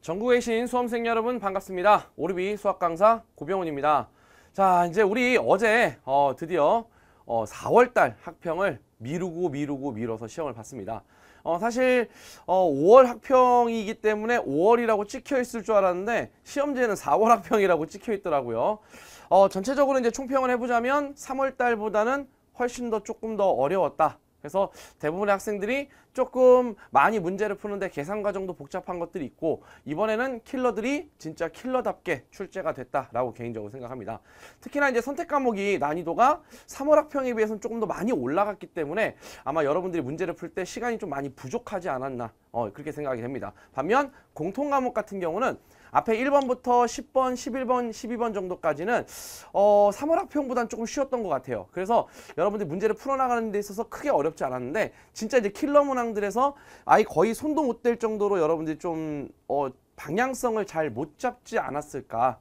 전국에 계신 수험생 여러분 반갑습니다. 오르비 수학 강사 고병훈입니다. 자, 이제 우리 어제 어, 드디어 어, 4월 달 학평을 미루고 미루고 미뤄서 시험을 봤습니다. 어, 사실 어, 5월 학평이기 때문에 5월이라고 찍혀 있을 줄 알았는데 시험제는 4월 학평이라고 찍혀 있더라고요. 어, 전체적으로 이제 총평을 해보자면 3월 달보다는 훨씬 더 조금 더 어려웠다. 그래서 대부분의 학생들이 조금 많이 문제를 푸는데 계산 과정도 복잡한 것들이 있고 이번에는 킬러들이 진짜 킬러답게 출제가 됐다라고 개인적으로 생각합니다. 특히나 이제 선택 과목이 난이도가 3월 학평에 비해서는 조금 더 많이 올라갔기 때문에 아마 여러분들이 문제를 풀 때 시간이 좀 많이 부족하지 않았나 어, 그렇게 생각이 됩니다. 반면 공통 과목 같은 경우는 앞에 1번부터 10번, 11번, 12번 정도까지는 어, 3월 학평보단 조금 쉬웠던 것 같아요. 그래서 여러분들 이 문제를 풀어나가는 데 있어서 크게 어렵지 않았는데 진짜 이제 킬러 문항들에서 아예 거의 손도 못 댈 정도로 여러분들이 좀 어, 방향성을 잘 못 잡지 않았을까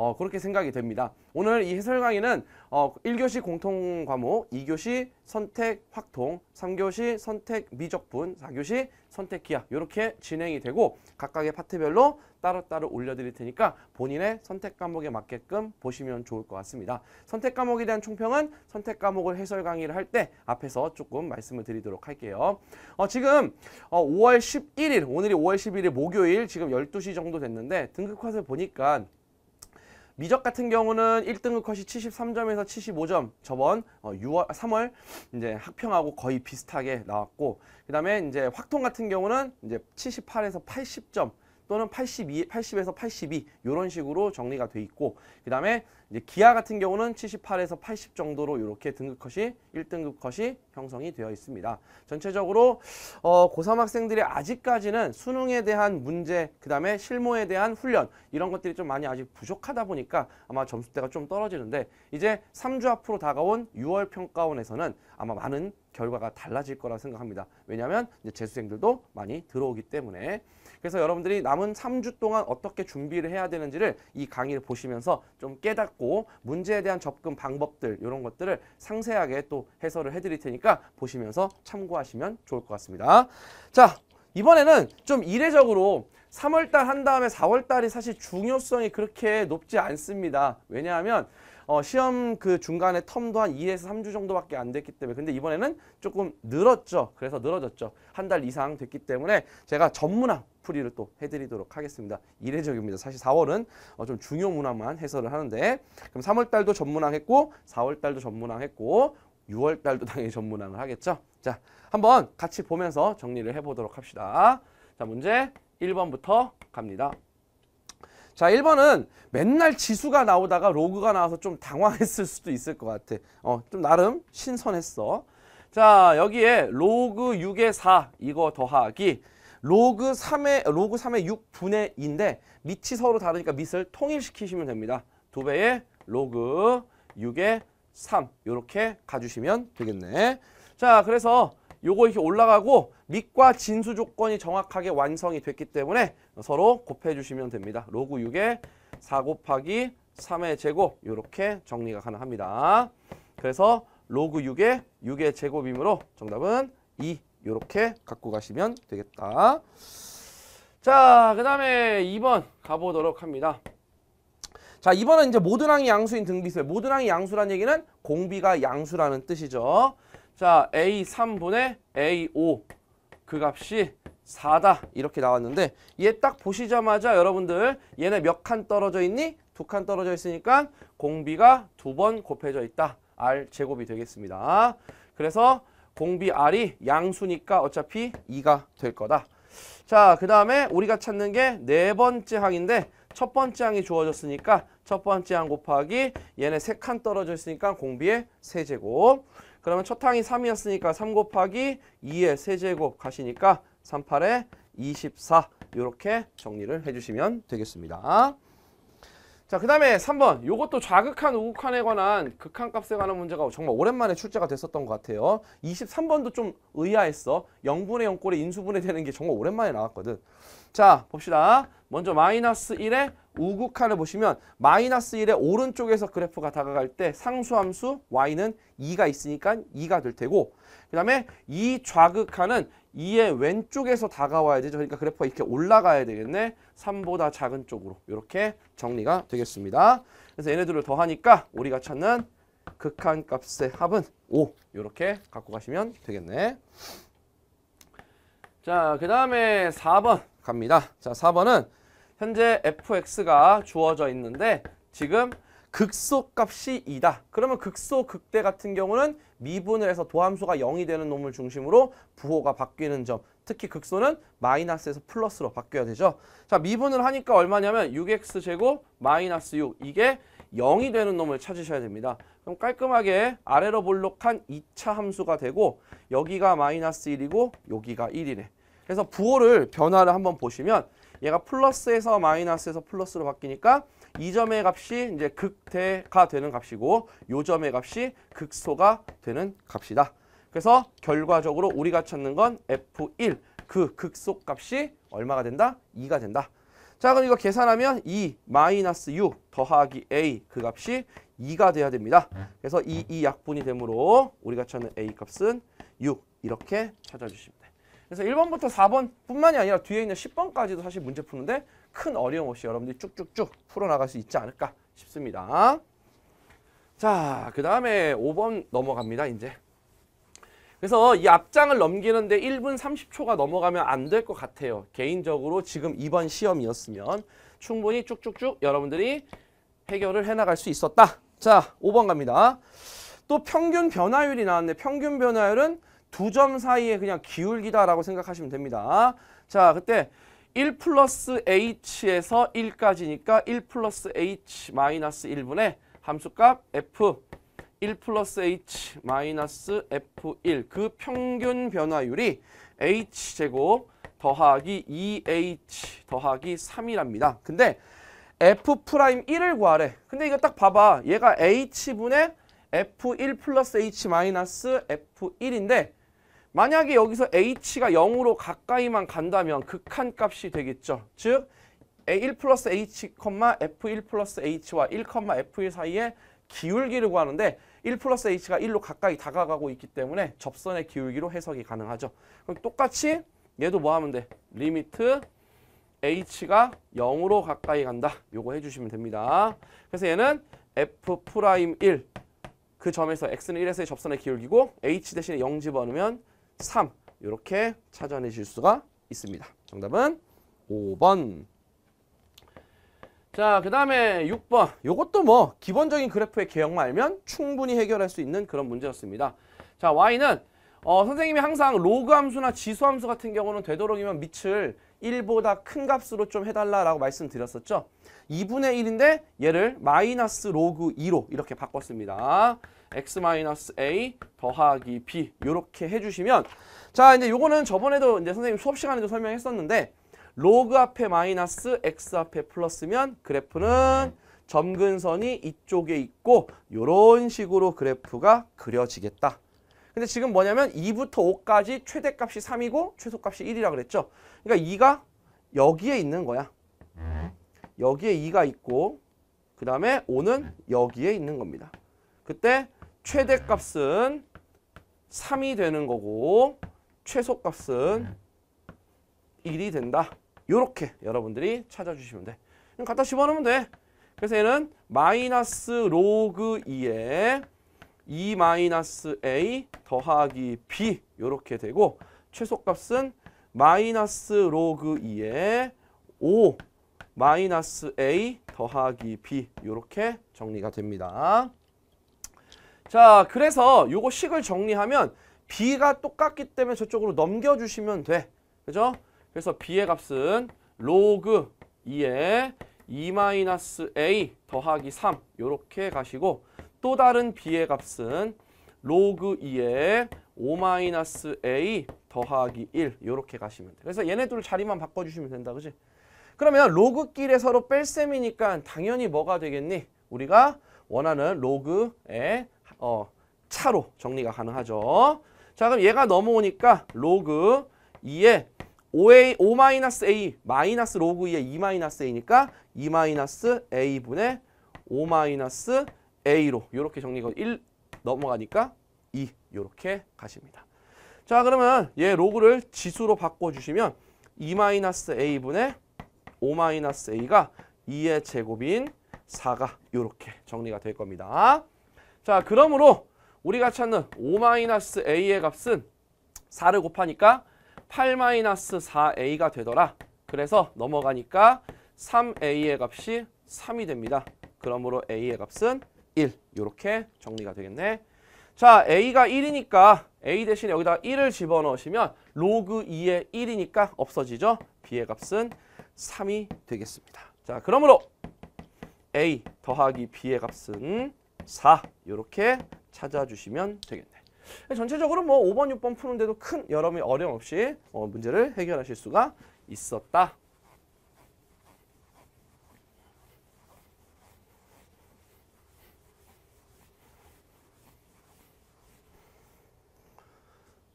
어, 그렇게 생각이 됩니다. 오늘 이 해설 강의는 어, 1교시 공통 과목, 2교시 선택 확통, 3교시 선택 미적분, 4교시 선택 기하 이렇게 진행이 되고 각각의 파트별로 따로따로 올려드릴 테니까 본인의 선택 과목에 맞게끔 보시면 좋을 것 같습니다. 선택 과목에 대한 총평은 선택 과목을 해설 강의를 할 때 앞에서 조금 말씀을 드리도록 할게요. 어, 지금 어, 5월 11일, 오늘이 5월 11일 목요일 지금 12시 정도 됐는데 등급컷을 보니까 미적 같은 경우는 1등급 컷이 73점에서 75점 저번 6월 어, 3월 아, 이제 학평하고 거의 비슷하게 나왔고 그다음에 이제 확통 같은 경우는 이제 78에서 80점 또는 82, 80에서 82 이런 식으로 정리가 돼 있고 그 다음에 이제 기아 같은 경우는 78에서 80 정도로 이렇게 등급 컷이 1등급 컷이 형성이 되어 있습니다. 전체적으로 어, 고3 학생들이 아직까지는 수능에 대한 문제 그 다음에 실무에 대한 훈련 이런 것들이 좀 많이 아직 부족하다 보니까 아마 점수대가 좀 떨어지는데 이제 3주 앞으로 다가온 6월 평가원에서는 아마 많은 결과가 달라질 거라 생각합니다. 왜냐하면 이제 재수생들도 많이 들어오기 때문에 그래서 여러분들이 남은 3주 동안 어떻게 준비를 해야 되는지를 이 강의를 보시면서 좀 깨닫고 문제에 대한 접근 방법들 이런 것들을 상세하게 또 해설을 해드릴 테니까 보시면서 참고하시면 좋을 것 같습니다. 자 이번에는 좀 이례적으로 3월달 한 다음에 4월달이 사실 중요성이 그렇게 높지 않습니다. 왜냐하면 어, 시험 그 중간에 텀도 한 2에서 3주 정도밖에 안 됐기 때문에 근데 이번에는 조금 늘었죠. 그래서 늘어졌죠. 한 달 이상 됐기 때문에 제가 전문학 풀이를 또 해드리도록 하겠습니다. 이례적입니다. 사실 4월은 어, 좀 중요 문항만 해설을 하는데 그럼 3월 달도 전문항 했고 4월 달도 전문항 했고 6월 달도 당연히 전문항을 하겠죠. 자, 한번 같이 보면서 정리를 해보도록 합시다. 자, 문제 1번부터 갑니다. 자, 1번은 맨날 지수가 나오다가 로그가 나와서 좀 당황했을 수도 있을 것 같아. 어, 좀 나름 신선했어. 자, 여기에 로그 6에4 이거 더하기 로그 3의 로그 3의 6분의 2인데 밑이 서로 다르니까 밑을 통일시키시면 됩니다. 두 배의 로그 6의 3 이렇게 가주시면 되겠네. 자 그래서 요거 이렇게 올라가고 밑과 진수 조건이 정확하게 완성이 됐기 때문에 서로 곱해주시면 됩니다. 로그 6의 4 곱하기 3의 제곱 이렇게 정리가 가능합니다. 그래서 로그 6의 6의 제곱이므로 정답은 2 이렇게 갖고 가시면 되겠다. 자, 그 다음에 2번 가보도록 합니다. 자, 2번은 이제 모든 항이 양수인 등비수예 모든 항이 양수란 얘기는 공비가 양수라는 뜻이죠. 자, A3분의 A5 그 값이 4다 이렇게 나왔는데 얘 딱 보시자마자 여러분들 얘네 몇 칸 떨어져 있니? 두 칸 떨어져 있으니까 공비가 두 번 곱해져 있다. R 제곱이 되겠습니다. 그래서 공비 R이 양수니까 어차피 2가 될 거다. 자, 그 다음에 우리가 찾는 게 네 번째 항인데 첫 번째 항이 주어졌으니까 첫 번째 항 곱하기 얘네 세 칸 떨어져 있으니까 공비의 세제곱 그러면 첫 항이 3이었으니까 3 곱하기 2의 세제곱 가시니까 38에 24 이렇게 정리를 해주시면 되겠습니다. 자, 그 다음에 3번. 요것도 좌극한, 우극한에 관한 극한값에 관한 문제가 정말 오랜만에 출제가 됐었던 것 같아요. 23번도 좀 의아했어. 0분의 0꼴에 인수분해 되는 게 정말 오랜만에 나왔거든. 자, 봅시다. 먼저 마이너스 1의 우극한을 보시면 마이너스 1의 오른쪽에서 그래프가 다가갈 때 상수함수 y는 2가 있으니까 2가 될 테고 그 다음에 이 좌극한은 2의 왼쪽에서 다가와야 되죠. 그러니까 그래프가 이렇게 올라가야 되겠네. 3보다 작은 쪽으로 이렇게 정리가 되겠습니다. 그래서 얘네들을 더하니까 우리가 찾는 극한값의 합은 5 이렇게 갖고 가시면 되겠네. 자, 그 다음에 4번 갑니다. 자, 4번은 현재 fx가 주어져 있는데 지금 극소값이 2다. 그러면 극소 극대 같은 경우는 미분을 해서 도함수가 0이 되는 놈을 중심으로 부호가 바뀌는 점 특히 극소는 마이너스에서 플러스로 바뀌어야 되죠 자 미분을 하니까 얼마냐면 6x 제곱 마이너스 6 이게 0이 되는 놈을 찾으셔야 됩니다 그럼 깔끔하게 아래로 볼록한 2차 함수가 되고 여기가 마이너스 1이고 여기가 1이네 그래서 부호를 변화를 한번 보시면 얘가 플러스에서 마이너스에서 플러스로 바뀌니까 이 점의 값이 이제 극대가 되는 값이고 요 점의 값이 극소가 되는 값이다. 그래서 결과적으로 우리가 찾는 건 F1 그 극소 값이 얼마가 된다? 2가 된다. 자 그럼 이거 계산하면 2 e 마이너스 6 더하기 A 그 값이 2가 돼야 됩니다. 그래서 2, 2 약분이 되므로 우리가 찾는 A 값은 6 이렇게 찾아주시면 돼요. 그래서 1번부터 4번뿐만이 아니라 뒤에 있는 10번까지도 사실 문제 푸는데 큰 어려움 없이 여러분들이 쭉쭉쭉 풀어나갈 수 있지 않을까 싶습니다. 자, 그 다음에 5번 넘어갑니다, 이제. 그래서 이 앞장을 넘기는데 1분 30초가 넘어가면 안 될 것 같아요. 개인적으로 지금 2번 시험이었으면 충분히 쭉쭉쭉 여러분들이 해결을 해나갈 수 있었다. 자, 5번 갑니다. 또 평균 변화율이 나왔는데 평균 변화율은 두 점 사이에 그냥 기울기다라고 생각하시면 됩니다. 자, 그때 1 플러스 h에서 1까지니까 1 플러스 h 마이너스 1분의 함수값 f 1 플러스 h 마이너스 f1 그 평균 변화율이 h제곱 더하기 2h e 더하기 3이랍니다. 근데 f 프라임 1을 구하래. 근데 이거 딱 봐봐. 얘가 h분의 f1 플러스 h 마이너스 f1인데 만약에 여기서 h가 0으로 가까이만 간다면 극한값이 되겠죠. 즉 a1 플러스 h, f1 플러스 h와 1, f1 사이에 기울기라고 하는데 1 플러스 h가 1로 가까이 다가가고 있기 때문에 접선의 기울기로 해석이 가능하죠. 그럼 똑같이 얘도 뭐 하면 돼? 리미트 h가 0으로 가까이 간다. 요거 해주시면 됩니다. 그래서 얘는 f'1 프라임 그 점에서 x는 1에서의 접선의 기울기고 h 대신에 0 집어넣으면 3 이렇게 찾아내실 수가 있습니다. 정답은 5번. 자, 그 다음에 6번. 이것도 뭐 기본적인 그래프의 개형만 알면 충분히 해결할 수 있는 그런 문제였습니다. 자, y는 어, 선생님이 항상 로그 함수나 지수 함수 같은 경우는 되도록이면 밑을 1보다 큰 값으로 좀 해달라라고 말씀드렸었죠. 2분의 1인데 얘를 마이너스 로그 2로 이렇게 바꿨습니다. x-a 더하기 b 이렇게 해주시면 자 이제 요거는 저번에도 이제 선생님 수업 시간에도 설명했었는데 로그 앞에 마이너스 x 앞에 플러스면 그래프는 점근선이 이쪽에 있고 요런 식으로 그래프가 그려지겠다. 근데 지금 뭐냐면 2부터 5까지 최대값이 3이고 최소값이 1이라 그랬죠. 그러니까 2가 여기에 있는 거야. 여기에 2가 있고 그 다음에 5는 여기에 있는 겁니다. 그때 최대값은 3이 되는 거고 최소값은 1이 된다. 이렇게 여러분들이 찾아주시면 돼. 그럼 갖다 집어넣으면 돼. 그래서 얘는 마이너스 로그 2에 2 마이너스 a 더하기 b 이렇게 되고 최소값은 마이너스 로그 2에 5 마이너스 a 더하기 b 이렇게 정리가 됩니다. 자 그래서 요거 식을 정리하면 B가 똑같기 때문에 저쪽으로 넘겨주시면 돼. 그죠? 그래서 B의 값은 로그 2에 2-A 더하기 3 이렇게 가시고 또 다른 B의 값은 로그 2에 5-A 더하기 1 이렇게 가시면 돼. 그래서 얘네 둘 자리만 바꿔주시면 된다. 그지 그러면 로그끼리 서로 뺄셈이니까 당연히 뭐가 되겠니? 우리가 원하는 로그의 어, 차로 정리가 가능하죠. 자 그럼 얘가 넘어오니까 로그 2에 5a, 5-a 마이너스 로그 2에 2-a니까 2-a분의 5-a로 이렇게 정리가 1 넘어가니까 2 이렇게 가십니다. 자 그러면 얘 로그를 지수로 바꿔주시면 2-a분의 5-a가 2의 제곱인 4가 이렇게 정리가 될 겁니다. 자 그러므로 우리가 찾는 5-a의 값은 4를 곱하니까 8-4a가 되더라. 그래서 넘어가니까 3a의 값이 3이 됩니다. 그러므로 a의 값은 1 이렇게 정리가 되겠네. 자 a가 1이니까 a 대신에 여기다 1을 집어넣으시면 로그 2의 1이니까 없어지죠. b의 값은 3이 되겠습니다. 자 그러므로 a 더하기 b의 값은 4 이렇게 찾아주시면 되겠네. 전체적으로 뭐 5번, 6번 푸는데도 큰 여러분의 어려움 없이 어, 문제를 해결하실 수가 있었다.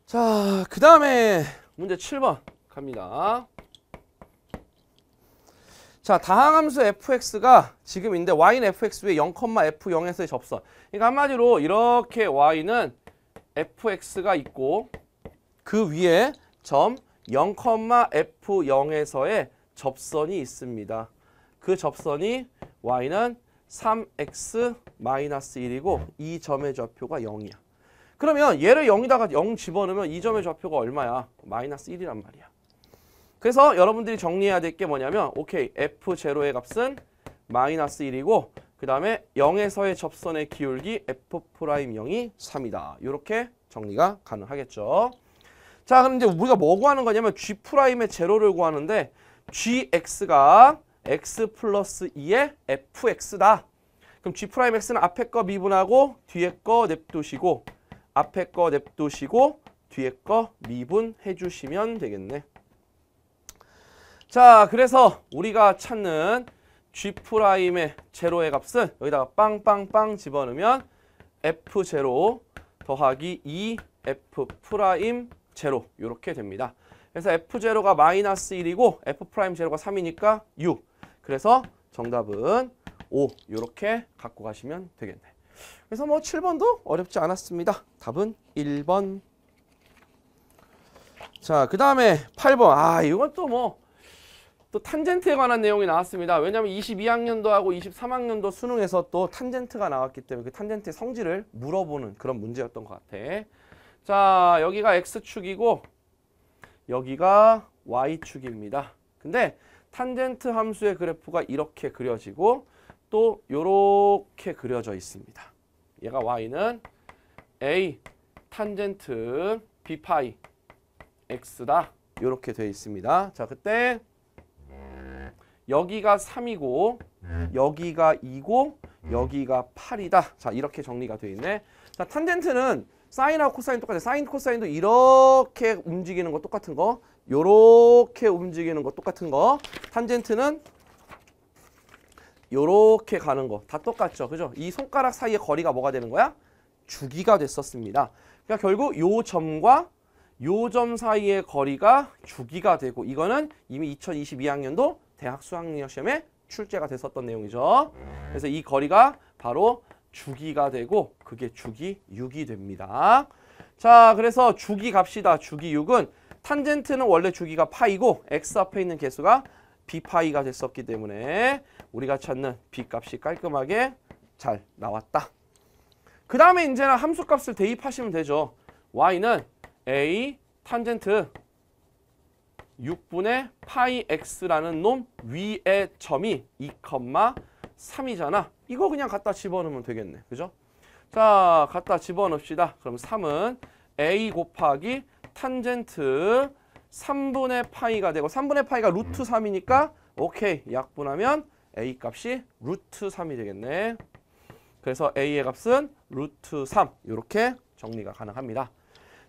자, 그 다음에 문제 7번 갑니다. 자, 다항함수 fx가 지금 인데 y는 fx 위에 0,f0에서의 접선. 그러니까 한마디로 이렇게 y는 fx가 있고 그 위에 점 0,f0에서의 접선이 있습니다. 그 접선이 y는 3x-1이고 이 점의 좌표가 0이야. 그러면 얘를 0이다가 0 집어넣으면 이 점의 좌표가 얼마야? 마이너스 1이란 말이야. 그래서 여러분들이 정리해야 될 게 뭐냐면 오케이 F0의 값은 마이너스 1이고 그 다음에 0에서의 접선의 기울기 F'0이 3이다. 이렇게 정리가 가능하겠죠. 자 그럼 이제 우리가 뭐 구하는 거냐면 G'의 제로를 구하는데 GX가 X 플러스 2의 FX다. 그럼 G'X는 앞에 거 미분하고 뒤에 거 냅두시고 앞에 거 냅두시고 뒤에 거 미분해 주시면 되겠네. 자, 그래서 우리가 찾는 G'의 제로의 값은 여기다가 빵빵빵 집어넣으면 F0 더하기 2F' 제로 이렇게 됩니다. 그래서 F0가 마이너스 1이고 F'0가 3이니까 6. 그래서 정답은 5 이렇게 갖고 가시면 되겠네. 그래서 뭐 7번도 어렵지 않았습니다. 답은 1번. 자, 그 다음에 8번. 아, 이건 또뭐 또 탄젠트에 관한 내용이 나왔습니다. 왜냐하면 22학년도하고 23학년도 수능에서 또 탄젠트가 나왔기 때문에 그 탄젠트의 성질을 물어보는 그런 문제였던 것 같아. 자, 여기가 X축이고 여기가 Y축입니다. 근데 탄젠트 함수의 그래프가 이렇게 그려지고 또 이렇게 그려져 있습니다. 얘가 Y는 A 탄젠트 B파이 X다. 이렇게 되어 있습니다. 자, 그때 여기가 3이고 여기가 2고 음. 여기가 8이다. 자 이렇게 정리가 돼 있네. 자 탄젠트는 사인하고 코사인 똑같아. 사인 코사인도 이렇게 움직이는 거 똑같은 거. 요렇게 움직이는 거 똑같은 거. 탄젠트는 요렇게 가는 거 다 똑같죠. 그죠? 이 손가락 사이의 거리가 뭐가 되는 거야? 주기가 됐었습니다. 그러니까 결국 요 점과 요 점 사이의 거리가 주기가 되고 이거는 이미 2022학년도 대학 수학능력 시험에 출제가 됐었던 내용이죠. 그래서 이 거리가 바로 주기가 되고 그게 주기 6이 됩니다. 자, 그래서 주기 갑시다. 주기 6은 탄젠트는 원래 주기가 파이고 x 앞에 있는 개수가 비파이가 됐었기 때문에 우리가 찾는 b값이 깔끔하게 잘 나왔다. 그 다음에 이제는 함수값을 대입하시면 되죠. y는 a 탄젠트 6분의 파이 x라는 놈 위에 점이 2,3이잖아. 이거 그냥 갖다 집어넣으면 되겠네. 그죠? 자, 갖다 집어넣읍시다. 그럼 3은 a 곱하기 탄젠트 3분의 파이가 되고 3분의 파이가 루트 3이니까 오케이. 약분하면 a 값이 루트 3이 되겠네. 그래서 a의 값은 루트 3 이렇게 정리가 가능합니다.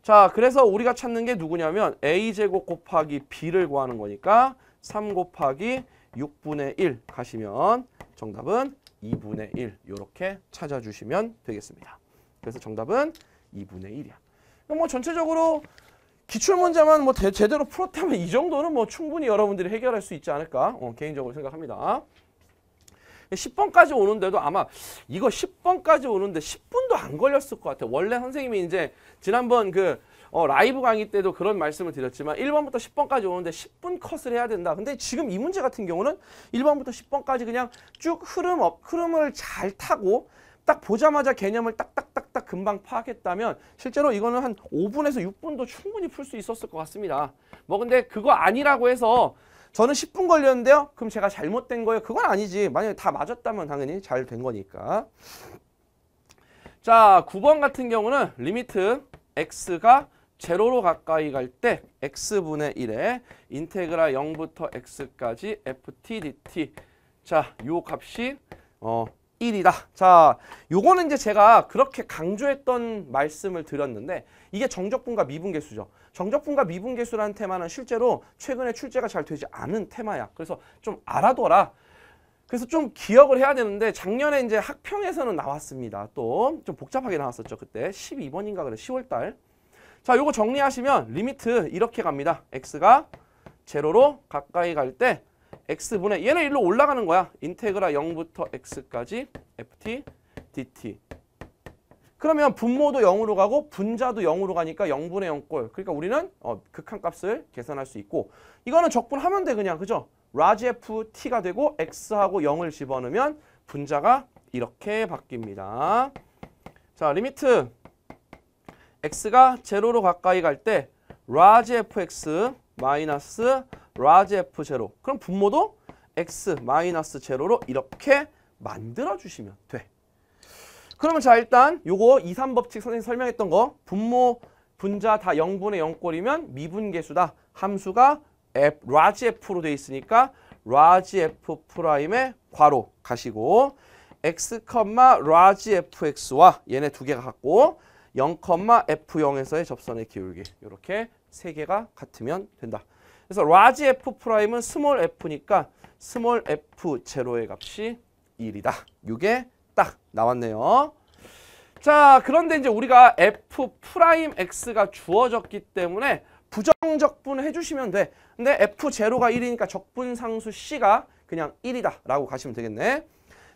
자, 그래서 우리가 찾는 게 누구냐면 a제곱 곱하기 b를 구하는 거니까 3 곱하기 6분의 1 가시면 정답은 2분의 1 이렇게 찾아주시면 되겠습니다. 그래서 정답은 2분의 1이야. 뭐 전체적으로 기출문제만 뭐 대, 제대로 풀었다면 이 정도는 뭐 충분히 여러분들이 해결할 수 있지 않을까 어, 개인적으로 생각합니다. 10번까지 오는데도 아마 이거 10번까지 오는데 10분도 안 걸렸을 것 같아요. 원래 선생님이 이제 지난번 그 어, 라이브 강의 때도 그런 말씀을 드렸지만 1번부터 10번까지 오는데 10분 컷을 해야 된다. 근데 지금 이 문제 같은 경우는 1번부터 10번까지 그냥 쭉 흐름 업, 흐름을 잘 타고 딱 보자마자 개념을 딱딱딱딱 금방 파악했다면 실제로 이거는 한 5분에서 6분도 충분히 풀 수 있었을 것 같습니다. 뭐 근데 그거 아니라고 해서 저는 10분 걸렸는데요. 그럼 제가 잘못된 거예요? 그건 아니지. 만약에 다 맞았다면 당연히 잘 된 거니까. 자, 9번 같은 경우는 리미트 x가 제로로 가까이 갈 때 x분의 1에 인테그라 0부터 x까지 ft dt 자, 요 값이 어 1이다. 자, 요거는 이제 제가 그렇게 강조했던 말씀을 드렸는데 이게 정적분과 미분계수죠. 정적분과 미분계수라는 테마는 실제로 최근에 출제가 잘 되지 않은 테마야. 그래서 좀 알아둬라. 그래서 좀 기억을 해야 되는데 작년에 이제 학평에서는 나왔습니다. 또 좀 복잡하게 나왔었죠. 그때 12번인가 그래 10월 달. 자, 요거 정리하시면 리미트 이렇게 갑니다. x가 제로로 가까이 갈때 x분의 얘는 일로 올라가는 거야. 인테그라 0부터 x까지 ft dt. 그러면 분모도 0으로 가고 분자도 0으로 가니까 0분의 0꼴. 그러니까 우리는 어, 극한값을 계산할 수 있고 이거는 적분하면 돼 그냥. 그죠? 라지 f t가 되고 x하고 0을 집어넣으면 분자가 이렇게 바뀝니다. 자, 리미트 x가 제로로 가까이 갈 때 라지 fx 마이너스 라지 f 제로. 그럼 분모도 x 마이너스 제로로 이렇게 만들어 주시면 돼. 그러면 자 일단 요거 2, 3법칙 선생님 설명했던 거 분모 분자 다 0분의 0꼴이면 미분계수다. 함수가 f, 라지 f로 돼 있으니까 라지 f 프라임의 괄호 가시고 x, 라지 fx와 얘네 두 개가 같고 0, f0에서의 접선의 기울기 이렇게 세 개가 같으면 된다. 그래서 라지 f 프라임은 스몰 f니까 스몰 f 제로의 값이 1이다. 이게 딱 나왔네요. 자, 그런데 이제 우리가 f 프라임 x가 주어졌기 때문에 부정적분 해주시면 돼. 근데 f 제로가 1이니까 적분상수 c가 그냥 1이다 라고 가시면 되겠네.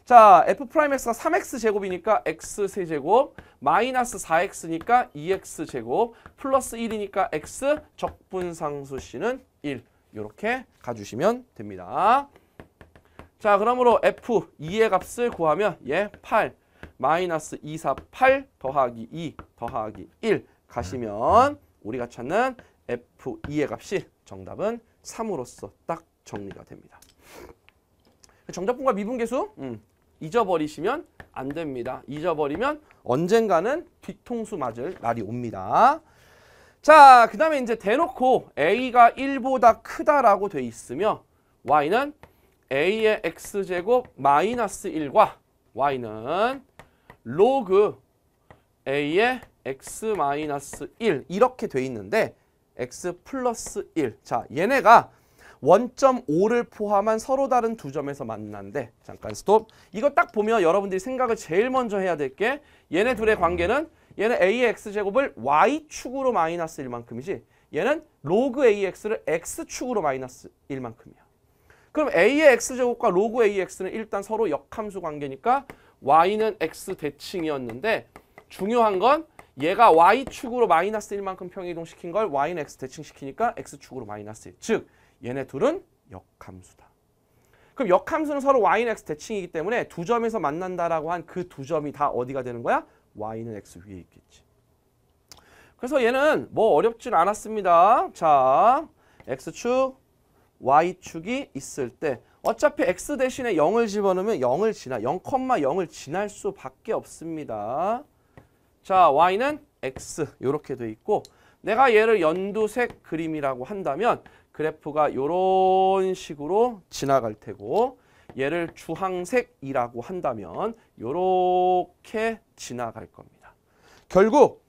자, f 프라임 x가 3x 제곱이니까 x 세제곱 마이너스 4x니까 2x 제곱 플러스 1이니까 x 적분상수 c는 1 이렇게 가주시면 됩니다. 자 그러므로 f 2의 값을 구하면 얘8 마이너스 2, 4, 8 더하기 2 더하기 1 가시면 우리가 찾는 F2의 값이 정답은 3으로서 딱 정리가 됩니다. 정답분과 미분계수 음, 잊어버리시면 안 됩니다. 잊어버리면 언젠가는 뒤통수 맞을 날이 옵니다. 자, 그 다음에 이제 대놓고 a가 1보다 크다라고 돼 있으며 y는 a의 x제곱 마이너스 1과 y는 로그 a의 x 마이너스 1 이렇게 돼 있는데 x 플러스 1. 자, 얘네가 원점 5를 포함한 서로 다른 두 점에서 만난데 잠깐 스톱. 이거 딱 보면 여러분들이 생각을 제일 먼저 해야 될 게 얘네 둘의 관계는 얘는 ax제곱을 y축으로 마이너스 1만큼이지 얘는 로그 ax를 x축으로 마이너스 1만큼이야. 그럼 a의 x제곱과 로그 ax는 일단 서로 역함수 관계니까 y는 x 대칭이었는데 중요한 건 얘가 y축으로 마이너스 1만큼 평이동시킨 걸 y는 x 대칭시키니까 x축으로 마이너스 1. 즉 얘네 둘은 역함수다. 그럼 역함수는 서로 y는 x 대칭이기 때문에 두 점에서 만난다라고 한 그 두 점이 다 어디가 되는 거야? y는 x 위에 있겠지. 그래서 얘는 뭐 어렵진 않았습니다. 자, x축, y축이 있을 때 어차피 x 대신에 0을 집어넣으면 0을 지나 0,0을 지날 수밖에 없습니다. 자, y는 x 이렇게 돼 있고 내가 얘를 연두색 그림이라고 한다면 그래프가 이런 식으로 지나갈 테고 얘를 주황색이라고 한다면 이렇게 지나갈 겁니다. 결국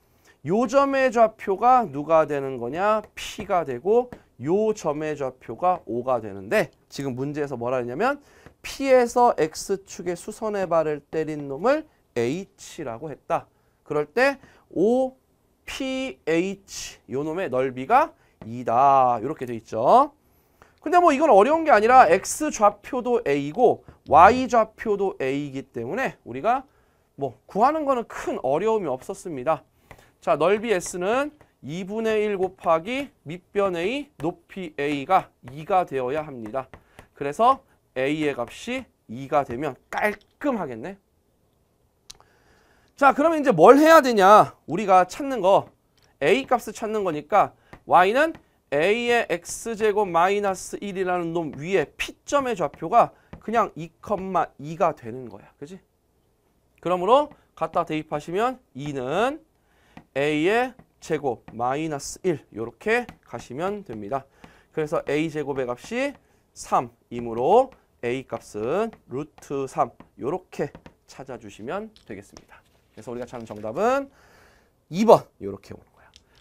요 점의 좌표가 누가 되는 거냐? P가 되고 요 점의 좌표가 O가 되는데 지금 문제에서 뭐라 했냐면 P에서 X축의 수선의 발을 때린 놈을 H라고 했다. 그럴 때 O, P, H 요 놈의 넓이가 2다. 이렇게 돼 있죠. 근데 뭐 이건 어려운 게 아니라 x 좌표도 a이고 y 좌표도 a이기 때문에 우리가 뭐 구하는 거는 큰 어려움이 없었습니다. 자, 넓이 s는 2분의 1 곱하기 밑변 a, 높이 a가 2가 되어야 합니다. 그래서 a의 값이 2가 되면 깔끔하겠네. 자, 그러면 이제 뭘 해야 되냐? 우리가 찾는 거 a 값을 찾는 거니까 y는 a의 x제곱 마이너스 1이라는 놈 위에 P점의 좌표가 그냥 2,2가 되는 거야. 그지? 그러므로 갖다 대입하시면 2는 a의 제곱 마이너스 1 이렇게 가시면 됩니다. 그래서 a제곱의 값이 3이므로 a값은 루트 3 이렇게 찾아주시면 되겠습니다. 그래서 우리가 찾는 정답은 2번 이렇게 오는 거예요.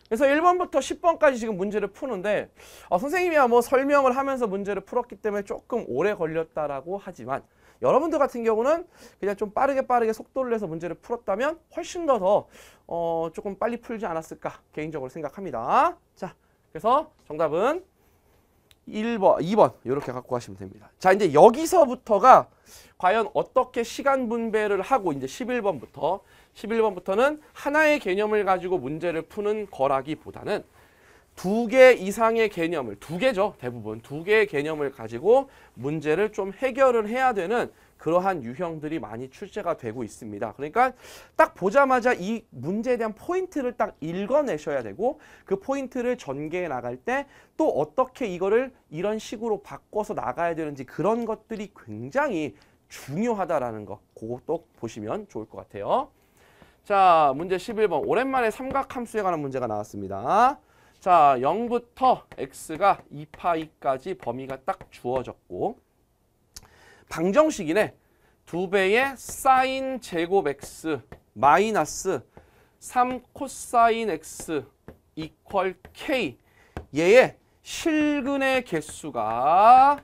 그래서 1번부터 10번까지 지금 문제를 푸는데 어, 선생님이야 뭐 설명을 하면서 문제를 풀었기 때문에 조금 오래 걸렸다라고 하지만 여러분들 같은 경우는 그냥 좀 빠르게 빠르게 속도를 내서 문제를 풀었다면 훨씬 더더 어, 조금 빨리 풀지 않았을까 개인적으로 생각합니다. 자, 그래서 정답은 1번, 2번 이렇게 갖고 가시면 됩니다. 자, 이제 여기서부터가 과연 어떻게 시간 분배를 하고 이제 11번부터 11번부터는 하나의 개념을 가지고 문제를 푸는 거라기보다는 두 개 이상의 개념을, 두 개죠. 대부분 두 개의 개념을 가지고 문제를 좀 해결을 해야 되는 그러한 유형들이 많이 출제가 되고 있습니다. 그러니까 딱 보자마자 이 문제에 대한 포인트를 딱 읽어내셔야 되고 그 포인트를 전개해 나갈 때 또 어떻게 이거를 이런 식으로 바꿔서 나가야 되는지 그런 것들이 굉장히 중요하다라는 거 그것도 보시면 좋을 것 같아요. 자, 문제 11번. 오랜만에 삼각함수에 관한 문제가 나왔습니다. 자, 0부터 x가 2파이까지 범위가 딱 주어졌고 방정식이네. 2배의 사인 제곱 x 마이너스 3 코사인 x 이퀄 k 얘의 실근의 개수가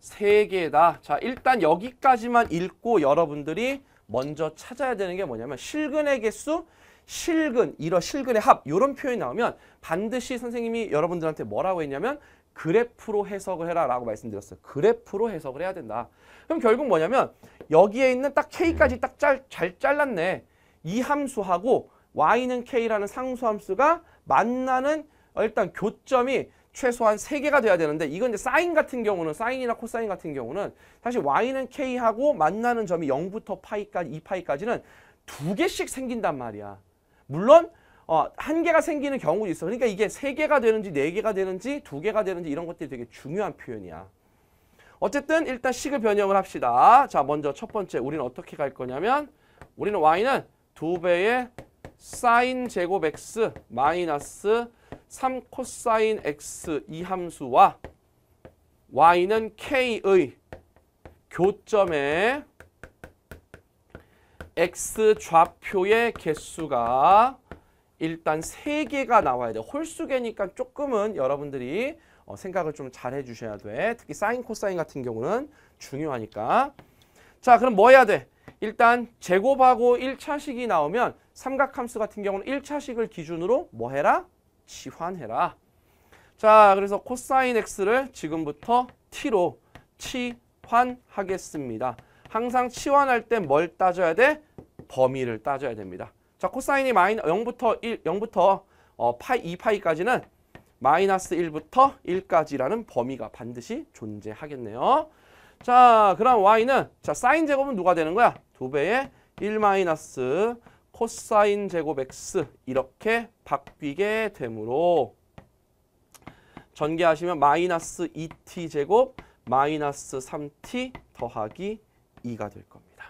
3개다. 자, 일단 여기까지만 읽고 여러분들이 먼저 찾아야 되는 게 뭐냐면 실근의 개수, 실근, 이런 실근의 합 이런 표현이 나오면 반드시 선생님이 여러분들한테 뭐라고 했냐면 그래프로 해석을 해라 라고 말씀드렸어요. 그래프로 해석을 해야 된다. 그럼 결국 뭐냐면 여기에 있는 딱 K까지 딱 잘 잘랐네. 이 함수하고 Y는 K라는 상수함수가 만나는 일단 교점이 최소한 3개가 돼야 되는데 이건 이제 사인 같은 경우는 사인이나 코사인 같은 경우는 사실 y는 k하고 만나는 점이 0부터 파이까지 2파이까지는 두 개씩 생긴단 말이야. 물론 어, 한 개가 생기는 경우도 있어. 그러니까 이게 세 개가 되는지 네 개가 되는지 두 개가 되는지 이런 것들이 되게 중요한 표현이야. 어쨌든 일단 식을 변형을 합시다. 자, 먼저 첫 번째 우리는 어떻게 갈 거냐면 우리는 y는 두 배의 사인 제곱 x 마이너스 3 코사인 x 이 함수와 y는 k의 교점에 x 좌표의 개수가 일단 3개가 나와야 돼. 홀수개니까 조금은 여러분들이 어, 생각을 좀 잘 해주셔야 돼. 특히 사인, 코사인 같은 경우는 중요하니까. 자, 그럼 뭐 해야 돼? 일단 제곱하고 1차식이 나오면 삼각함수 같은 경우는 1차식을 기준으로 뭐 해라? 치환해라. 자, 그래서 코사인 x를 지금부터 t로 치환하겠습니다. 항상 치환할 때 뭘 따져야 돼? 범위를 따져야 됩니다. 자, 코사인이 마이너 0부터 1, 0부터 어, 파이 2파이까지는 마이너스 1부터 1까지라는 범위가 반드시 존재하겠네요. 자, 그럼 y는 자, 사인 제곱은 누가 되는 거야? 두배의1 마이너스 코사인 제곱 x 이렇게 바뀌게 되므로 전개하시면 마이너스 2t 제곱 마이너스 3t 더하기 2가 될 겁니다.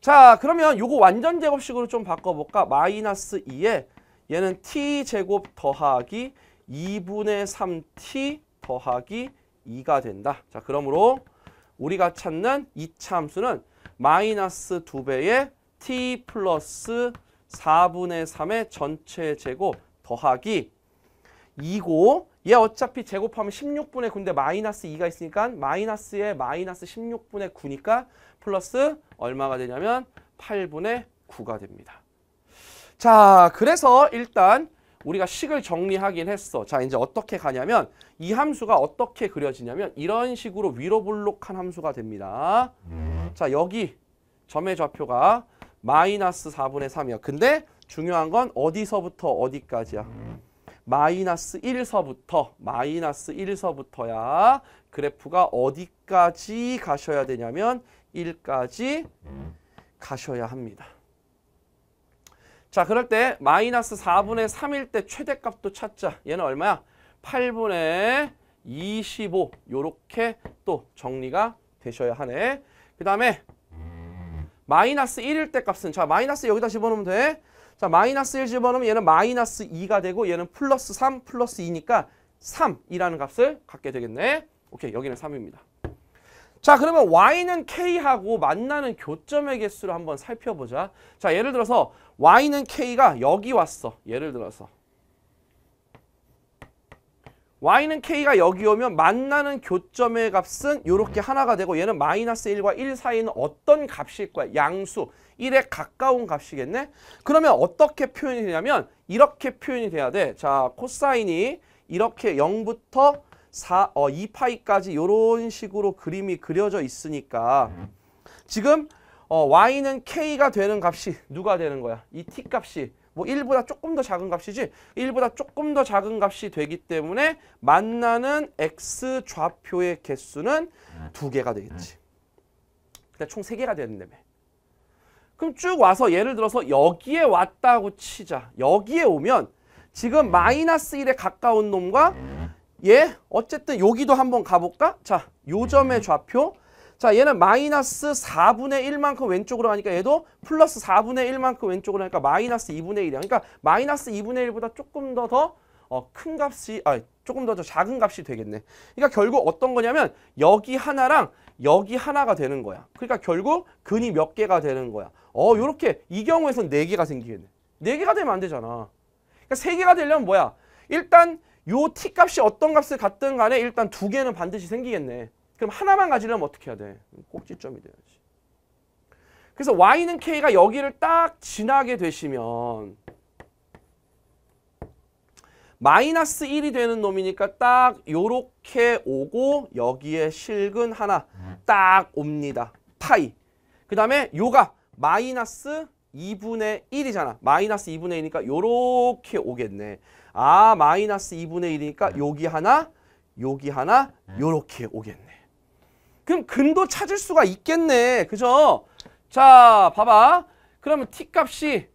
자 그러면 요거 완전 제곱식으로 좀 바꿔볼까? 마이너스 2에 얘는 t 제곱 더하기 2분의 3t 더하기 2가 된다. 자 그러므로 우리가 찾는 이 참수는 마이너스 2배의 t 플러스 4분의 3의 전체 제곱 더하기 2고 얘 어차피 제곱하면 16분의 9인데 마이너스 2가 있으니까 마이너스에 마이너스 16분의 9니까 플러스 얼마가 되냐면 8분의 9가 됩니다. 자 그래서 일단 우리가 식을 정리하긴 했어. 자 이제 어떻게 가냐면 이 함수가 어떻게 그려지냐면 이런 식으로 위로 볼록한 함수가 됩니다. 자 여기 점의 좌표가 마이너스 4분의 3이야. 근데 중요한 건 어디서부터 어디까지야. 마이너스 1서부터 마이너스 1서부터야. 그래프가 어디까지 가셔야 되냐면 1까지 가셔야 합니다. 자 그럴 때 마이너스 4분의 3일 때 최대값도 찾자. 얘는 얼마야? 8분의 25 요렇게 또 정리가 되셔야 하네. 그 다음에 마이너스 1일 때 값은 자 마이너스 여기다 집어넣으면 돼. 자 마이너스 1 집어넣으면 얘는 마이너스 2가 되고 얘는 플러스 3 플러스 2니까 3이라는 값을 갖게 되겠네. 오케이 여기는 3입니다. 자 그러면 y는 k하고 만나는 교점의 개수를 한번 살펴보자. 자 예를 들어서 y는 k가 여기 왔어. 예를 들어서 y는 k가 여기 오면 만나는 교점의 값은 이렇게 하나가 되고 얘는 마이너스 1과 1 사이는 어떤 값일 거야? 양수 1에 가까운 값이겠네? 그러면 어떻게 표현이 되냐면 이렇게 표현이 돼야 돼. 자 코사인이 이렇게 0부터 4, 어, 2파이까지 이런 식으로 그림이 그려져 있으니까 지금 어, y는 k가 되는 값이 누가 되는 거야? 이 t값이 뭐 1보다 조금 더 작은 값이지 1보다 조금 더 작은 값이 되기 때문에 만나는 x 좌표의 개수는 네. 두 개가 되겠지. 네. 그러니까 총3 개가 되는데며. 그럼 쭉 와서 예를 들어서 여기에 왔다고 치자. 여기에 오면 지금 네. 마이너스 1에 가까운 놈과 얘 예, 어쨌든 여기도 한번 가볼까? 자, 요점의 좌표 자 얘는 마이너스 4분의 1만큼 왼쪽으로 가니까 얘도 플러스 4분의 1만큼 왼쪽으로 가니까 마이너스 2분의 1이야. 그러니까 마이너스 2분의 1보다 조금 더 더큰 어, 값이 아 조금 더, 더 작은 값이 되겠네. 그러니까 결국 어떤 거냐면 여기 하나랑 여기 하나가 되는 거야. 그러니까 결국 근이 몇 개가 되는 거야. 어 요렇게 이 경우에선 4개가 생기겠네. 4개가 되면 안 되잖아. 그러니까 3개가 되려면 뭐야. 일단 요 t값이 어떤 값을 갖든 간에 일단 두 개는 반드시 생기겠네. 그럼 하나만 가지려면 어떻게 해야 돼? 꼭지점이 돼야지. 그래서 Y는 K가 여기를 딱 지나게 되시면 마이너스 1이 되는 놈이니까 딱 요렇게 오고 여기에 실근 하나 딱 옵니다. 파이. 그 다음에 요가 마이너스 2분의 1이잖아. 마이너스 2분의 1이니까 요렇게 오겠네. 아 마이너스 2분의 1이니까 여기 하나 여기 하나 네. 요렇게 오겠네. 그럼 근도 찾을 수가 있겠네. 그죠? 자, 봐봐. 그러면 t값이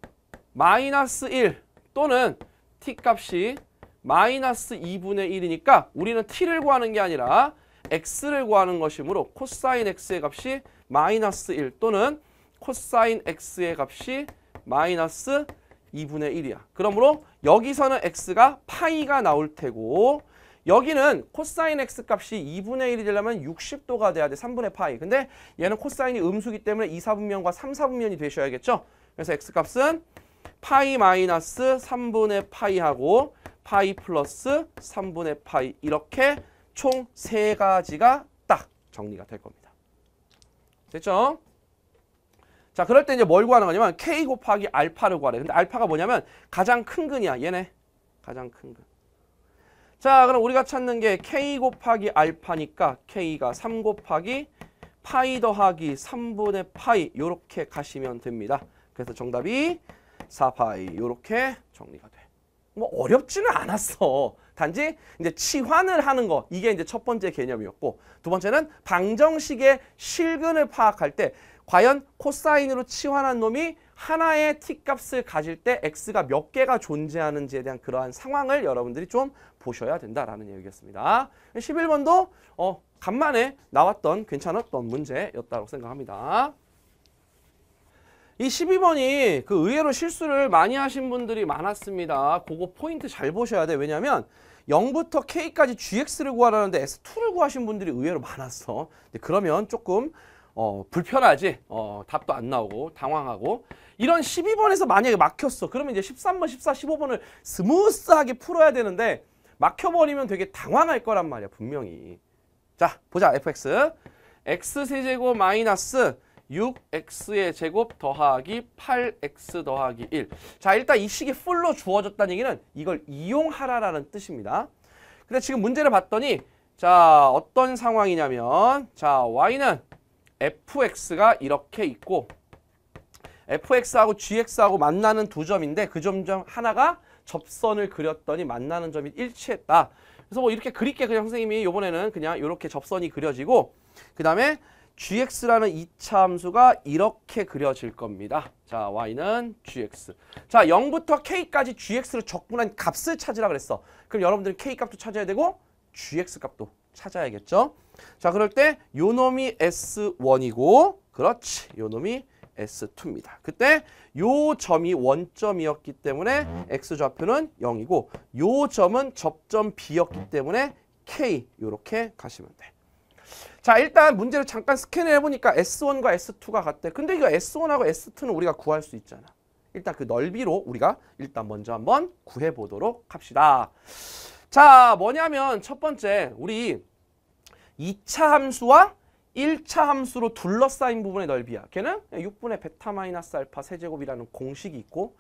마이너스 1 또는 t값이 마이너스 2분의 1이니까 우리는 t를 구하는 게 아니라 x를 구하는 것이므로 코사인 x의 값이 마이너스 1 또는 코사인 x의 값이 마이너스 2분의 1이야. 그러므로 여기서는 x가 파이가 나올 테고 여기는 코사인 x 값이 2분의 1이 되려면 60도가 돼야 돼. 3분의 파이. 근데 얘는 코사인이 음수기 때문에 2, 4분면과 3, 4분면이 되셔야겠죠. 그래서 x 값은 파이 마이너스 3분의 파이 하고 파이 플러스 3분의 파이 이렇게 총 세 가지가 딱 정리가 될 겁니다. 됐죠? 자 그럴 때 이제 뭘 구하는 거냐면 k 곱하기 알파를 구하래. 근데 알파가 뭐냐면 가장 큰 근이야. 얘네 가장 큰 근. 자 그럼 우리가 찾는 게 k 곱하기 알파니까 k가 3 곱하기 파이 더하기 3분의 파이 이렇게 가시면 됩니다. 그래서 정답이 4파이 이렇게 정리가 돼. 뭐 어렵지는 않았어. 단지 이제 치환을 하는 거 이게 이제 첫 번째 개념이었고 두 번째는 방정식의 실근을 파악할 때 과연 코사인으로 치환한 놈이 하나의 t값을 가질 때 x가 몇 개가 존재하는지에 대한 그러한 상황을 여러분들이 좀 보셔야 된다라는 얘기였습니다. 11번도 어, 간만에 나왔던 괜찮았던 문제였다고 생각합니다. 이 12번이 그 의외로 실수를 많이 하신 분들이 많았습니다. 그거 포인트 잘 보셔야 돼. 왜냐면 하 0부터 K까지 GX를 구하라는데 S2를 구하신 분들이 의외로 많았어. 그러면 조금 어, 불편하지. 어, 답도 안 나오고 당황하고 이런 12번에서 만약에 막혔어. 그러면 이제 13번, 14, 15번을 스무스하게 풀어야 되는데 막혀버리면 되게 당황할 거란 말이야 분명히 자 보자 fx x세제곱 마이너스 6x의 제곱 더하기 8x 더하기 1. 자, 일단 이 식이 풀로 주어졌다는 얘기는 이걸 이용하라라는 뜻입니다. 근데 지금 문제를 봤더니 자, 어떤 상황이냐면 자, y는 fx가 이렇게 있고 fx하고 gx하고 만나는 두 점인데 그 점점 하나가 접선을 그렸더니 만나는 점이 일치했다. 그래서 뭐 이렇게 그릴게 그냥 선생님이 요번에는 그냥 이렇게 접선이 그려지고 그 다음에 gx라는 이차 함수가 이렇게 그려질 겁니다. 자, y는 gx. 자, 0부터 k까지 gx로 적분한 값을 찾으라 그랬어. 그럼 여러분들은 k값도 찾아야 되고 gx 값도 찾아야겠죠. 자, 그럴 때 요 놈이 s1이고 그렇지. 요 놈이 S2입니다. 그때 요 점이 원점이었기 때문에 X좌표는 0이고 요 점은 접점 B였기 때문에 K 이렇게 가시면 돼. 자 일단 문제를 잠깐 스캔을 해보니까 S1과 S2가 같대. 근데 이거 S1하고 S2는 우리가 구할 수 있잖아. 일단 그 넓이로 우리가 일단 먼저 한번 구해보도록 합시다. 자 뭐냐면 첫 번째 우리 2차 함수와 1차 함수로 둘러싸인 부분의 넓이야. 걔는 6분의 베타 마이너스 알파 세제곱이라는 공식이 있고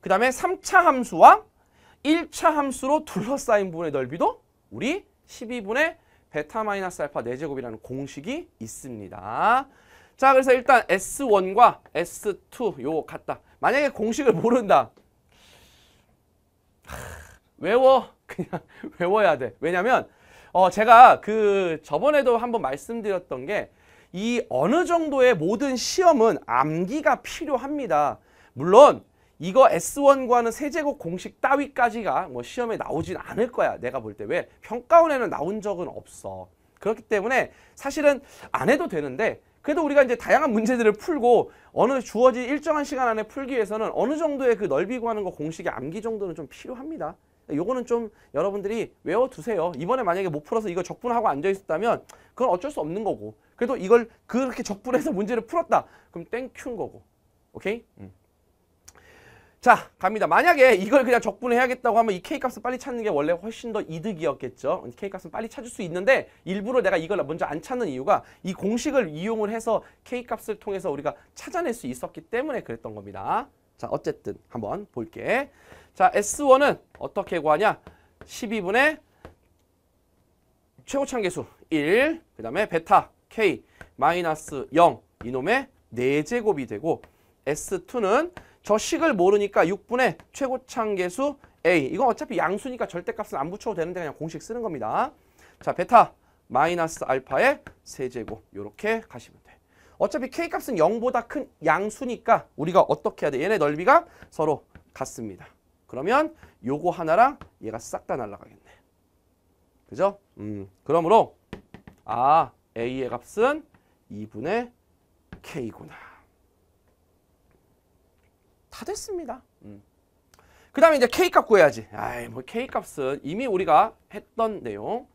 그 다음에 3차 함수와 1차 함수로 둘러싸인 부분의 넓이도 우리 12분의 베타 마이너스 알파 네제곱이라는 공식이 있습니다. 자 그래서 일단 S1과 S2 요 같다. 만약에 공식을 모른다. 하, 외워. 그냥 외워야 돼. 왜냐면 어, 제가 그 저번에도 한번 말씀드렸던 게 이 어느 정도의 모든 시험은 암기가 필요합니다. 물론 이거 S1과는 세제곱 공식 따위까지가 뭐 시험에 나오진 않을 거야. 내가 볼 때. 왜? 평가원에는 나온 적은 없어. 그렇기 때문에 사실은 안 해도 되는데 그래도 우리가 이제 다양한 문제들을 풀고 어느 주어진 일정한 시간 안에 풀기 위해서는 어느 정도의 그 넓이 구하는 거 공식의 암기 정도는 좀 필요합니다. 요거는 좀 여러분들이 외워두세요. 이번에 만약에 못 풀어서 이거 적분하고 앉아있었다면 그건 어쩔 수 없는 거고. 그래도 이걸 그렇게 적분해서 문제를 풀었다. 그럼 땡큐인 거고. 오케이? 음. 자 갑니다 만약에 이걸 그냥 적분해야겠다고 하면 이 K값을 빨리 찾는 게 원래 훨씬 더 이득이었겠죠 K값은 빨리 찾을 수 있는데 일부러 내가 이걸 먼저 안 찾는 이유가 이 공식을 이용을 해서 K값을 통해서 우리가 찾아낼 수 있었기 때문에 그랬던 겁니다 자, 어쨌든 한번 볼게. 자, S1은 어떻게 구하냐? 12분의 최고 창계수 1, 그 다음에 베타 K 마이너스 0 이놈의 4제곱이 되고 S2는 저식을 모르니까 6분의 최고 창계수 A 이건 어차피 양수니까 절대값은 안 붙여도 되는데 그냥 공식 쓰는 겁니다. 자 베타 마이너스 알파의 세제곱 이렇게 가시면 돼요. 어차피 K값은 0보다 큰 양수니까 우리가 어떻게 해야 돼? 얘네 넓이가 서로 같습니다. 그러면 요거 하나랑 얘가 싹 다 날아가겠네. 그죠? 음, 그러므로 아, A의 값은 2분의 K구나. 다 됐습니다. 음. 그 다음에 이제 K값 구해야지. 아이, 뭐 K값은 이미 우리가 했던 내용.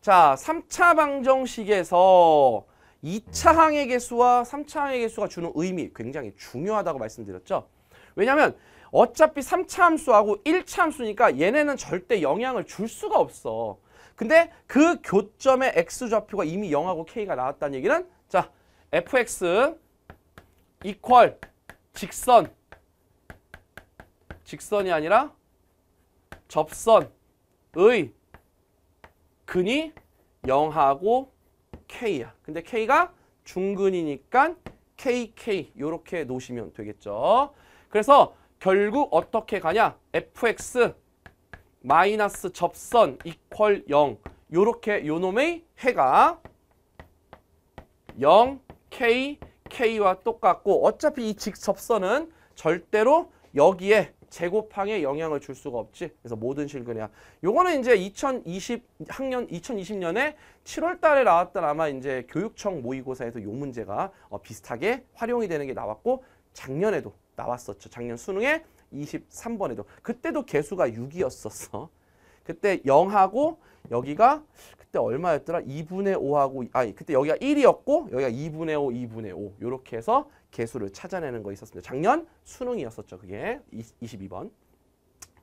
자, 3차 방정식에서 2차 항해 개수와 3차 항해 개수가 주는 의미 굉장히 중요하다고 말씀드렸죠. 왜냐하면 어차피 3차 함수하고 1차 함수니까 얘네는 절대 영향을 줄 수가 없어. 근데 그 교점의 x좌표가 이미 0하고 k가 나왔다는 얘기는 자 fx 이퀄 직선 직선이 아니라 접선의 근이 0하고 K야. 근데 K가 중근이니까 KK 이렇게 놓으시면 되겠죠. 그래서 결국 어떻게 가냐? fx 마이너스 접선 이퀄 0 요렇게 요놈의 해가 0, k, k와 똑같고 어차피 이 직접선은 절대로 여기에 제곱항에 영향을 줄 수가 없지. 그래서 모든 실근이야. 요거는 이제 2020 학년 2020년에 7월 달에 나왔던 아마 이제 교육청 모의고사에서 요 문제가 어, 비슷하게 활용이 되는 게 나왔고 작년에도 나왔었죠. 작년 수능에 23번에도. 그때도 개수가 6이었었어. 그때 0하고 여기가 그때 얼마였더라? 2분의 5하고 아니 그때 여기가 1이었고 여기가 2분의 5, 2분의 5 이렇게 해서 개수를 찾아내는 거 있었습니다. 작년 수능이었었죠. 그게 22번.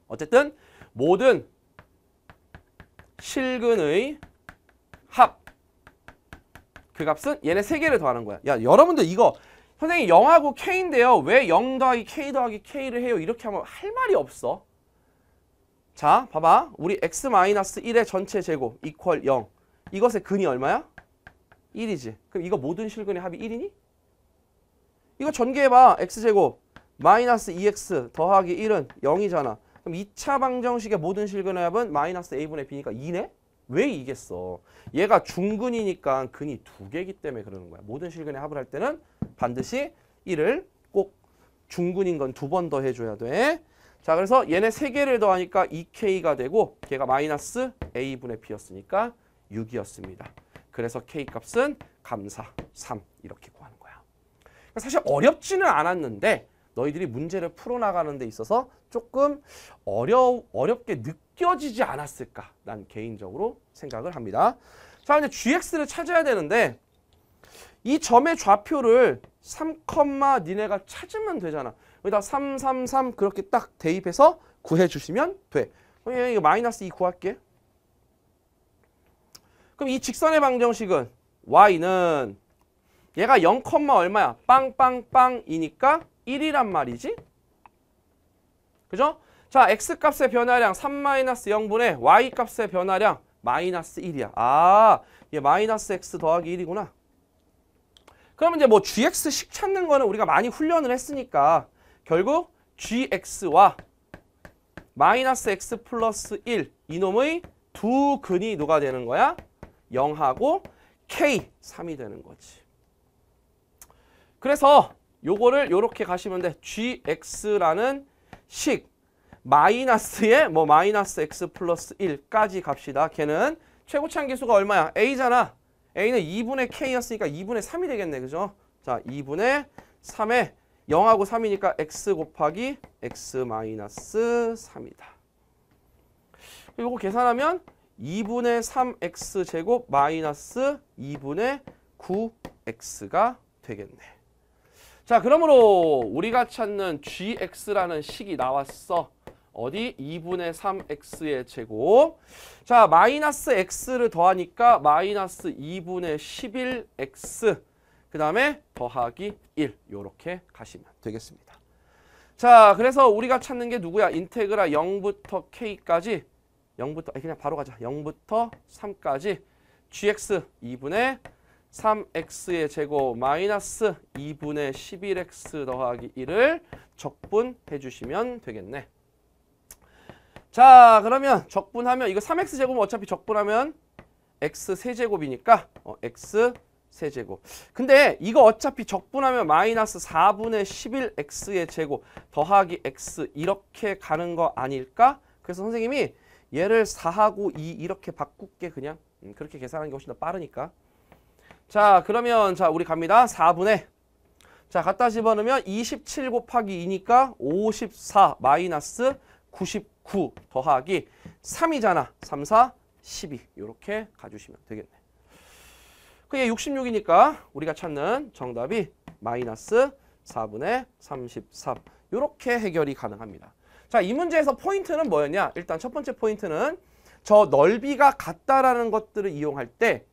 어쨌든 모든 실근의 합. 그 값은 얘네 세 개를 더하는 거야. 야, 여러분들 이거 선생님 0하고 k인데요. 왜 0 더하기 k 더하기 k를 해요? 이렇게 하면 할 말이 없어. 자, 봐봐. 우리 x-1의 전체 제곱 이퀄 0. 이것의 근이 얼마야? 1이지. 그럼 이거 모든 실근의 합이 1이니? 이거 전개해봐. x제곱 마이너스 2x e 더하기 1은 0이잖아. 그럼 2차 방정식의 모든 실근합은 마이너스 a분의 b니까 2네? 왜 이겠어? 얘가 중근이니까 근이 두개기 때문에 그러는 거야. 모든 실근의 합을 할 때는 반드시 1을 꼭 중근인 건 두 번 더 해줘야 돼. 자 그래서 얘네 세 개를 더하니까 2k가 되고 걔가 마이너스 a분의 b였으니까 6이었습니다. 그래서 k값은 감사 3 이렇게 구하는 거야. 사실 어렵지는 않았는데 너희들이 문제를 풀어나가는 데 있어서 조금 어려 어렵게 느껴지지 않았을까 난 개인적으로 생각을 합니다. 자 이제 GX를 찾아야 되는데 이 점의 좌표를 3, 니네가 찾으면 되잖아. 여기다 333 그렇게 딱 대입해서 구해주시면 돼. 그럼 이거 마이너스 2 구할게. 그럼 이 직선의 방정식은 y는 얘가 0, 얼마야? 빵빵빵이니까 1이란 말이지. 그죠? 자, x값의 변화량 3-0분의 y값의 변화량 마이너스 1이야. 아, 얘 마이너스 x 더하기 1이구나. 그러면 이제 뭐 gx씩 찾는 거는 우리가 많이 훈련을 했으니까 결국 gx와 마이너스 x 플러스 1 이놈의 두 근이 누가 되는 거야? 0하고 k 3이 되는 거지. 그래서 요거를 요렇게 가시면 돼. gx라는 식 마이너스에 뭐 마이너스 x 플러스 1까지 갑시다. 걔는 최고차항 계수가 얼마야? a잖아. a는 2분의 k였으니까 2분의 3이 되겠네. 그죠? 자, 2분의 3에 0하고 3이니까 x 곱하기 x 마이너스 3이다. 요거 계산하면 2분의 3x 제곱 마이너스 2분의 9x가 되겠네. 자 그러므로 우리가 찾는 gx라는 식이 나왔어. 어디? 2분의 3x의 제곱. 자 마이너스 x를 더하니까 마이너스 2분의 11x. 그 다음에 더하기 1 이렇게 가시면 되겠습니다. 자 그래서 우리가 찾는 게 누구야? 인테그라 0부터 k까지 0부터 그냥 바로 가자. 0부터 3까지 gx 2분의 3x의 제곱 마이너스 2분의 11x 더하기 1을 적분해 주시면 되겠네. 자 그러면 적분하면 이거 3x 제곱은 어차피 적분하면 x 세제곱이니까 어, x 세제곱 근데 이거 어차피 적분하면 마이너스 4분의 11x의 제곱 더하기 x 이렇게 가는 거 아닐까? 그래서 선생님이 얘를 4하고 2 이렇게 바꿀게 그냥 음, 그렇게 계산하는 게 훨씬 더 빠르니까 자 그러면 자 우리 갑니다. 4분의 자 갖다 집어넣으면 27 곱하기 2니까 54 마이너스 99 더하기 3이잖아. 3, 4, 12 이렇게 가주시면 되겠네. 그게 66이니까 우리가 찾는 정답이 마이너스 4분의 33 이렇게 해결이 가능합니다. 자, 이 문제에서 포인트는 뭐였냐? 일단 첫 번째 포인트는 저 넓이가 같다라는 것들을 이용할 때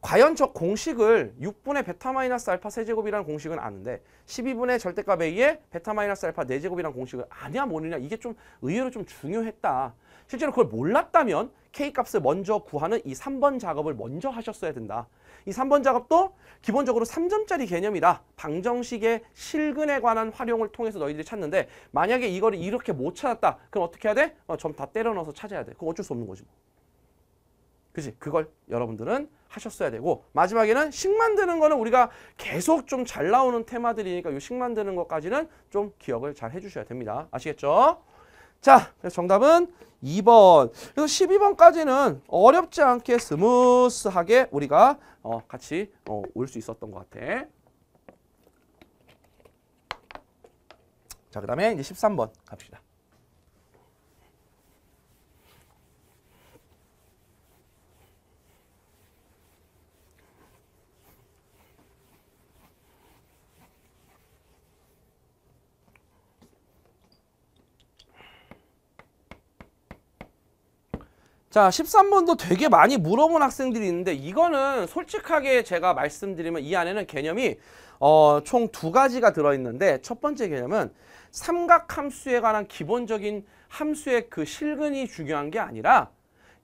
과연 저 공식을 6분의 베타 마이너스 알파 세제곱이라는 공식은 아는데 12분의 절대값 A의 베타 마이너스 알파 4제곱이라는 공식을 아냐 모르냐 이게 좀 의외로 좀 중요했다. 실제로 그걸 몰랐다면 K값을 먼저 구하는 이 3번 작업을 먼저 하셨어야 된다. 이 3번 작업도 기본적으로 3점짜리 개념이다. 방정식의 실근에 관한 활용을 통해서 너희들이 찾는데 만약에 이거를 이렇게 못 찾았다. 그럼 어떻게 해야 돼? 어, 점다 때려 넣어서 찾아야 돼. 그거 어쩔 수 없는 거지 뭐. 그지? 그걸 여러분들은 하셨어야 되고 마지막에는 식 만드는 거는 우리가 계속 좀 잘 나오는 테마들이니까 이 식 만드는 것까지는 좀 기억을 잘 해주셔야 됩니다. 아시겠죠? 자, 그래서 정답은 2번. 그래서 12번까지는 어렵지 않게 스무스하게 우리가 어, 같이 어, 올 수 있었던 것 같아. 자, 그 다음에 이제 13번 갑시다. 자 13번도 되게 많이 물어본 학생들이 있는데 이거는 솔직하게 제가 말씀드리면 이 안에는 개념이 어, 총 두 가지가 들어있는데 첫 번째 개념은 삼각함수에 관한 기본적인 함수의 그 실근이 중요한 게 아니라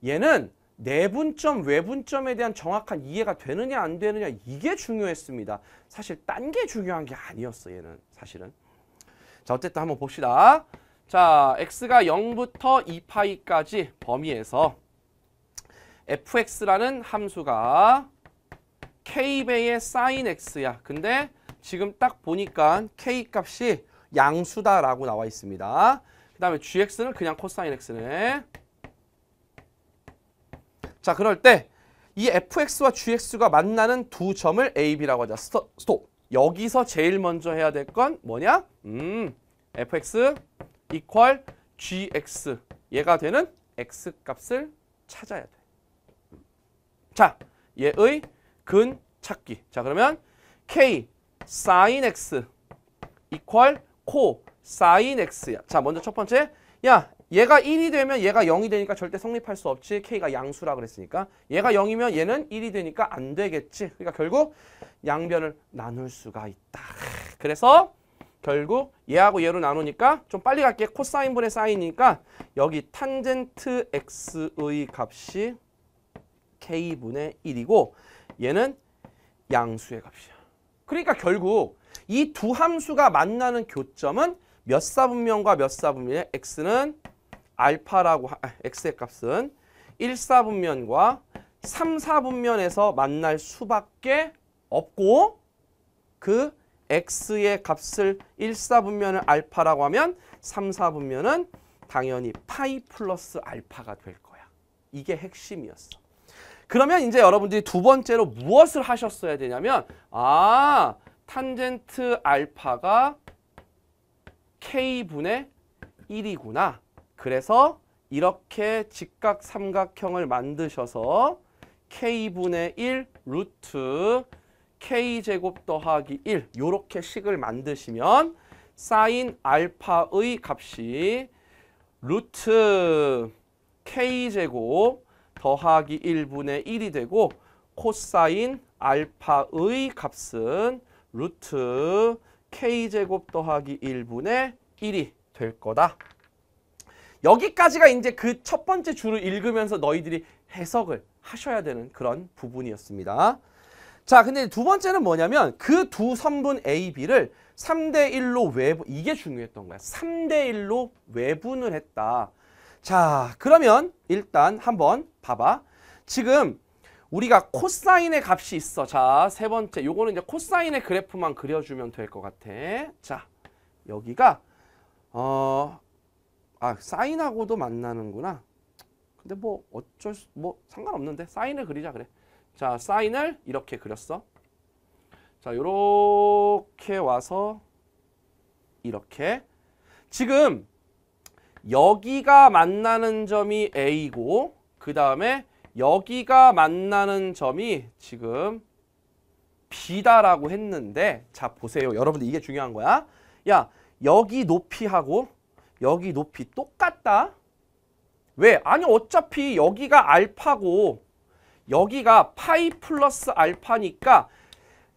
얘는 내분점, 외분점에 대한 정확한 이해가 되느냐 안 되느냐 이게 중요했습니다. 사실 딴 게 중요한 게 아니었어 얘는 사실은. 자 어쨌든 한번 봅시다. 자, x가 0부터 2파이까지 범위에서 fx라는 함수가 k배의 sin x야. 근데 지금 딱 보니까 k값이 양수다라고 나와 있습니다. 그 다음에 gx는 그냥 코사인 x네. 자, 그럴 때 이 fx와 gx가 만나는 두 점을 a, b라고 하자. 스톱. 스톱. 여기서 제일 먼저 해야 될 건 뭐냐? 음, fx equal gx 얘가 되는 x 값을 찾아야 돼. 자, 얘의 근 찾기. 자, 그러면 k sin x equal co sin x 자, 먼저 첫 번째. 야, 얘가 1이 되면 얘가 0이 되니까 절대 성립할 수 없지. k가 양수라 그랬으니까. 얘가 0이면 얘는 1이 되니까 안 되겠지. 그러니까 결국 양변을 나눌 수가 있다. 그래서 결국 얘하고 얘로 나누니까 좀 빨리 갈게 코사인분의 사인이니까 여기 탄젠트 x의 값이 k분의 1이고 얘는 양수의 값이야. 그러니까 결국 이 두 함수가 만나는 교점은 몇 사분면과 몇 사분면의 x는 알파라고 아, x의 값은 1사분면과 3사분면에서 만날 수밖에 없고 그 x의 값을 1, 4분면을 알파라고 하면 3, 4분면은 당연히 파이 플러스 알파가 될 거야. 이게 핵심이었어. 그러면 이제 여러분들이 두 번째로 무엇을 하셨어야 되냐면 아, 탄젠트 알파가 k분의 1이구나. 그래서 이렇게 직각 삼각형을 만드셔서 k분의 1 루트 k제곱 더하기 1 이렇게 식을 만드시면 사인 알파의 값이 루트 k제곱 더하기 1분의 1이 되고 코사인 알파의 값은 루트 k제곱 더하기 1분의 1이 될 거다. 여기까지가 이제 그 첫 번째 줄을 읽으면서 너희들이 해석을 하셔야 되는 그런 부분이었습니다. 자, 근데 두 번째는 뭐냐면 그 두 선분 A, B를 3대 1로 외분 이게 중요했던 거야. 3대 1로 외분을 했다. 자, 그러면 일단 한번 봐봐. 지금 우리가 코사인의 값이 있어. 자, 세 번째. 요거는 이제 코사인의 그래프만 그려주면 될 것 같아. 자, 여기가 어, 아, 사인하고도 만나는구나. 근데 뭐 어쩔 수, 뭐 상관없는데 사인을 그리자 그래. 자, 사인을 이렇게 그렸어. 자, 요렇게 와서 이렇게 지금 여기가 만나는 점이 A고 그 다음에 여기가 만나는 점이 지금 B다라고 했는데 자 보세요 여러분들 이게 중요한 거야 야 여기 높이하고 여기 높이 똑같다 왜? 아니 어차피 여기가 알파고 여기가 파이 플러스 알파니까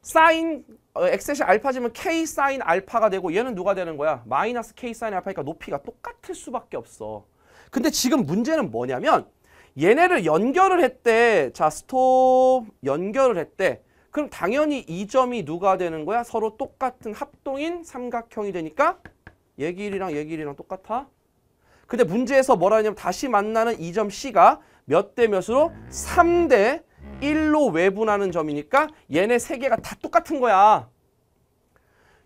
사인 어, 엑셋이 알파지면 k 사인 알파가 되고 얘는 누가 되는 거야? 마이너스 k 사인 알파니까 높이가 똑같을 수밖에 없어. 근데 지금 문제는 뭐냐면 얘네를 연결을 했대. 자, 스톱 연결을 했대. 그럼 당연히 이 점이 누가 되는 거야? 서로 똑같은 합동인 삼각형이 되니까 얘 길이랑 얘 길이랑 똑같아. 근데 문제에서 뭐라 하냐면 다시 만나는 이 점 C가 몇대 몇으로? 3 대 1로 외분하는 점이니까 얘네 세 개가 다 똑같은 거야.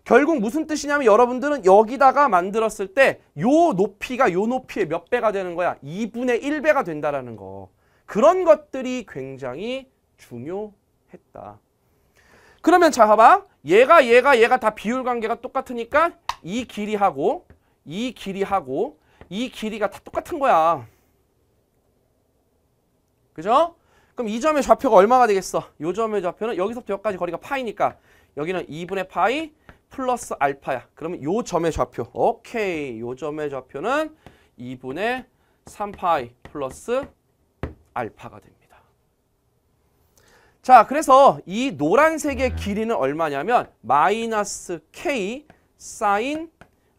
결국 무슨 뜻이냐면 여러분들은 여기다가 만들었을 때 요 높이가 요 높이의 몇 배가 되는 거야. 2분의 1배가 된다라는 거. 그런 것들이 굉장히 중요했다. 그러면 자 봐봐. 얘가 얘가 얘가 다 비율 관계가 똑같으니까 이 길이하고 이 길이하고 이 길이가 다 똑같은 거야. 그죠? 그럼 이 점의 좌표가 얼마가 되겠어? 이 점의 좌표는 여기서부터 여기까지 거리가 파이니까 여기는 2분의 파이 플러스 알파야. 그러면 이 점의 좌표. 오케이. 이 점의 좌표는 2분의 3파이 플러스 알파가 됩니다. 자, 그래서 이 노란색의 길이는 얼마냐면 마이너스 k 사인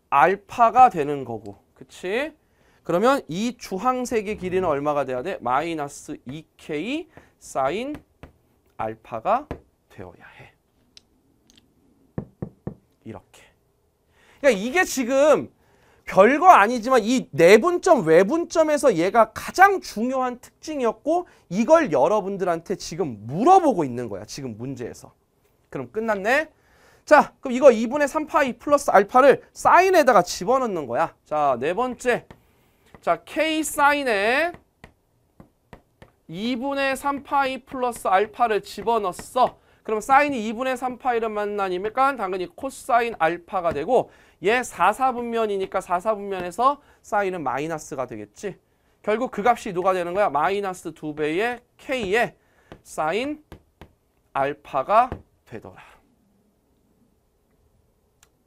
알파가 되는 거고. 그치? 그러면 이 주황색의 길이는 얼마가 돼야 돼? 마이너스 2K 사인 알파가 되어야 해. 이렇게. 그러니까 이게 지금 별거 아니지만 이 내분점 외분점에서 얘가 가장 중요한 특징이었고 이걸 여러분들한테 지금 물어보고 있는 거야. 지금 문제에서. 그럼 끝났네. 자 그럼 이거 2분의 3파이 플러스 알파를 사인에다가 집어넣는 거야. 자 네 번째 자, K 사인에 2분의 3파이 플러스 알파를 집어넣었어. 그럼 사인이 2분의 3파이를 만나니까 당연히 코사인 알파가 되고 얘 4사분면이니까 4사분면에서 사인은 마이너스가 되겠지. 결국 그 값이 누가 되는 거야? 마이너스 2배의 K의 사인 알파가 되더라.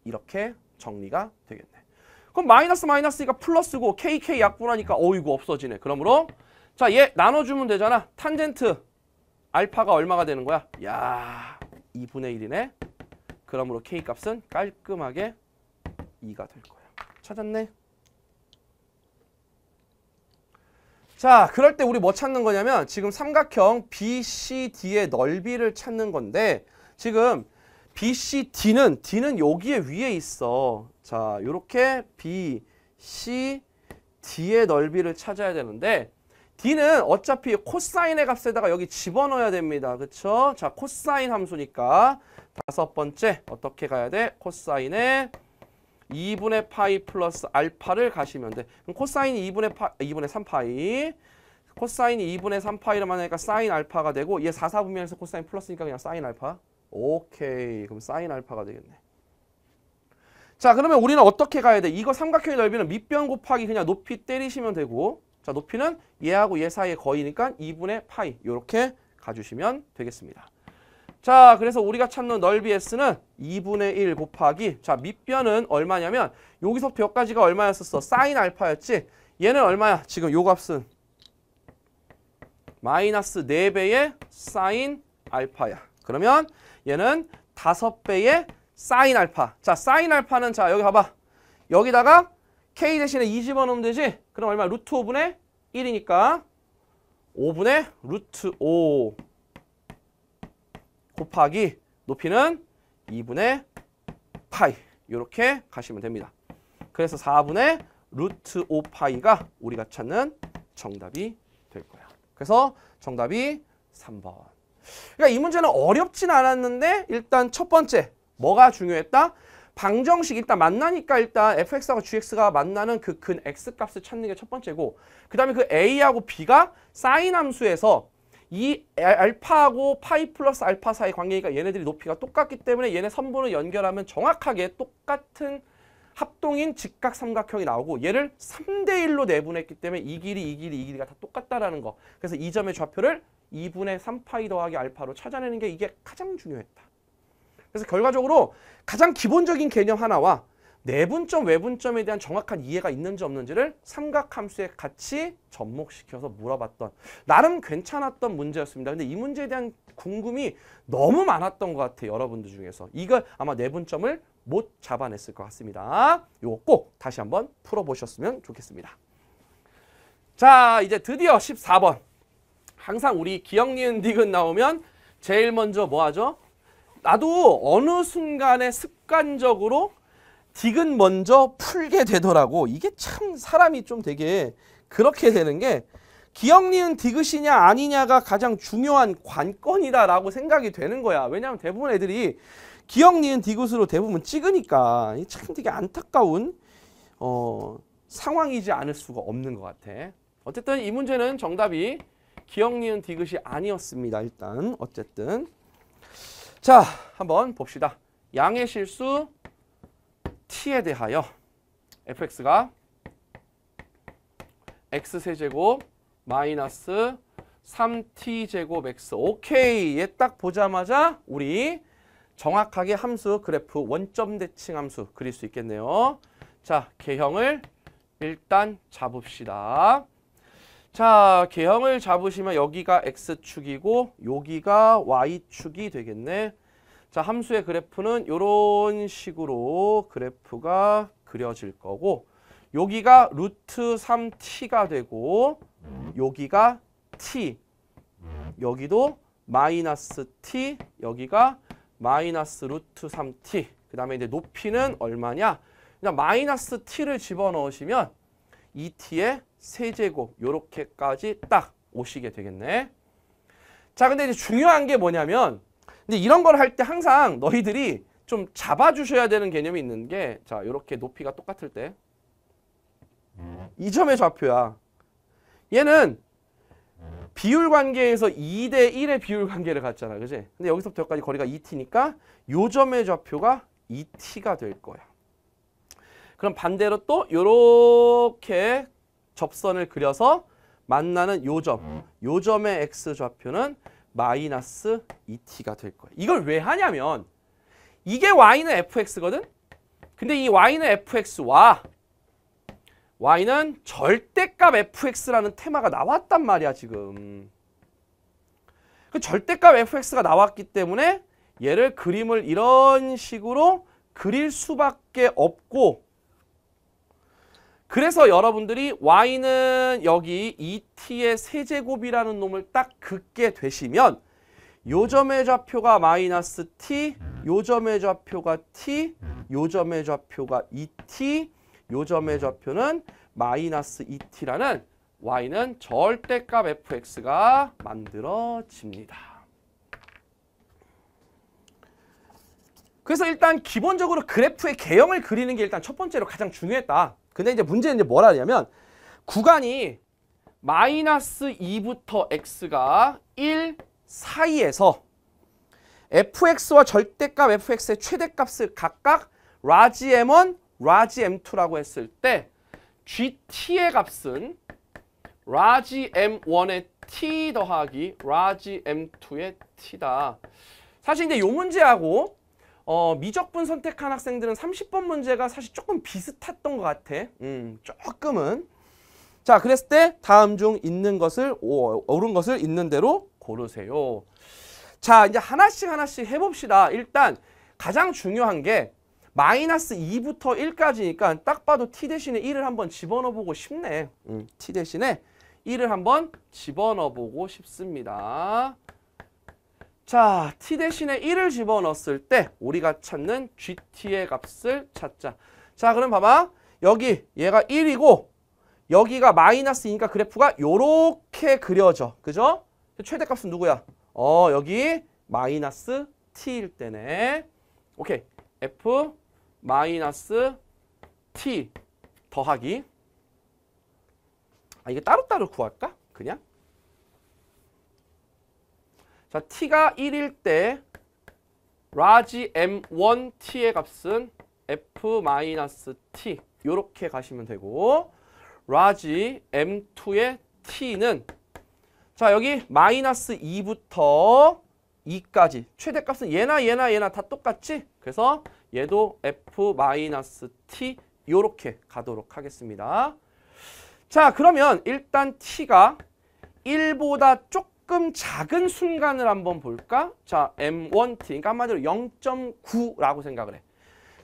이렇게 정리가 되겠네. 그럼 마이너스 마이너스니까 플러스고 KK 약분하니까 어이구 없어지네. 그러므로 자, 얘 나눠주면 되잖아. 탄젠트 알파가 얼마가 되는 거야? 야 2분의 1이네. 그러므로 K값은 깔끔하게 2가 될 거야. 찾았네. 자, 그럴 때 우리 뭐 찾는 거냐면 지금 삼각형 BCD의 넓이를 찾는 건데 지금 BCD는 D는 여기에 위에 있어. 자, 이렇게 B, C, D의 넓이를 찾아야 되는데 D는 어차피 코사인의 값에다가 여기 집어넣어야 됩니다. 그쵸? 자, 코사인 함수니까 다섯 번째 어떻게 가야 돼? 코사인의 2분의 파이 플러스 알파를 가시면 돼. 그럼 코사인이 2분의, 파, 2분의 3파이 코사인이 2분의 3파이라만 하니 사인 알파가 되고 얘 4, 4분면에서 코사인 플러스니까 그냥 사인 알파 오케이 그럼 사인 알파가 되겠네 자 그러면 우리는 어떻게 가야 돼? 이거 삼각형의 넓이는 밑변 곱하기 그냥 높이 때리시면 되고 자 높이는 얘하고 얘 사이의 거리니까 2분의 파이 이렇게 가주시면 되겠습니다. 자 그래서 우리가 찾는 넓이 S는 2분의 1 곱하기 자 밑변은 얼마냐면 여기서벽터까지가 얼마였었어? 사인 알파였지? 얘는 얼마야? 지금 요 값은 마이너스 4배의 사인 알파야. 그러면 얘는 5배의 사인 알파. 자, 사인 알파는 자, 여기 봐봐. 여기다가 k 대신에 2 집어넣으면 되지? 그럼 얼마? 루트 5분의 1이니까 5분의 루트 5 곱하기 높이는 2분의 파이 이렇게 가시면 됩니다. 그래서 4분의 루트 5 파이가 우리가 찾는 정답이 될 거야. 그래서 정답이 3번. 그러니까 이 문제는 어렵진 않았는데 일단 첫 번째 뭐가 중요했다? 방정식 일단 만나니까 일단 fx하고 gx가 만나는 그 근 x값을 찾는 게 첫 번째고 그 다음에 그 a하고 b가 사인 함수에서 이 알파하고 파이 플러스 알파 사이 관계니까 얘네들이 높이가 똑같기 때문에 얘네 선분을 연결하면 정확하게 똑같은 합동인 직각삼각형이 나오고 얘를 3대1로 내분했기 때문에 이 길이 이 길이 이 길이가 다 똑같다라는 거 그래서 이 점의 좌표를 2분의 3파이 더하기 알파로 찾아내는 게 이게 가장 중요했다 그래서 결과적으로 가장 기본적인 개념 하나와 내분점 외분점에 대한 정확한 이해가 있는지 없는지를 삼각함수에 같이 접목시켜서 물어봤던 나름 괜찮았던 문제였습니다. 근데 이 문제에 대한 궁금이 너무 많았던 것 같아요. 여러분들 중에서. 이걸 아마 내분점을 못 잡아냈을 것 같습니다. 이거 꼭 다시 한번 풀어보셨으면 좋겠습니다. 자 이제 드디어 14번. 항상 우리 기억 니은 디귿 나오면 제일 먼저 뭐 하죠? 나도 어느 순간에 습관적으로 디귿 먼저 풀게 되더라고. 이게 참 사람이 좀 되게 그렇게 되는 게 기억 니은 디귿이냐 아니냐가 가장 중요한 관건이다라고 생각이 되는 거야. 왜냐하면 대부분 애들이 기억 니은 디귿으로 대부분 찍으니까 참 되게 안타까운 어, 상황이지 않을 수가 없는 것 같아. 어쨌든 이 문제는 정답이 기억 니은 디귿이 아니었습니다. 일단 어쨌든. 자, 한번 봅시다. 양의 실수 t에 대하여 fx가 x세제곱 마이너스 3t제곱 x 오케이에 딱 보자마자 우리 정확하게 함수 그래프 원점 대칭 함수 그릴 수 있겠네요. 자, 개형을 일단 잡읍시다. 자, 개형을 잡으시면 여기가 x축이고 여기가 y축이 되겠네. 자, 함수의 그래프는 이런 식으로 그래프가 그려질 거고 여기가 루트 3t가 되고 여기가 t, 여기도 마이너스 t, 여기가 마이너스 루트 3t. 그 다음에 이제 높이는 얼마냐? 그냥 마이너스 t를 집어넣으시면 2t에 세제곱 요렇게까지 딱 오시게 되겠네. 자 근데 이제 중요한 게 뭐냐면 근데 이런 걸 할 때 항상 너희들이 좀 잡아주셔야 되는 개념이 있는 게자 이렇게 높이가 똑같을 때 이 점의 좌표야. 얘는 비율 관계에서 2대 1의 비율 관계를 갖잖아. 그지 근데 여기서부터 여기까지 거리가 2t니까 요 점의 좌표가 2t가 될 거야. 그럼 반대로 또 이렇게 접선을 그려서 만나는 요점, 음. 요점의 x좌표는 마이너스 2t가 될 거예요. 이걸 왜 하냐면 이게 y는 fx거든? 근데 이 y는 fx와 y는 절대값 fx라는 테마가 나왔단 말이야 지금. 그 절대값 fx가 나왔기 때문에 얘를 그림을 이런 식으로 그릴 수밖에 없고 그래서 여러분들이 y는 여기 et의 세제곱이라는 놈을 딱 긋게 되시면 요점의 좌표가 마이너스 t, 요점의 좌표가 t, 요점의 좌표가 et, 요점의 좌표는 마이너스 et라는 y는 절대값 fx가 만들어집니다. 그래서 일단 기본적으로 그래프의 개형을 그리는 게 일단 첫 번째로 가장 중요했다. 근데 이제 문제는 이제 뭘 하냐면 구간이 마이너스 2부터 x가 1 사이에서 fx와 절대값 fx의 최대값을 각각 라지 m1, 라지 m2라고 했을 때 gt의 값은 라지 m1의 t 더하기 라지 m2의 t다. 사실 이제 요 문제하고 어, 미적분 선택한 학생들은 30번 문제가 사실 조금 비슷했던 것 같아. 음, 조금은. 자, 그랬을 때 다음 중 있는 것을, 오, 옳은 것을 있는 대로 고르세요. 자, 이제 하나씩 하나씩 해봅시다. 일단 가장 중요한 게 마이너스 2부터 1까지니까 딱 봐도 t 대신에 1을 한번 집어넣어보고 싶네. 음, t 대신에 1을 한번 집어넣어보고 싶습니다. 자, t 대신에 1을 집어넣었을 때 우리가 찾는 gt의 값을 찾자. 자, 그럼 봐봐. 여기 얘가 1이고 여기가 마이너스이니까 그래프가 요렇게 그려져. 그죠? 최대값은 누구야? 어, 여기 마이너스 t일 때네. 오케이. f 마이너스 t 더하기. 아, 이게 따로따로 구할까? 그냥? 자, t가 1일 때 라지 m1 t의 값은 f-t 마이렇게 가시면 되고 라지 m2의 t는 자 여기 마이너스 2부터 2까지 최대값은 얘나 얘나 얘나 다 똑같지? 그래서 얘도 f-t 마 이렇게 가도록 하겠습니다. 자 그러면 일단 t가 1보다 조금 조금 작은 순간을 한번 볼까? 자, M1T, 그러니까 한마디로 0.9라고 생각을 해.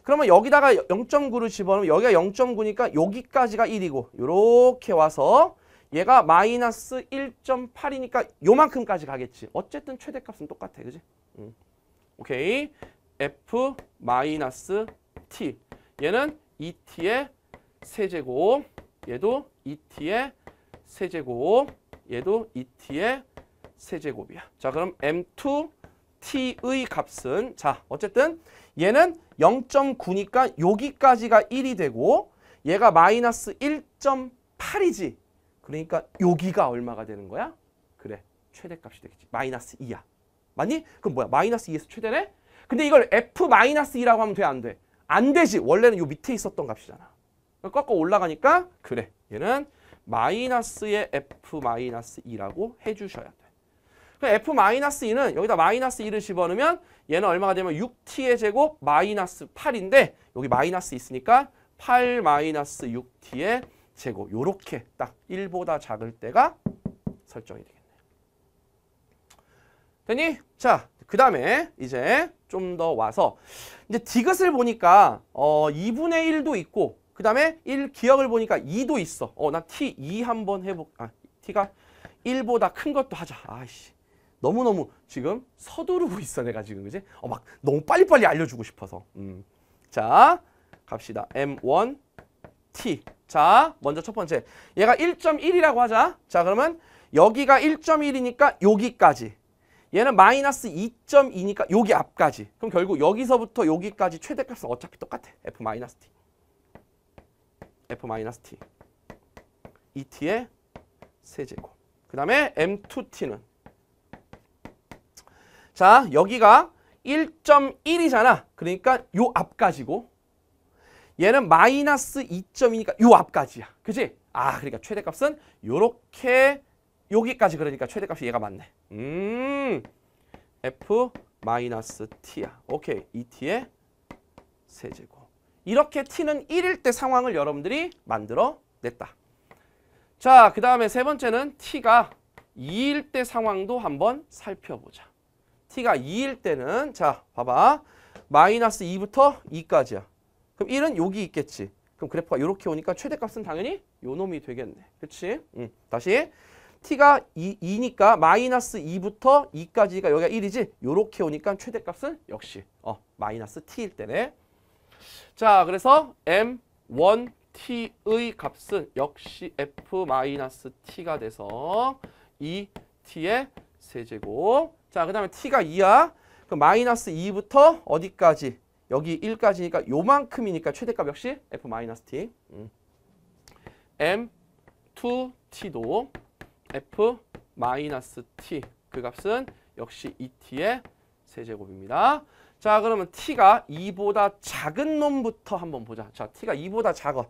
그러면 여기다가 0.9를 집어넣으면 여기가 0.9니까 여기까지가 1이고 이렇게 와서 얘가 마이너스 1.8이니까 요만큼까지 가겠지. 어쨌든 최대값은 똑같아. 그지? 음. 오케이. F 마이너스 T. 얘는 ET의 세제곱. 얘도 ET의 세제곱. 얘도 ET의 세제곱이야. 자, 그럼 M2 T의 값은 자, 어쨌든 얘는 0.9니까 여기까지가 1이 되고 얘가 마이너스 1.8이지. 그러니까 여기가 얼마가 되는 거야? 그래, 최대값이 되겠지. 마이너스 2야. 맞니? 그럼 뭐야? 마이너스 2에서 최대네? 근데 이걸 F-2라고 하면 돼, 안 돼? 안 되지. 원래는 요 밑에 있었던 값이잖아. 꺾어 올라가니까 그래, 얘는 마이너스의 F-2라고 해주셔야 돼. 그럼 F-2는 여기다 마이너스 2를 집어넣으면 얘는 얼마가 되면 6t의 제곱 마이너스 8인데 여기 마이너스 있으니까 8 마이너스 6t의 제곱 요렇게 딱 1보다 작을 때가 설정이 되겠네요. 되니? 자, 그 다음에 이제 좀 더 와서 이제 디귿을 보니까 어 2분의 1도 있고 그 다음에 1 기억을 보니까 2도 있어. 어, 나 T2 한번 해볼, 아, T가 1보다 큰 것도 하자. 아이씨. 너무너무 지금 서두르고 있어 내가 지금 그지? 어, 막 너무 빨리빨리 알려주고 싶어서 음. 자 갑시다 M1T 자 먼저 첫 번째 얘가 1.1이라고 하자 자 그러면 여기가 1.1이니까 여기까지 얘는 마이너스 2.2니까 여기 앞까지 그럼 결국 여기서부터 여기까지 최대값은 어차피 똑같아 f 마이너스 T f 마이너스 T 2T의 세제곱 그 다음에 M2T는 자, 여기가 1.1이잖아. 그러니까 요 앞까지고 얘는 마이너스 2.2니까 요 앞까지야. 그지? 아, 그러니까 최대값은 요렇게 여기까지 그러니까 최대값이 얘가 맞네. 음, f 마이너스 t야. 오케이, 이 t의 세제곱. 이렇게 t는 1일 때 상황을 여러분들이 만들어냈다. 자, 그 다음에 세 번째는 t가 2일 때 상황도 한번 살펴보자. t가 2일 때는 자 봐봐 마이너스 2부터 2까지야. 그럼 1은 여기 있겠지. 그럼 그래프가 이렇게 오니까 최대값은 당연히 요 놈이 되겠네. 그렇지? 응. 다시 t가 2, 2니까 마이너스 2부터 2까지가 여기가 1이지. 요렇게 오니까 최대값은 역시 어 마이너스 t일 때네. 자 그래서 m1t의 값은 역시 f 마이너스 t가 돼서 2t의 세제곱 자, 그 다음에 t가 2야. 그 마이너스 2부터 어디까지? 여기 1까지니까 요만큼이니까 최대값 역시 f 마이너스 t. 음. m 2t도 f 마이너스 t. 그 값은 역시 2t의 세제곱입니다. 자 그러면 t가 2보다 작은 놈부터 한번 보자. 자 t가 2보다 작아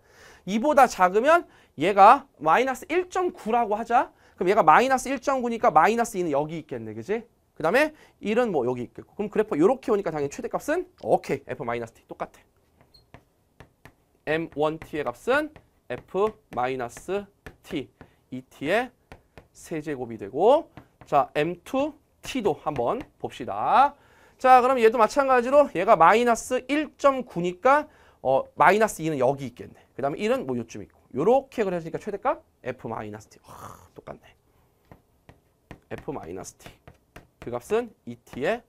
2보다 작으면 얘가 마이너스 1.9라고 하자. 그럼 얘가 마이너스 1.9니까 마이너스 2는 여기 있겠네. 그지? 그 다음에 1은 뭐 여기 있겠고 그럼 그래프 이렇게 오니까 당연히 최대값은 오케이 f-t 마이너스 똑같아 m1t의 값은 f-t 마이너스 e t 의 세제곱이 되고 자 m2t도 한번 봅시다 자 그럼 얘도 마찬가지로 얘가 마이너스 1.9니까 어 마이너스 2는 여기 있겠네 그 다음에 1은 뭐 요쯤 있고 요렇게 그려지니까 최대값 f-t 마이너스 똑같네 f-t 마이너스 그 값은 2t의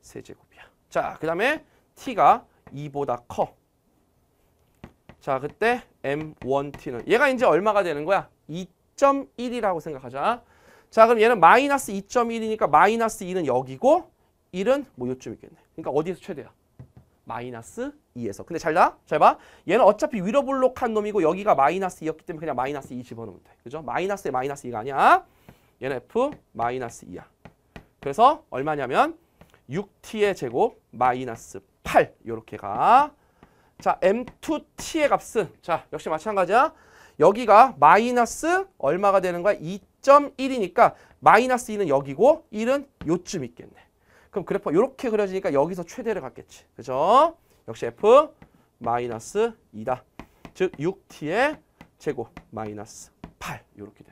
세제곱이야. 자, 그 다음에 t가 2보다 커. 자, 그때 m1t는 얘가 이제 얼마가 되는 거야? 2.1이라고 생각하자. 자, 그럼 얘는 마이너스 2.1이니까 마이너스 2는 여기고 1은 뭐 요쯤이겠네. 그러니까 어디에서 최대야? 마이너스 2에서. 근데 잘 나? 잘 봐. 얘는 어차피 위로 볼록한 놈이고 여기가 마이너스 2였기 때문에 그냥 마이너스 2 집어넣으면 돼. 그죠? 마이너스에 마이너스 2가 아니야. 얘는 f 마이너스 2야. 그래서 얼마냐면 6t의 제곱 마이너스 8이렇게가자 m2t의 값은 자 역시 마찬가지야 여기가 마이너스 얼마가 되는 거야 2.1이니까 마이너스 2는 여기고 1은 요쯤 있겠네 그럼 그래프 이렇게 그려지니까 여기서 최대를 갖겠지 그죠 역시 f 마이너스 2다 즉 6t의 제곱 마이너스 8이렇게돼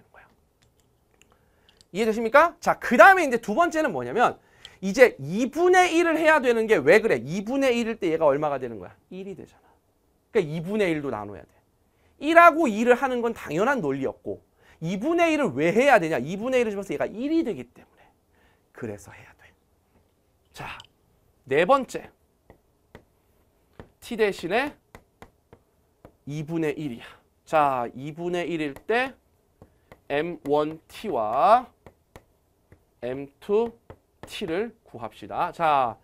이해되십니까? 자, 그 다음에 이제 두 번째는 뭐냐면 이제 2분의 1을 해야 되는 게 왜 그래? 2분의 1일 때 얘가 얼마가 되는 거야? 1이 되잖아. 그러니까 2분의 1도 나눠야 돼. 1하고 2를 하는 건 당연한 논리였고 2분의 1을 왜 해야 되냐? 2분의 1을 집어서 얘가 1이 되기 때문에 그래서 해야 돼. 자, 네 번째. t 대신에 2분의 1이야. 자, 2분의 1일 때 m1t와 M2T를 구합시다. 자,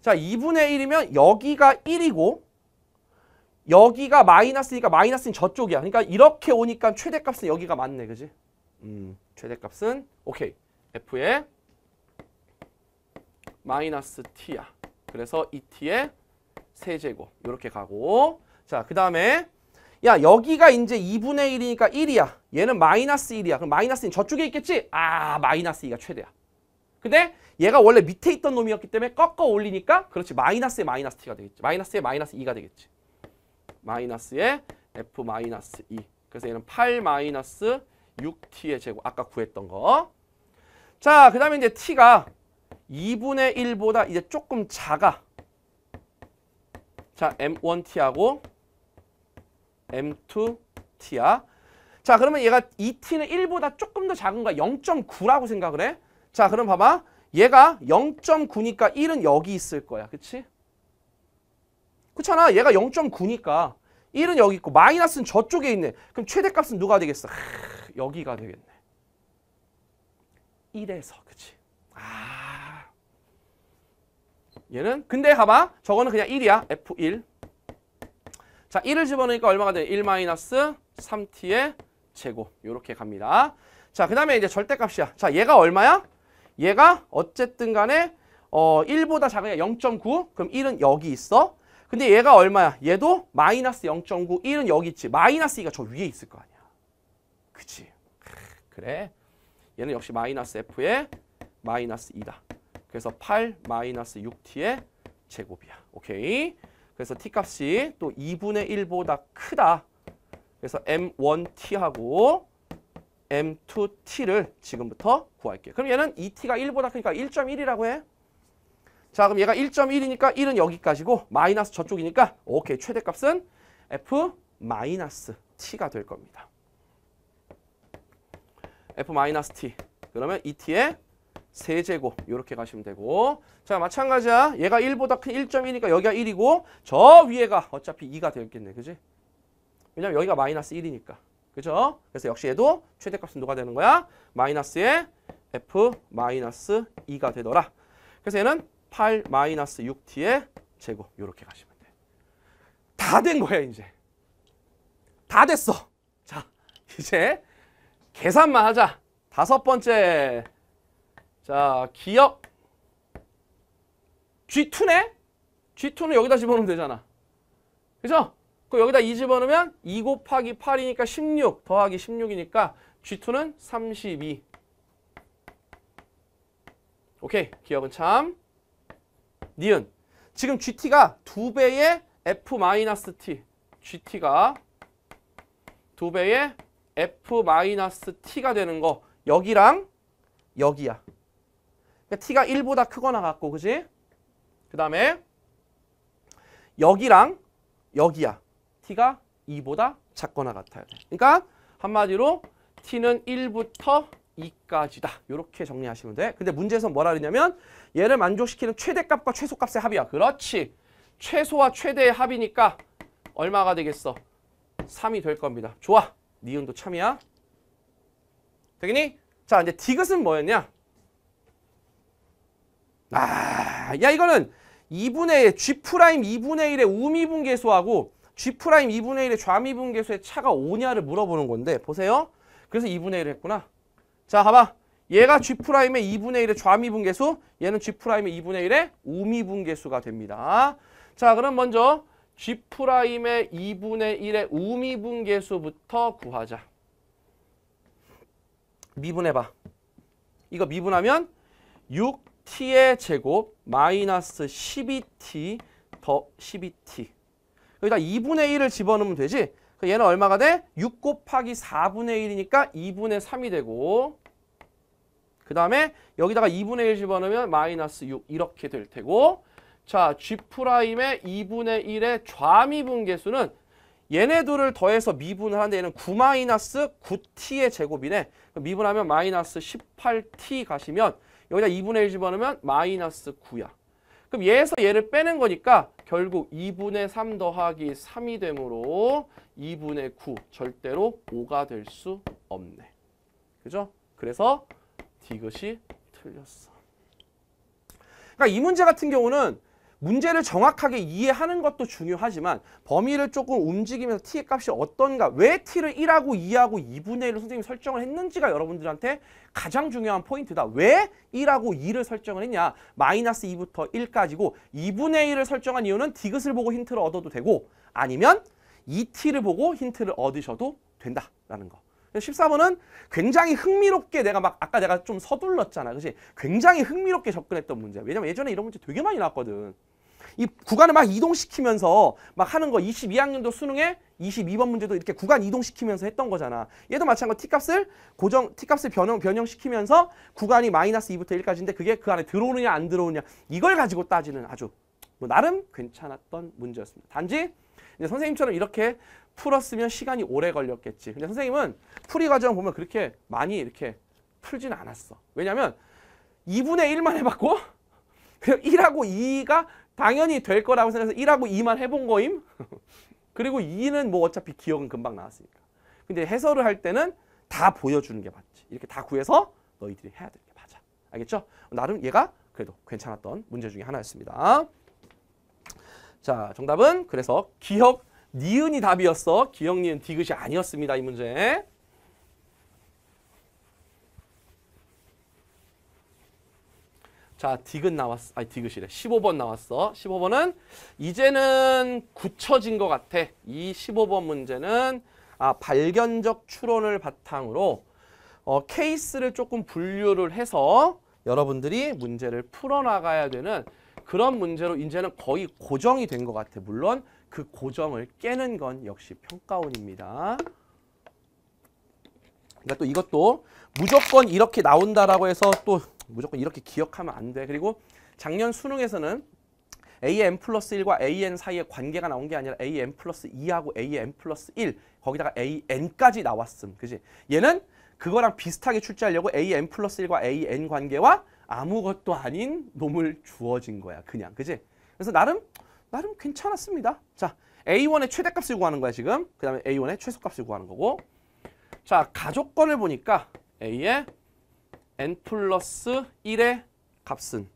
자 2분의 1이면 여기가 1이고 여기가 마이너스니까 마이너스는 저쪽이야. 그러니까 이렇게 오니까 최대값은 여기가 맞네. 그지? 음, 최대값은 오케이. F의 마이너스 T야. 그래서 이 T의 세제곱 이렇게 가고 자, 그 다음에 야 여기가 이제 2분의 1이니까 1이야. 얘는 마이너스 1이야. 그럼 마이너스는 저쪽에 있겠지? 아 마이너스 2가 최대야. 근데 얘가 원래 밑에 있던 놈이었기 때문에 꺾어 올리니까 그렇지 마이너스에 마이너스 t가 되겠지. 마이너스에 마이너스 2가 되겠지. 마이너스에 f 마이너스 2. E. 그래서 얘는 8 마이너스 6t의 제곱. 아까 구했던 거. 자, 그 다음에 이제 t가 2분의 1보다 이제 조금 작아. 자, m1t하고 m2t야. 자, 그러면 얘가 2t는 1보다 조금 더 작은 거야. 0.9라고 생각을 해. 자 그럼 봐봐. 얘가 0.9니까 1은 여기 있을 거야. 그치? 그렇잖아. 얘가 0.9니까 1은 여기 있고 마이너스는 저쪽에 있네. 그럼 최대값은 누가 되겠어? 하, 여기가 되겠네. 1에서 그치? 아 얘는 근데 봐봐 저거는 그냥 1이야. F1 자 1을 집어넣으니까 얼마가 돼? 1 마이너스 3t의 제곱 이렇게 갑니다. 자 그 다음에 이제 절대값이야. 자 얘가 얼마야? 얘가 어쨌든 간에 어 1보다 작으냐 0.9 그럼 1은 여기 있어 근데 얘가 얼마야 얘도 마이너스 0.9 1은 여기 있지 마이너스 2가 저 위에 있을 거 아니야 그치 그래 얘는 역시 마이너스 F에 마이너스 2다 그래서 8 마이너스 6T의 제곱이야 오케이 그래서 T값이 또 2분의 1보다 크다 그래서 M1T하고 M2t를 지금부터 구할게요. 그럼 얘는 2t가 1보다 크니까 1.1이라고 해. 자 그럼 얘가 1.1이니까 1은 여기까지고 마이너스 저쪽이니까 오케이 최대값은 F 마이너스 T가 될 겁니다. F 마이너스 T 그러면 2T의 세제곱 이렇게 가시면 되고 자 마찬가지야 얘가 1보다 큰 1.1이니까 여기가 1이고 저 위에가 어차피 2가 되겠네 그지? 왜냐면 여기가 마이너스 1이니까 그죠? 그래서 역시 얘도 최대값은 누가 되는 거야? 마이너스의 f 마이너스 2가 되더라. 그래서 얘는 8 마이너스 6t의 제곱 이렇게 가시면 돼. 다 된 거야 이제. 다 됐어. 자 이제 계산만 하자. 다섯 번째 자 기억 G2네? G2는 여기다 집어넣으면 되잖아. 그죠? 그 여기다 2 집어넣으면 2 곱하기 8이니까 16 더하기 16이니까 G2는 32. 오케이. 기억은 참. 니은. 지금 GT가 2배의 F-T. GT가 2배의 F-T가 되는 거. 여기랑 여기야. 그러니까 T가 1보다 크거나 같고, 그지? 그 다음에 여기랑 여기야. t가 2보다 작거나 같아야 돼. 그러니까 한마디로 t는 1부터 2까지다. 이렇게 정리하시면 돼. 근데 문제에서 뭐라 그러냐면 얘를 만족시키는 최대값과 최소값의 합이야. 그렇지. 최소와 최대의 합이니까 얼마가 되겠어? 3이 될 겁니다. 좋아. 니은도 참이야. 되겠니? 자, 이제 디귿은 뭐였냐? 아, 야 이거는 2분의 G 프라임 2분의 1의 우미분계수하고 G'2분의 1의 좌미분 계수의 차가 오냐를 물어보는 건데 보세요. 그래서 2분의 1을 했구나. 자, 봐봐. 얘가 G'의 2분의 1의 좌미분 계수, 얘는 G'의 2분의 1의 우미분 계수가 됩니다. 자, 그럼 먼저 G'의 2분의 1의 우미분 계수부터 구하자. 미분해봐. 이거 미분하면 6t의 제곱 마이너스 12t 더 12t. 여기다 2분의 1을 집어넣으면 되지. 그러니까 얘는 얼마가 돼? 6 곱하기 4분의 1이니까 2분의 3이 되고 그 다음에 여기다가 2분의 1 집어넣으면 마이너스 6 이렇게 될 테고 자 G'의 2분의 1의 좌미분 계수는 얘네 둘을 더해서 미분을 하는데 얘는 9 마이너스 9t의 제곱이네 미분하면 마이너스 18t 가시면 여기다 2분의 1 집어넣으면 마이너스 9야 그럼 얘에서 얘를 빼는 거니까 결국 2분의 3 더하기 3이 되므로 2분의 9 절대로 5가 될 수 없네. 그죠? 그래서 디귿이 틀렸어. 그러니까 이 문제 같은 경우는 문제를 정확하게 이해하는 것도 중요하지만 범위를 조금 움직이면서 t의 값이 어떤가 왜 t를 1하고 2하고 2분의 1로 선생님이 설정을 했는지가 여러분들한테 가장 중요한 포인트다. 왜 1하고 2를 설정을 했냐. 마이너스 2부터 1까지고 2분의 1을 설정한 이유는 디귿을 보고 힌트를 얻어도 되고 아니면 2t를 보고 힌트를 얻으셔도 된다라는 거. 14번은 굉장히 흥미롭게 내가 막 아까 내가 좀 서둘렀잖아. 그지 굉장히 흥미롭게 접근했던 문제야. 왜냐면 예전에 이런 문제 되게 많이 나왔거든. 이 구간을 막 이동시키면서 막 하는 거 22학년도 수능에 22번 문제도 이렇게 구간 이동시키면서 했던 거잖아. 얘도 마찬가지로 t값을 고정 t값을 변형 변형시키면서 구간이 마이너스 2부터 1까지인데 그게 그 안에 들어오느냐 안 들어오느냐 이걸 가지고 따지는 아주 뭐 나름 괜찮았던 문제였습니다. 단지 이제 선생님처럼 이렇게 풀었으면 시간이 오래 걸렸겠지. 근데 선생님은 풀이 과정 보면 그렇게 많이 이렇게 풀진 않았어. 왜냐면 2분의 1만 해봤고 그냥 1하고 2가 당연히 될 거라고 생각해서 1하고 2만 해본 거임. 그리고 2는 뭐 어차피 기억은 금방 나왔으니까. 근데 해설을 할 때는 다 보여주는 게 맞지. 이렇게 다 구해서 너희들이 해야 되는 게 맞아. 알겠죠? 나름 얘가 그래도 괜찮았던 문제 중에 하나였습니다. 자, 정답은 그래서 기억 니은이 답이었어. 기억 니은 디귿이 아니었습니다. 이 문제. 에 자, 디귿 나왔어. 아니, 디귿이래. 15번 나왔어. 15번은 이제는 굳혀진 것 같아. 이 15번 문제는 아, 발견적 추론을 바탕으로 어, 케이스를 조금 분류를 해서 여러분들이 문제를 풀어나가야 되는 그런 문제로 이제는 거의 고정이 된 것 같아. 물론 그 고정을 깨는 건 역시 평가원입니다. 그러니까 또 이것도 무조건 이렇게 나온다라고 해서 또 무조건 이렇게 기억하면 안 돼. 그리고 작년 수능에서는 AN 플러스 1과 AN 사이의 관계가 나온 게 아니라 AN 플러스 2하고 AN 플러스 1 거기다가 AN까지 나왔음. 그지? 얘는 그거랑 비슷하게 출제하려고 AN 플러스 1과 AN 관계와 아무것도 아닌 놈을 주어진 거야. 그냥. 그지? 그래서 나름 나름 괜찮았습니다. 자, A1의 최대값을 구하는 거야, 지금. 그 다음에 A1의 최소값을 구하는 거고. 자, 가족권을 보니까 A의 n 플러스 1의 값은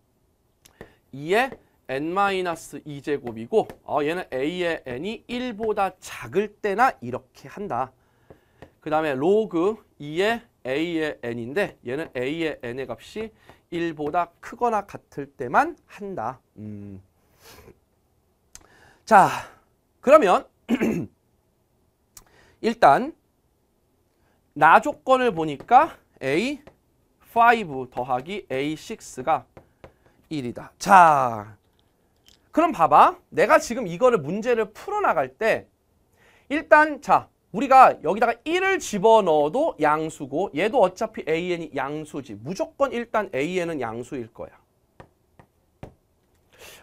2의 n 마이너스 2제곱이고 어, 얘는 a의 n이 1보다 작을 때나 이렇게 한다. 그 다음에 로그 2의 a의 n인데 얘는 a의 n의 값이 1보다 크거나 같을 때만 한다. 음. 자, 그러면 일단 나 조건을 보니까 a, 5 더하기 A6가 1이다. 자, 그럼 봐봐. 내가 지금 이거를 문제를 풀어나갈 때 일단 자, 우리가 여기다가 1을 집어넣어도 양수고 얘도 어차피 AN이 양수지. 무조건 일단 AN은 양수일 거야.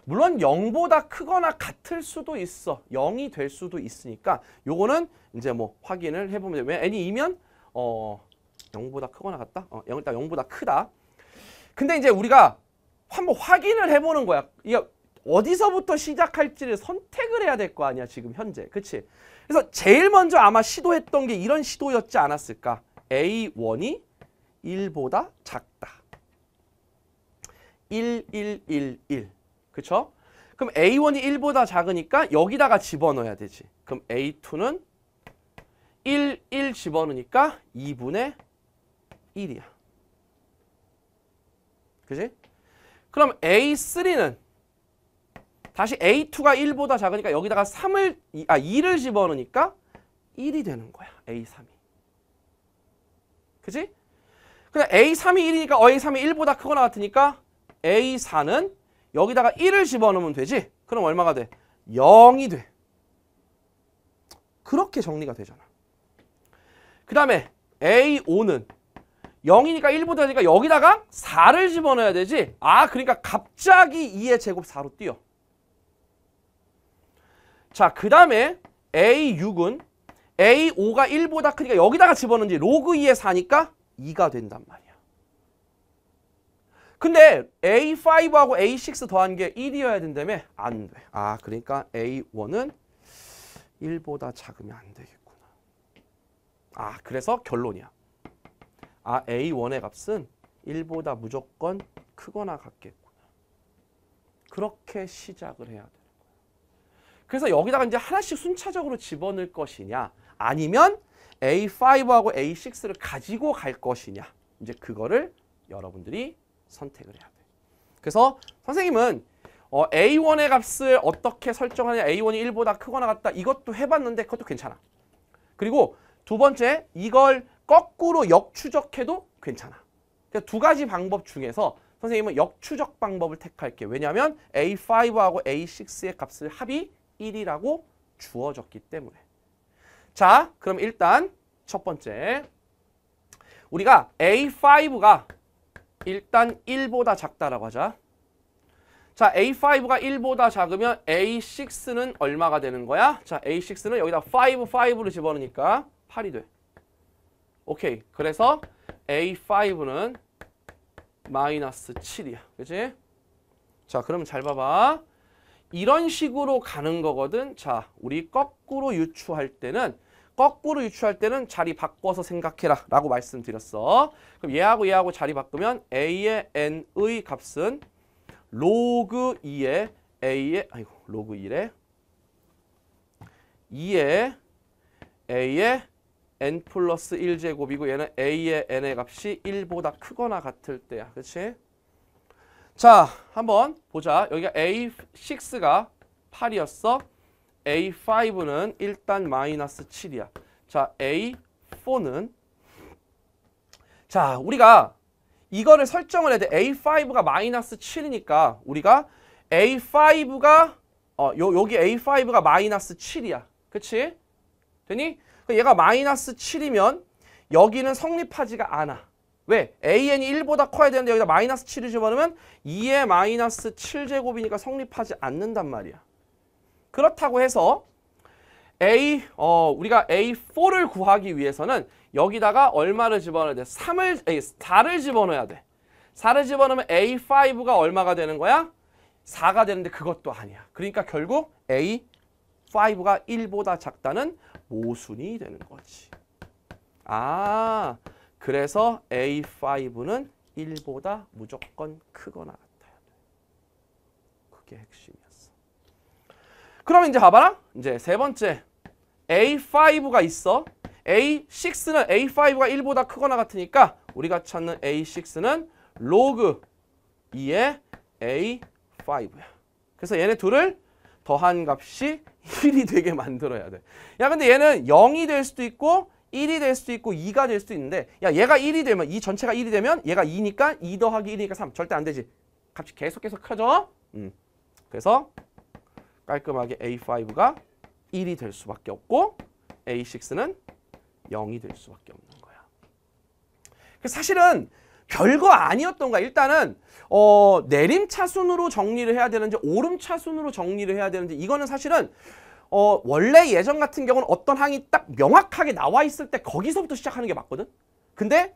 물론 0보다 크거나 같을 수도 있어. 0이 될 수도 있으니까 요거는 이제 뭐 확인을 해보면 되면 N이 2면 어 0보다 크거나 같다? 어, 일 0보다 크다. 근데 이제 우리가 한번 확인을 해보는 거야. 이게 어디서부터 시작할지를 선택을 해야 될 거 아니야 지금 현재. 그치? 그래서 제일 먼저 아마 시도했던 게 이런 시도였지 않았을까. A1이 1보다 작다. 1, 1, 1, 1. 그쵸? 그럼 A1이 1보다 작으니까 여기다가 집어넣어야 되지. 그럼 A2는 1, 1 집어넣으니까 2분의 1이야. 그지? 그럼 A3는 다시 A2가 1보다 작으니까 여기다가 3을 아 2를 집어넣으니까 1이 되는 거야. A3이. 그지? 그냥 A3이 1이니까 A3이 1보다 크거나 같으니까 A4는 여기다가 1을 집어넣으면 되지? 그럼 얼마가 돼? 0이 돼. 그렇게 정리가 되잖아. 그 다음에 A5는 0이니까 1보다 되니까 여기다가 4를 집어넣어야 되지. 아, 그러니까 갑자기 2의 제곱 4로 뛰어. 자, 그 다음에 A6은 A5가 1보다 크니까 여기다가 집어넣는지 로그 2의 4니까 2가 된단 말이야. 근데 A5하고 A6 더한 게 1이어야 된다며? 안 돼. 아, 그러니까 A1은 1보다 작으면 안 되겠구나. 아, 그래서 결론이야. 아 A1의 값은 1보다 무조건 크거나 같겠구나. 그렇게 시작을 해야 되는 돼요. 그래서 여기다가 이제 하나씩 순차적으로 집어넣을 것이냐 아니면 A5하고 A6를 가지고 갈 것이냐 이제 그거를 여러분들이 선택을 해야 돼. 그래서 선생님은 어, A1의 값을 어떻게 설정하냐 A1이 1보다 크거나 같다 이것도 해봤는데 그것도 괜찮아. 그리고 두 번째 이걸 거꾸로 역추적해도 괜찮아. 그러니까 두 가지 방법 중에서 선생님은 역추적 방법을 택할게요. 왜냐하면 A5하고 A6의 값을 합이 1이라고 주어졌기 때문에. 자, 그럼 일단 첫 번째. 우리가 A5가 일단 1보다 작다라고 하자. 자, A5가 1보다 작으면 A6는 얼마가 되는 거야? 자, A6는 여기다 5, 5를 집어넣으니까 8이 돼. 오케이. 그래서 A5는 마이너스 7이야. 그치 자, 그러면 잘 봐봐. 이런 식으로 가는 거거든. 자, 우리 거꾸로 유추할 때는 거꾸로 유추할 때는 자리 바꿔서 생각해라 라고 말씀드렸어. 그럼 얘하고 얘하고 자리 바꾸면 A의 N의 값은 로그 2의 A의 아이고 로그 1에 2의 A의 n 플러스 1제곱이고 얘는 a의 n의 값이 1보다 크거나 같을 때야. 그렇지? 자, 한번 보자. 여기가 a6가 8이었어. a5는 일단 마이너스 7이야. 자, a4는 자, 우리가 이거를 설정을 해야 돼. a5가 마이너스 7이니까 우리가 a5가 어, 요, 여기 a5가 마이너스 7이야. 그치? 되니? 그러니까 얘가 마이너스 7이면 여기는 성립하지가 않아. 왜? an이 1보다 커야 되는데 여기다 마이너스 7을 집어넣으면 2의 마이너스 7제곱이니까 성립하지 않는단 말이야. 그렇다고 해서 a 어 우리가 a4를 구하기 위해서는 여기다가 얼마를 집어넣어야 돼? 3을 에이, 4를 집어넣어야 돼. 4를 집어넣으면 a5가 얼마가 되는 거야? 4가 되는데 그것도 아니야. 그러니까 결국 a5가 1보다 작다는 모순이 되는 거지. 아, 그래서 A5는 1보다 무조건 크거나 같아야 돼. 그게 핵심이었어. 그럼 이제 봐봐라. 이제 세 번째. A5가 있어. A6는 A5가 1보다 크거나 같으니까 우리가 찾는 A6는 로그 2의 A5야. 그래서 얘네 둘을 더한 값이 1이 되게 만들어야 돼. 야 근데 얘는 0이 될 수도 있고 1이 될 수도 있고 2가 될 수도 있는데 야 얘가 1이 되면 이 전체가 1이 되면 얘가 2니까 2 더하기 1이니까 3 절대 안 되지. 값이 계속 계속 커져. 음. 그래서 깔끔하게 A5가 1이 될 수밖에 없고 A6는 0이 될 수밖에 없는 거야. 그 사실은 별거 아니었던가 일단은 어, 내림차순으로 정리를 해야 되는지 오름차순으로 정리를 해야 되는지 이거는 사실은 어, 원래 예전 같은 경우는 어떤 항이 딱 명확하게 나와 있을 때 거기서부터 시작하는 게 맞거든 근데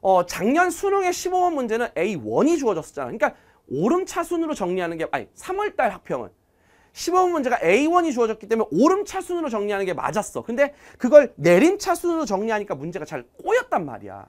어, 작년 수능의 15번 문제는 A1이 주어졌었잖아 그러니까 오름차순으로 정리하는 게 아니 3월달 학평은 15번 문제가 A1이 주어졌기 때문에 오름차순으로 정리하는 게 맞았어 근데 그걸 내림차순으로 정리하니까 문제가 잘 꼬였단 말이야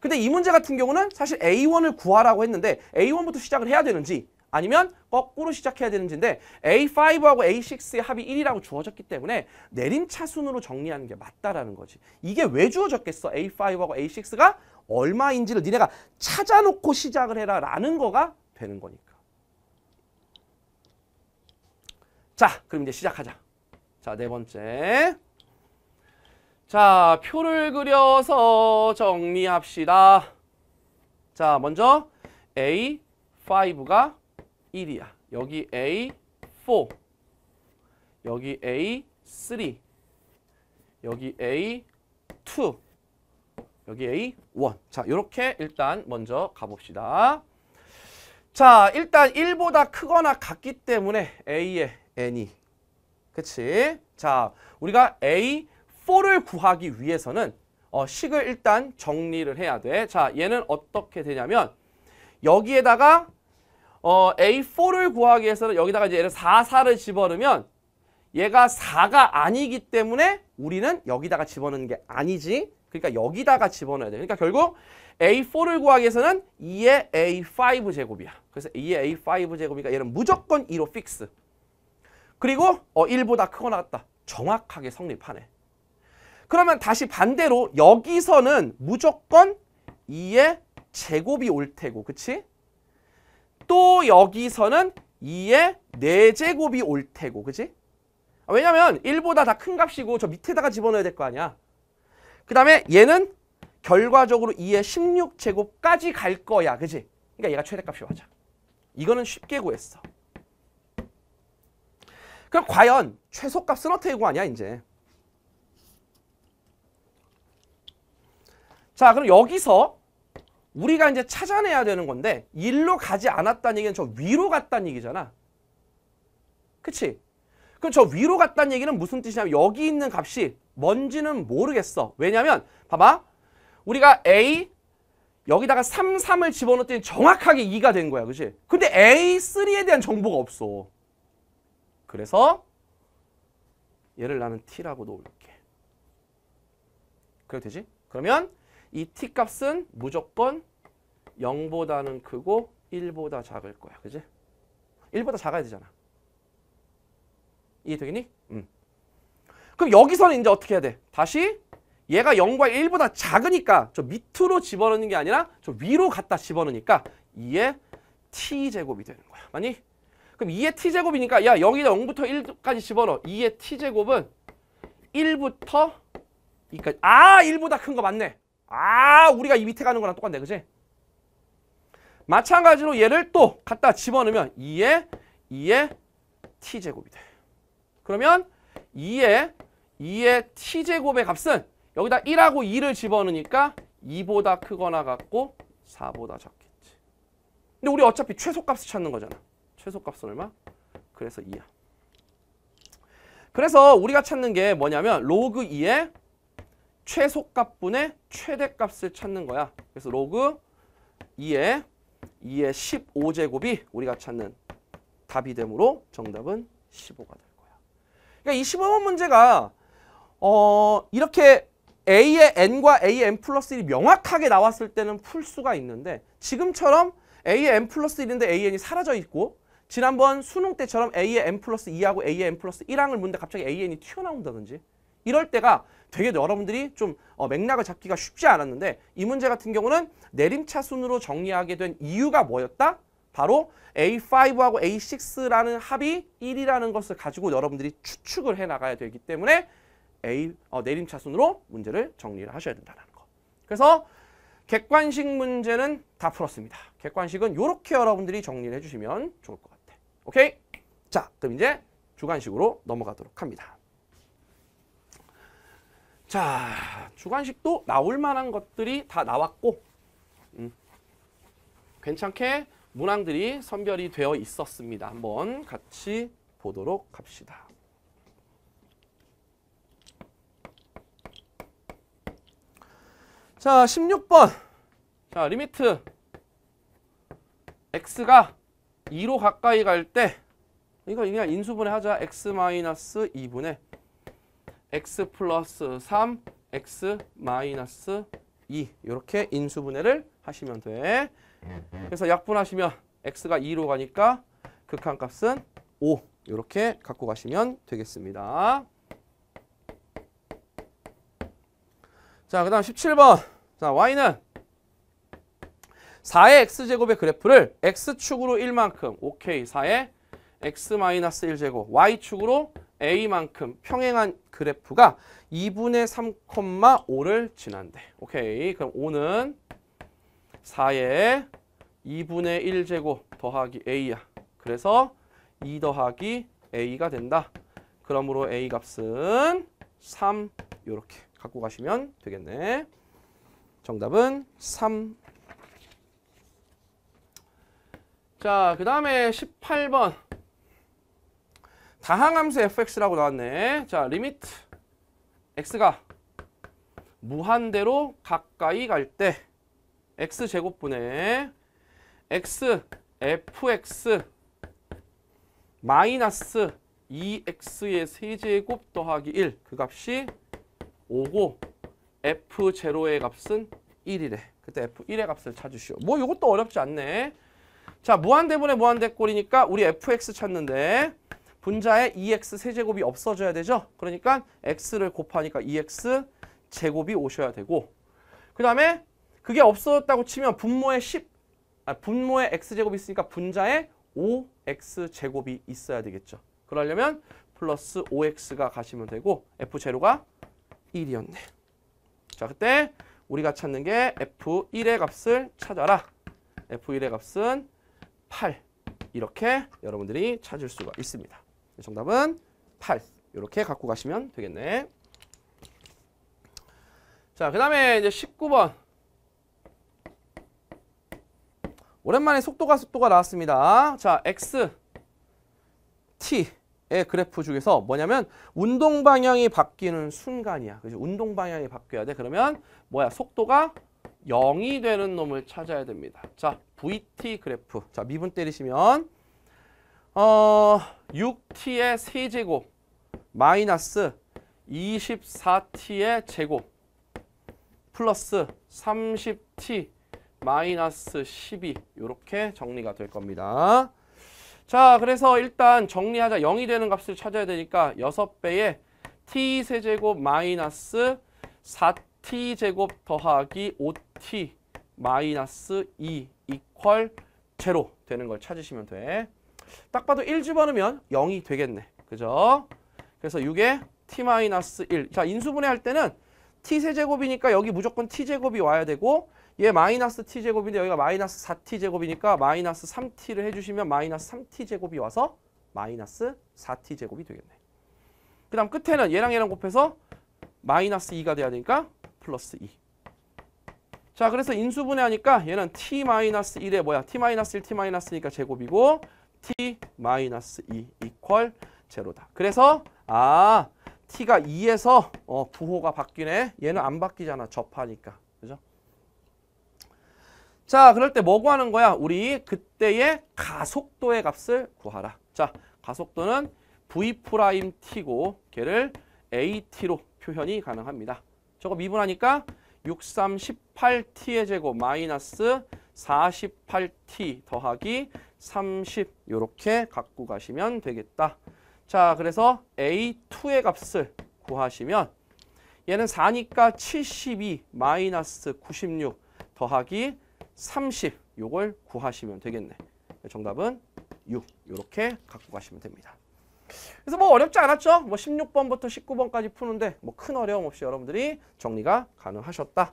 근데 이 문제 같은 경우는 사실 A1을 구하라고 했는데 A1부터 시작을 해야 되는지 아니면 거꾸로 시작해야 되는지인데 A5하고 A6의 합이 1이라고 주어졌기 때문에 내림차순으로 정리하는 게 맞다라는 거지. 이게 왜 주어졌겠어? A5하고 A6가 얼마인지를 니네가 찾아놓고 시작을 해라 라는 거가 되는 거니까. 자, 그럼 이제 시작하자. 자, 네 번째. 자, 표를 그려서 정리합시다. 자, 먼저 A5가 1이야. 여기 A4, 여기 A3, 여기 A2, 여기 A1. 자, 이렇게 일단 먼저 가봅시다. 자, 일단 1보다 크거나 같기 때문에 A의 N이. 그치? 자, 우리가 A 4를 구하기 위해서는 어, 식을 일단 정리를 해야 돼. 자, 얘는 어떻게 되냐면 여기에다가 어, A4를 구하기 위해서는 여기다가 이제 얘를 4, 4를 집어넣으면 얘가 4가 아니기 때문에 우리는 여기다가 집어넣는 게 아니지. 그러니까 여기다가 집어넣어야 돼. 그러니까 결국 A4를 구하기 위해서는 2의 A5 제곱이야. 그래서 2의 A5 제곱이니까 얘는 무조건 2로 픽스. 그리고 어, 1보다 크거나 같다. 정확하게 성립하네. 그러면 다시 반대로 여기서는 무조건 2의 제곱이 올 테고 그치? 또 여기서는 2의 4제곱이 올 테고 그치? 아, 왜냐면 1보다 다 큰 값이고 저 밑에다가 집어넣어야 될 거 아니야 그 다음에 얘는 결과적으로 2의 16제곱까지 갈 거야 그치? 그러니까 얘가 최대값이 맞아 이거는 쉽게 구했어 그럼 과연 최소값은 어떻게 구하냐 이제 자 그럼 여기서 우리가 이제 찾아내야 되는 건데 일로 가지 않았다는 얘기는 저 위로 갔다는 얘기잖아. 그치? 그럼 저 위로 갔다는 얘기는 무슨 뜻이냐면 여기 있는 값이 뭔지는 모르겠어. 왜냐면 봐봐. 우리가 A 여기다가 3, 3을 집어넣었더니 정확하게 2가 된 거야. 그치? 근데 A3에 대한 정보가 없어. 그래서 얘를 나는 T라고 놓을게. 그래도 되지? 그러면 이 t값은 무조건 0보다는 크고 1보다 작을 거야. 그지? 1보다 작아야 되잖아. 이해되겠니? 음. 그럼 여기서는 이제 어떻게 해야 돼? 다시 얘가 0과 1보다 작으니까 저 밑으로 집어넣는 게 아니라 저 위로 갖다 집어넣으니까 2의 t제곱이 되는 거야. 맞니? 그럼 2의 t제곱이니까 야 여기다 0부터 1까지 집어넣어. 2의 t제곱은 1부터 2까지. 아 1보다 큰 거 맞네. 아 우리가 이 밑에 가는 거랑 똑같네 그지? 마찬가지로 얘를 또 갖다 집어넣으면 2에 2에 t제곱이 돼. 그러면 2에 2의 t제곱의 값은 여기다 1하고 2를 집어넣으니까 2보다 크거나 같고 4보다 작겠지. 근데 우리 어차피 최소값을 찾는 거잖아. 최소값은 얼마? 그래서 2야. 그래서 우리가 찾는 게 뭐냐면 로그 2에 최소값분의 최대값을 찾는 거야. 그래서 로그 2에2에 15제곱이 우리가 찾는 답이 되므로 정답은 15가 될 거야. 그러니까 이 15번 문제가 어 이렇게 A의 N과 A의 N 플러스 1이 명확하게 나왔을 때는 풀 수가 있는데 지금처럼 A의 N 플러스 1인데 A의 N이 사라져 있고 지난번 수능 때처럼 A의 N 플러스 2하고 A의 N 플러스 1항을 문데 갑자기 A의 N이 튀어나온다든지 이럴 때가 되게 여러분들이 좀 어, 맥락을 잡기가 쉽지 않았는데 이 문제 같은 경우는 내림차순으로 정리하게 된 이유가 뭐였다? 바로 A5하고 A6라는 합이 1이라는 것을 가지고 여러분들이 추측을 해나가야 되기 때문에 A, 어, 내림차순으로 문제를 정리를 하셔야 된다는 거. 그래서 객관식 문제는 다 풀었습니다. 객관식은 이렇게 여러분들이 정리를 해주시면 좋을 것 같아. 오케이? 자, 그럼 이제 주관식으로 넘어가도록 합니다. 자, 주관식도 나올 만한 것들이 다 나왔고 음, 괜찮게 문항들이 선별이 되어 있었습니다. 한번 같이 보도록 합시다. 자, 16번. 자, 리미트 x가 2로 가까이 갈 때 이거 그냥 인수분해 하자. x 2분의 x 플러스 3, x 마이너스 2 이렇게 인수분해를 하시면 돼. 그래서 약분하시면 x가 2로 가니까 극한값은 5 이렇게 갖고 가시면 되겠습니다. 자, 그 다음 17번. 자, y는 4의 x제곱의 그래프를 x축으로 1만큼, 오케이, 4의 x-1제곱, y축으로 A만큼 평행한 그래프가 2분의 3,5를 지난대. 오케이. 그럼 5는 4의 2분의 1제곱 더하기 A야. 그래서 2 더하기 A가 된다. 그러므로 A 값은 3 이렇게 갖고 가시면 되겠네. 정답은 3. 자, 그 다음에 18번. 다항함수 fx라고 나왔네. 자, 리미트 x가 무한대로 가까이 갈 때 x제곱분의 x fx 마이너스 2x의 e 세제곱 더하기 1. 그 값이 5고 f0의 값은 1이래. 그때 f1의 값을 찾으시오. 뭐 이것도 어렵지 않네. 자, 무한대분의 무한대꼴이니까 우리 fx 찾는데 분자에 EX 세제곱이 없어져야 되죠. 그러니까 X를 곱하니까 EX 제곱이 오셔야 되고 그 다음에 그게 없어졌다고 치면 분모에 10, 아, 분모에 X제곱이 있으니까 분자에 5X제곱이 있어야 되겠죠. 그러려면 플러스 5X가 가시면 되고 F0가 1이었네. 자, 그때 우리가 찾는 게 F1의 값을 찾아라. F1의 값은 8. 이렇게 여러분들이 찾을 수가 있습니다. 정답은 8. 이렇게 갖고 가시면 되겠네. 자, 그 다음에 이제 19번. 오랜만에 속도가 속도가 나왔습니다. 자, x, t의 그래프 중에서 뭐냐면 운동 방향이 바뀌는 순간이야. 그래 운동 방향이 바뀌어야 돼. 그러면 뭐야? 속도가 0이 되는 놈을 찾아야 됩니다. 자, vt 그래프. 자, 미분 때리시면 어, 6t의 세제곱 마이너스 24t의 제곱 플러스 30t 마이너스 12 이렇게 정리가 될 겁니다. 자 그래서 일단 정리하자 0이 되는 값을 찾아야 되니까 6배의 t세제곱 마이너스 4t제곱 더하기 5t 마이너스 2 이퀄 제로 되는 걸 찾으시면 돼. 딱 봐도 1 집어넣으면 0이 되겠네. 그죠? 그래서 6에 t-1. 자, 인수분해 할 때는 t세제곱이니까 여기 무조건 t제곱이 와야 되고 얘 마이너스 t제곱인데 여기가 마이너스 4t제곱이니까 마이너스 3t를 해주시면 마이너스 3t제곱이 와서 마이너스 4t제곱이 되겠네. 그 다음 끝에는 얘랑 얘랑 곱해서 마이너스 2가 돼야 되니까 플러스 2. 자 그래서 인수분해하니까 얘는 t-1에 뭐야 t-1, t-1이니까 제곱이고 t 마이너스 2 이퀄 제로다. 그래서 아 t가 2에서 어, 부호가 바뀌네. 얘는 안 바뀌잖아. 접하니까. 그죠? 자, 그럴 때 뭐 구하는 거야? 우리 그때의 가속도의 값을 구하라. 자, 가속도는 V'T고 프라임 걔를 AT로 표현이 가능합니다. 저거 미분하니까 6318t의 제곱 마이너스 48t 더하기 30 이렇게 갖고 가시면 되겠다. 자, 그래서 A2의 값을 구하시면 얘는 4니까 72 마이너스 96 더하기 30 요걸 구하시면 되겠네. 정답은 6 이렇게 갖고 가시면 됩니다. 그래서 뭐 어렵지 않았죠? 뭐 16번부터 19번까지 푸는데 뭐 큰 어려움 없이 여러분들이 정리가 가능하셨다.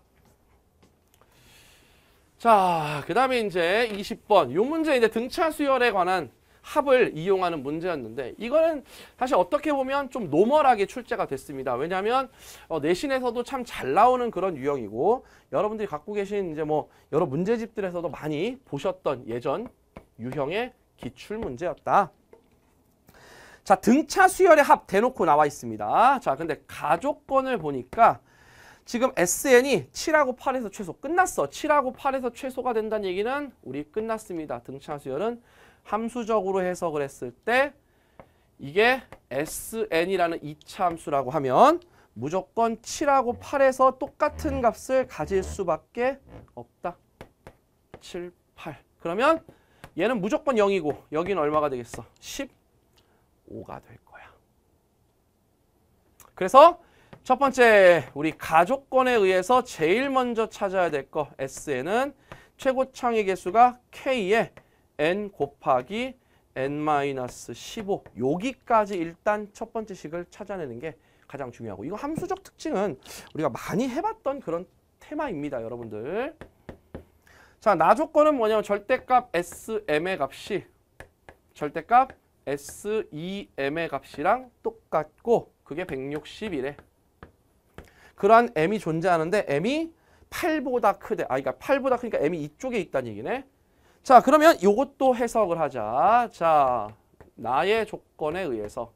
자, 그 다음에 이제 20번. 이 문제 이제 등차 수열에 관한 합을 이용하는 문제였는데 이거는 사실 어떻게 보면 좀 노멀하게 출제가 됐습니다. 왜냐하면 어, 내신에서도 참 잘 나오는 그런 유형이고 여러분들이 갖고 계신 이제 뭐 여러 문제집들에서도 많이 보셨던 예전 유형의 기출 문제였다. 자 등차 수열의 합 대놓고 나와 있습니다. 자 근데 가족권을 보니까 지금 SN이 7하고 8에서 최소 끝났어. 7하고 8에서 최소가 된다는 얘기는 우리 끝났습니다. 등차 수열은 함수적으로 해석을 했을 때 이게 SN이라는 2차 함수라고 하면 무조건 7하고 8에서 똑같은 값을 가질 수밖에 없다. 7, 8. 그러면 얘는 무조건 0이고 여기는 얼마가 되겠어? 15가 될 거야. 그래서 첫 번째 우리 가족권에 의해서 제일 먼저 찾아야 될 거 s n 은 최고 창의 개수가 K의 N 곱하기 N-15 여기까지 일단 첫 번째 식을 찾아내는 게 가장 중요하고 이거 함수적 특징은 우리가 많이 해봤던 그런 테마입니다 여러분들 자 나조건은 뭐냐면 절대값 SM의 값이 절대값 s e m 의 값이랑 똑같고 그게 1 6 0이래 그러한 m이 존재하는데 m이 8보다 크대. 아, 그러니까 8보다 크니까 m이 이쪽에 있다는 얘기네. 자, 그러면 이것도 해석을 하자. 자, 나의 조건에 의해서.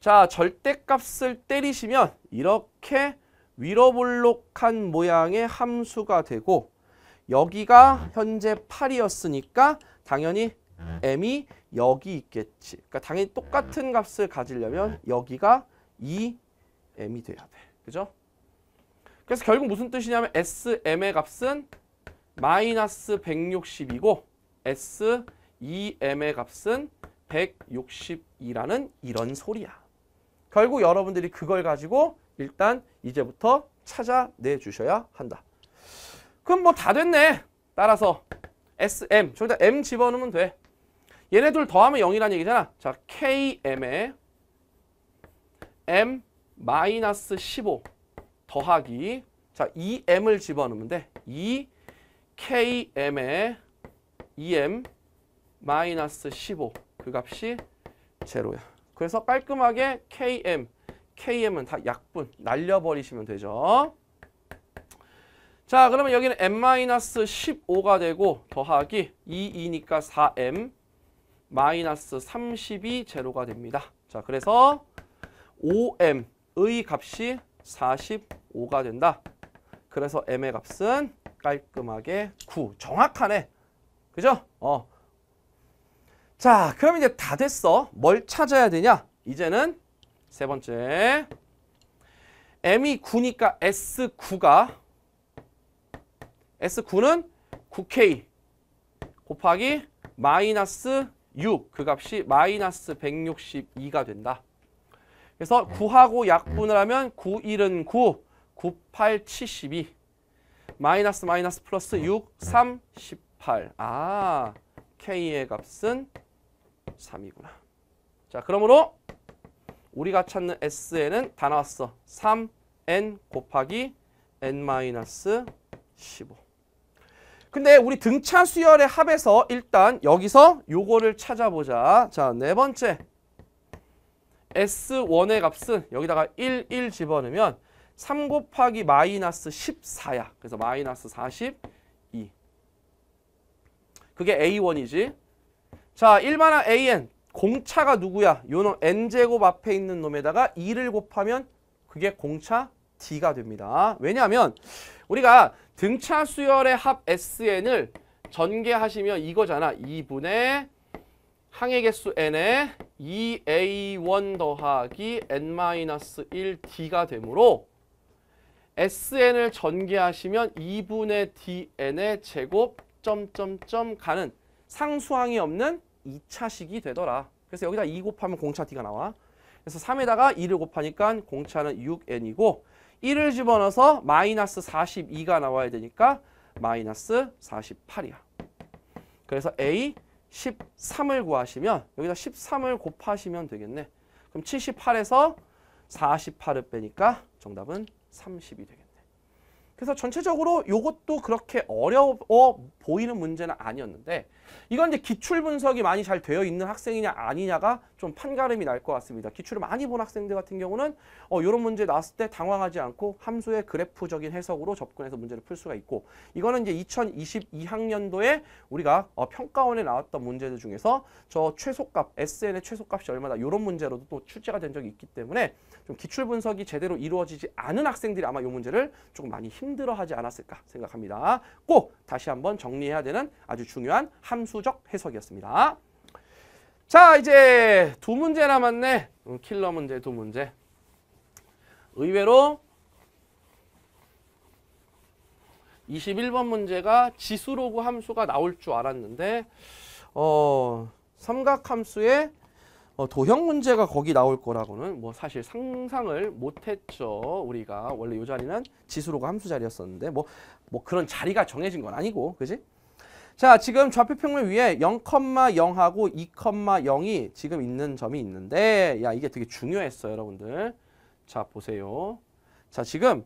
자, 절대값을 때리시면 이렇게 위로블록한 모양의 함수가 되고 여기가 현재 8이었으니까 당연히 m이 여기 있겠지. 그러니까 당연히 똑같은 값을 가지려면 여기가 2 m이 돼야 돼. 그죠? 그래서 결국 무슨 뜻이냐면 sm의 값은 마이너스 160이고 s2m의 e, 값은 162라는 이런 소리야. 결국 여러분들이 그걸 가지고 일단 이제부터 찾아내 주셔야 한다. 그럼 뭐 다 됐네. 따라서 SM, 저기다 M 집어넣으면 돼. 얘네둘 더하면 0이라는 얘기잖아. 자, KM에 M 마이너스 15 더하기 자 2m을 집어넣으면 돼. 2km에 2m 마이너스 15 그 값이 제로야. 그래서 깔끔하게 km, km은 다 약분 날려버리시면 되죠. 자 그러면 여기는 m-15가 되고 더하기 2이니까 4m 마이너스 32 제로가 됩니다. 자 그래서 5m 의 값이 45가 된다. 그래서 m의 값은 깔끔하게 9. 정확하네. 그죠? 어. 자, 그럼 이제 다 됐어. 뭘 찾아야 되냐? 이제는 세 번째. m이 9니까 s9가 s9는 9k 곱하기 마이너스 6. 그 값이 마이너스 162가 된다. 그래서 9하고 약분을 하면 9, 1은 9, 9, 8, 72. 마이너스 마이너스 플러스 6, 3, 18. 아, K의 값은 3이구나. 자, 그러므로 우리가 찾는 S에는 다 나왔어. 3, N 곱하기 N 마이너스 15. 근데 우리 등차 수열의 합에서 일단 여기서 요거를 찾아보자. 자, 네 번째. S1의 값은 여기다가 1, 1 집어넣으면 3 곱하기 마이너스 14야. 그래서 마이너스 42. 그게 A1이지. 자, 일반화 AN. 공차가 누구야? 요놈 N제곱 앞에 있는 놈에다가 2를 곱하면 그게 공차 D가 됩니다. 왜냐하면 우리가 등차 수열의 합 SN을 전개하시면 이거잖아. 2분의 항의 개수 n 의 2a1 더하기 n-1d가 되므로 sn을 전개하시면 2분의 dn의 제곱 점점점 가는 상수항이 없는 2차식이 되더라. 그래서 여기다 2 곱하면 공차 d가 나와. 그래서 3에다가 2를 곱하니까 공차는 6n이고 1을 집어넣어서 마이너스 42가 나와야 되니까 마이너스 48이야. 그래서 A 13을 구하시면 여기다 13을 곱하시면 되겠네. 그럼 78에서 48을 빼니까 정답은 30이 되겠네. 그래서 전체적으로 이것도 그렇게 어려워 보이는 문제는 아니었는데 이건 이제 기출 분석이 많이 잘 되어 있는 학생이냐 아니냐가 좀 판가름이 날 것 같습니다. 기출을 많이 본 학생들 같은 경우는 어, 이런 문제 나왔을 때 당황하지 않고 함수의 그래프적인 해석으로 접근해서 문제를 풀 수가 있고 이거는 이제 2022학년도에 우리가 어, 평가원에 나왔던 문제들 중에서 저 최소값, SN의 최소값이 얼마다 이런 문제로도 또 출제가 된 적이 있기 때문에 좀 기출 분석이 제대로 이루어지지 않은 학생들이 아마 이 문제를 조금 많이 힘들어하지 않았을까 생각합니다. 꼭 다시 한번 정리해야 되는 아주 중요한 함수적 해석이었습니다. 자 이제 두 문제 남았네. 음, 킬러 문제 두 문제. 의외로 21번 문제가 지수로그 함수가 나올 줄 알았는데 어, 삼각함수의 어, 도형 문제가 거기 나올 거라고는 뭐 사실 상상을 못했죠. 우리가 원래 이 자리는 지수로가 함수 자리였었는데 뭐, 뭐 그런 자리가 정해진 건 아니고 그지? 자 지금 좌표 평면 위에 0,0하고 2,0이 지금 있는 점이 있는데 야 이게 되게 중요했어요 여러분들 자 보세요 자 지금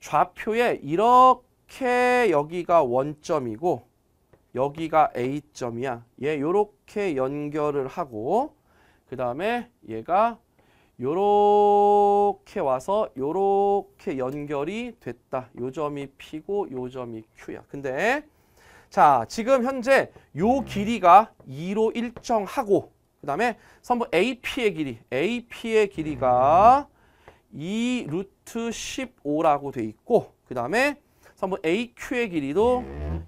좌표에 이렇게 여기가 원점이고 여기가 A점이야 얘 요렇게 연결을 하고 그 다음에 얘가 요렇게 와서 요렇게 연결이 됐다. 요 점이 P고 요 점이 Q야. 근데 자 지금 현재 요 길이가 2로 일정하고 그 다음에 선분 AP의 길이 AP의 길이가 2 루트 15라고 돼 있고 그 다음에 선분 AQ의 길이도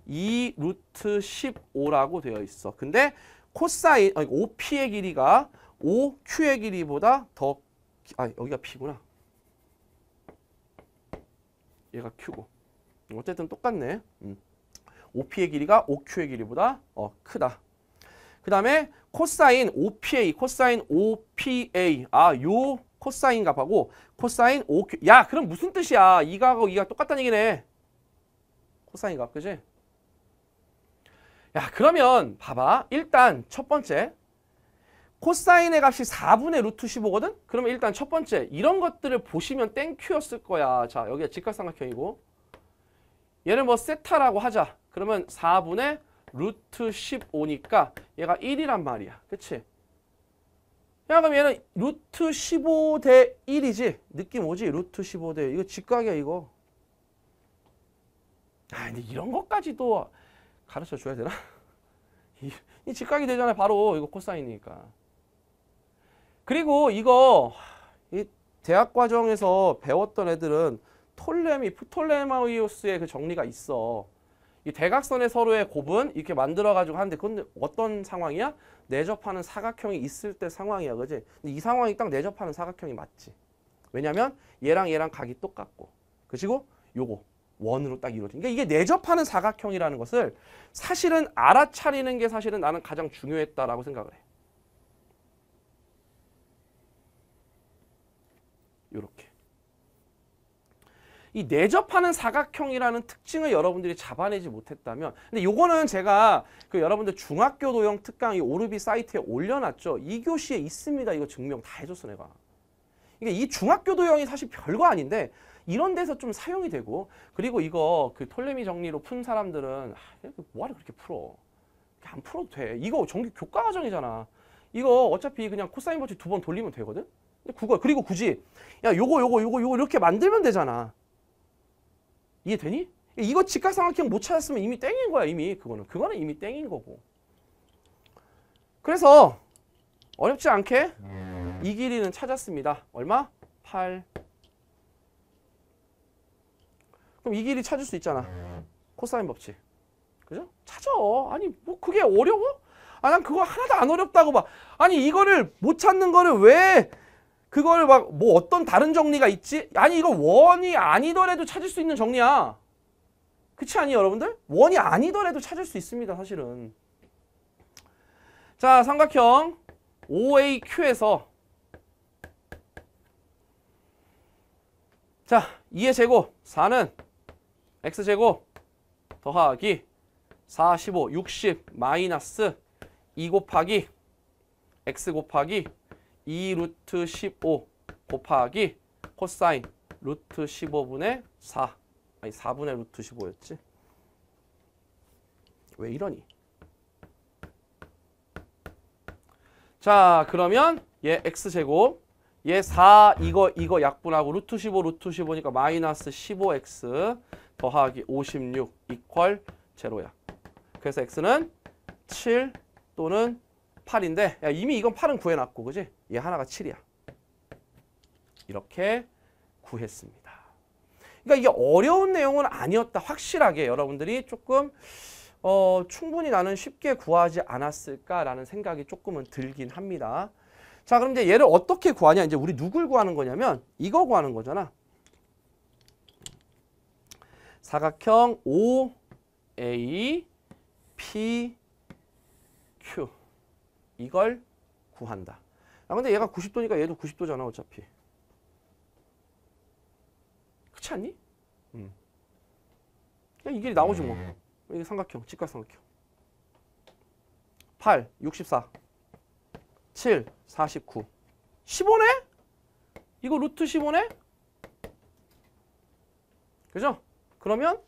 2 루트 15라고 되어 있어. 근데 코사인 OP의 길이가 5Q의 길이보다 더, 아, 여기가 P구나. 얘가 Q고. 어쨌든 똑같네. 음. 5P의 길이가 5Q의 길이보다 어, 크다. 그 다음에 코사인 o p a 코사인 o p a 아, 요 코사인 값하고 코사인 5Q. 야, 그럼 무슨 뜻이야? 이가하고 이가 똑같다는 얘기네. 코사인 값, 그지? 야, 그러면 봐봐. 일단 첫 번째 코사인의 값이 4분의 루트 15거든? 그러면 일단 첫 번째 이런 것들을 보시면 땡큐였을 거야. 자 여기가 직각삼각형이고 얘를 뭐 세타라고 하자. 그러면 4분의 루트 15니까 얘가 1이란 말이야. 그치? 야 그럼 얘는 루트 15 대 1이지? 느낌 오지? 루트 15 대 이거 직각이야 이거. 아 근데 이런 것까지도 가르쳐 줘야 되나? 이, 이 직각이 되잖아요. 바로 이거 코사인이니까. 그리고 이거 이 대학 과정에서 배웠던 애들은 톨레미, 프톨레마이오스의 그 정리가 있어. 이 대각선의 서로의 곱은 이렇게 만들어가지고 하는데 근데 어떤 상황이야? 내접하는 사각형이 있을 때 상황이야, 그지? 이 상황이 딱 내접하는 사각형이 맞지. 왜냐면 얘랑 얘랑 각이 똑같고. 그리고 요거 원으로 딱 이루어진. 그러니까 이게 내접하는 사각형이라는 것을 사실은 알아차리는 게 사실은 나는 가장 중요했다라고 생각을 해. 이 내접하는 사각형이라는 특징을 여러분들이 잡아내지 못했다면 근데 요거는 제가 그 여러분들 중학교 도형 특강 이 오르비 사이트에 올려놨죠. 이교시에 있습니다. 이거 증명 다 해줬어 내가. 이게 이 중학교 도형이 사실 별거 아닌데 이런 데서 좀 사용이 되고 그리고 이거 그 톨레미 정리로 푼 사람들은 아, 그 뭐하러 그렇게 풀어. 안 풀어도 돼. 이거 정규 교과 과정이잖아. 이거 어차피 그냥 코사인 버칙두 번 돌리면 되거든. 그거 그리고 굳이 야 요거 요거 요거 요거 이렇게 만들면 되잖아. 이해되니? 이거 직각삼각형 못 찾았으면 이미 땡인 거야 이미 그거는 그거는 이미 땡인 거고 그래서 어렵지 않게 이 길이는 찾았습니다 얼마? 8 그럼 이 길이 찾을 수 있잖아 코사인 법칙 그죠? 찾아 아니 뭐 그게 어려워? 아난 그거 하나도 안 어렵다고 봐 아니 이거를 못 찾는 거를 왜 그걸 막 뭐 어떤 다른 정리가 있지? 아니 이거 원이 아니더라도 찾을 수 있는 정리야. 그치 아니 여러분들? 원이 아니더라도 찾을 수 있습니다 사실은. 자 삼각형 OAQ에서 자 2의 제곱 4는 x제곱 더하기 45 60 마이너스 2 곱하기 x 곱하기 2 루트 15 곱하기 코사인 루트 15분의 4 아니 4분의 루트 15였지 왜 이러니 자 그러면 얘 x제곱 얘 4 이거 이거 약분하고 루트 15 루트 15니까 마이너스 15x 더하기 56 이퀄 제로야 그래서 x는 7 또는 8인데 야, 이미 이건 8은 구해놨고 그지? 얘 하나가 7이야. 이렇게 구했습니다. 그러니까 이게 어려운 내용은 아니었다. 확실하게 여러분들이 조금 어, 충분히 나는 쉽게 구하지 않았을까라는 생각이 조금은 들긴 합니다. 자 그럼 이제 얘를 어떻게 구하냐. 이제 우리 누굴 구하는 거냐면 이거 구하는 거잖아. 사각형 OAPQ 이걸 구한다. 아 근데 얘가 90도니까 얘도 90도잖아 어차피. 그렇지 않니? 음. 그냥 이게 나오지 뭐. 네. 이게 삼각형, 직각삼각형. 8, 64. 7, 49. 15네? 이거 루트 15네? 그죠? 그러면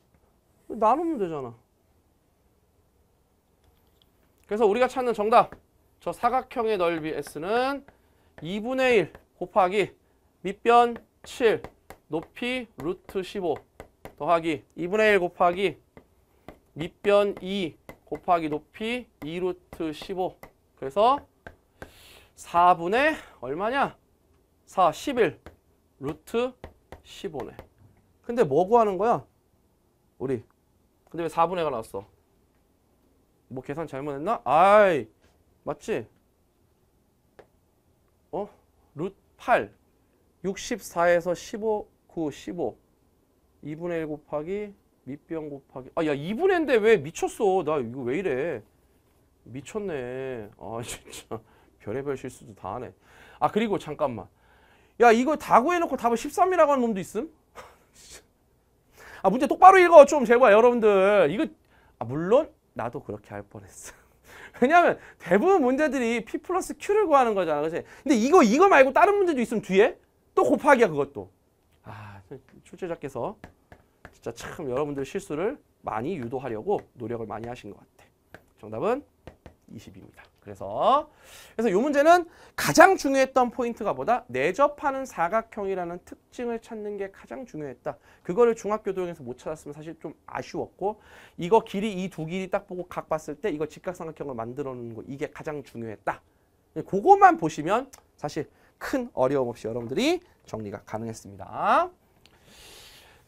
나누면 되잖아. 그래서 우리가 찾는 정답. 저 사각형의 넓이 S는 2분의 1 곱하기 밑변 7 높이 루트 15 더하기 2분의 1 곱하기 밑변 2 곱하기 높이 2루트 15 그래서 4분의 얼마냐? 4, 11 루트 15네 근데 뭐 구하는 거야? 우리 근데 왜 4분의 가 나왔어? 뭐 계산 잘못했나? 아이 맞지? 어? 루트 8 64에서 15 9 15 2분의 1 곱하기 밑변 곱하기 아야 2분의 1인데 왜 미쳤어 나 이거 왜 이래 미쳤네 아 진짜 별의별 실수도 다 하네 아 그리고 잠깐만 야 이거 다 구해놓고 답을 13이라고 하는 놈도 있음? 아 문제 똑바로 읽어 좀 제발 여러분들 이거 아 물론 나도 그렇게 할 뻔했어 왜냐하면 대부분 문제들이 P 플러스 Q를 구하는 거잖아. 그치? 근데 이거, 이거 말고 다른 문제도 있으면 뒤에 또 곱하기야, 그것도. 아, 출제자께서 진짜 참 여러분들 실수를 많이 유도하려고 노력을 많이 하신 것 같아. 정답은 20입니다. 그래서 그래서 이 문제는 가장 중요했던 포인트가 보다 내접하는 사각형이라는 특징을 찾는 게 가장 중요했다. 그거를 중학교 도형에서 못 찾았으면 사실 좀 아쉬웠고 이거 길이 이 두 길이 딱 보고 각 봤을 때 이거 직각삼각형을 만들어 놓는 거 이게 가장 중요했다. 그거만 보시면 사실 큰 어려움 없이 여러분들이 정리가 가능했습니다.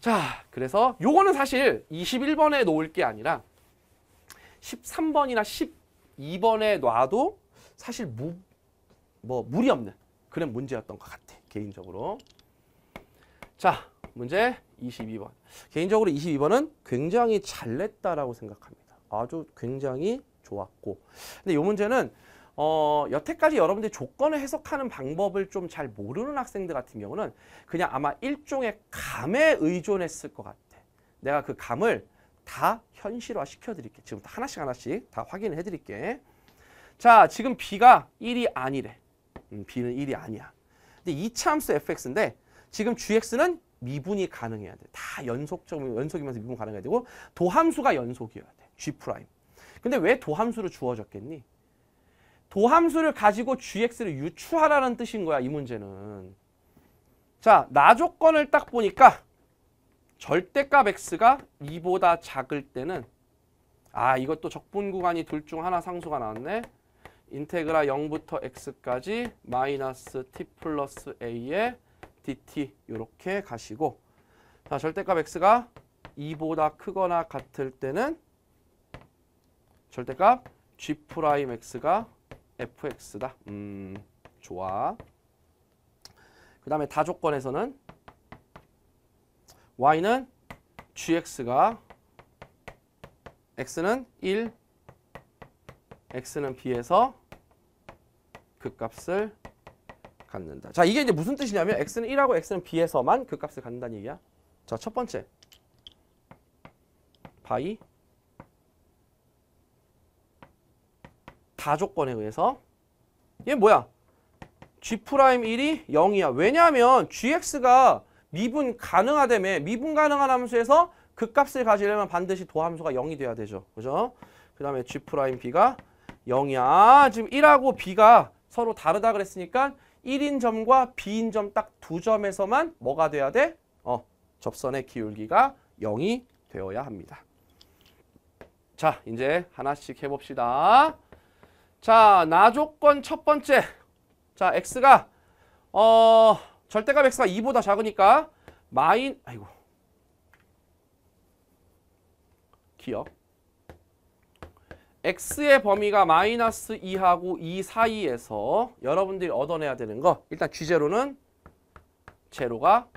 자, 그래서 요거는 사실 21번에 놓을 게 아니라 13번이나 10 2번에 놔도 사실 무, 뭐 무리 없는 그런 문제였던 것 같아. 개인적으로. 자, 문제 22번. 개인적으로 22번은 굉장히 잘 냈다라고 생각합니다. 아주 굉장히 좋았고. 근데 이 문제는 어, 여태까지 여러분들이 조건을 해석하는 방법을 좀 잘 모르는 학생들 같은 경우는 그냥 아마 일종의 감에 의존했을 것 같아. 내가 그 감을 다 현실화 시켜드릴게. 지금 하나씩 하나씩 다 확인해 드릴게. 자, 지금 B가 1이 아니래. 음, B는 1이 아니야. 근데 이차함수 fx인데 지금 gx는 미분이 가능해야 돼. 다 연속적, 연속이면서 미분 가능해야 되고 도함수가 연속이어야 돼. g 프라임. 근데 왜 도함수로 주어졌겠니? 도함수를 가지고 gx를 유추하라는 뜻인 거야, 이 문제는. 자, 나 조건을 딱 보니까 절대값 x가 2보다 작을 때는 아 이것도 적분 구간이 둘 중 하나 상수가 나왔네. 인테그라 0부터 x까지 마이너스 t 플러스 a의 dt 이렇게 가시고 자 절대값 x가 2보다 크거나 같을 때는 절대값 g 프라임 x가 fx다. 음 좋아. 그 다음에 다조건에서는 y는 gx가 x는 1, x는 b에서 그값을 갖는다. 자, 이게 이제 무슨 뜻이냐면 x는 1하고 x는 b에서만 그값을 갖는다는 얘기야. 자, 첫 번째. 바이 다조건에 의해서 얘 뭐야? g'1이 프라임 0이야. 왜냐하면 gx가 미분 가능하다며 미분 가능한 함수에서 그값을 가지려면 반드시 도함수가 0이 돼야 되죠. 그죠? 그 다음에 G'B가 프라임 0이야. 지금 1하고 B가 서로 다르다 그랬으니까 1인 점과 B인 점 딱 두 점에서만 뭐가 돼야 돼? 어, 접선의 기울기가 0이 되어야 합니다. 자, 이제 하나씩 해봅시다. 자, 나조건 첫 번째. 자, x가 어 절대값 x가 2보다 작으니까 마인 아이고 기억 x의 범위가 마이너스 2하고 2 사이에서 여러분들이 얻어내야 되는 거 일단 g 제는 제로가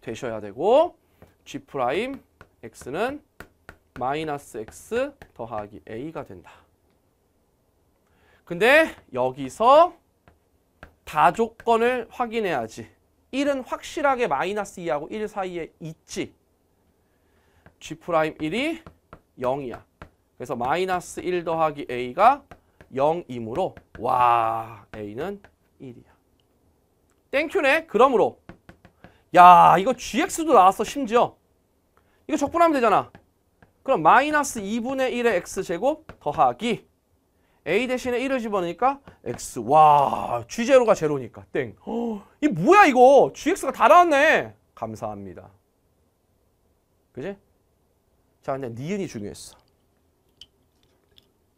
되셔야 되고 g 프라임 x는 마이너스 x 더하기 a가 된다. 근데 여기서 다조건을 확인해야지. 1은 확실하게 마이너스 2하고 1 사이에 있지. G 1이 0이야. 그래서 마이너스 1 더하기 A가 0이므로 와 A는 1이야. 땡큐네. 그러므로 야 이거 GX도 나왔어 심지어. 이거 적분하면 되잖아. 그럼 마이너스 2분의 1의 X제곱 더하기 a 대신에 1을 집어넣으니까 x 와 g제로가 제로니까 땡. 허, 이 뭐야 이거 gx가 다 나왔네. 감사합니다. 그지? 자 근데 니은이 중요했어.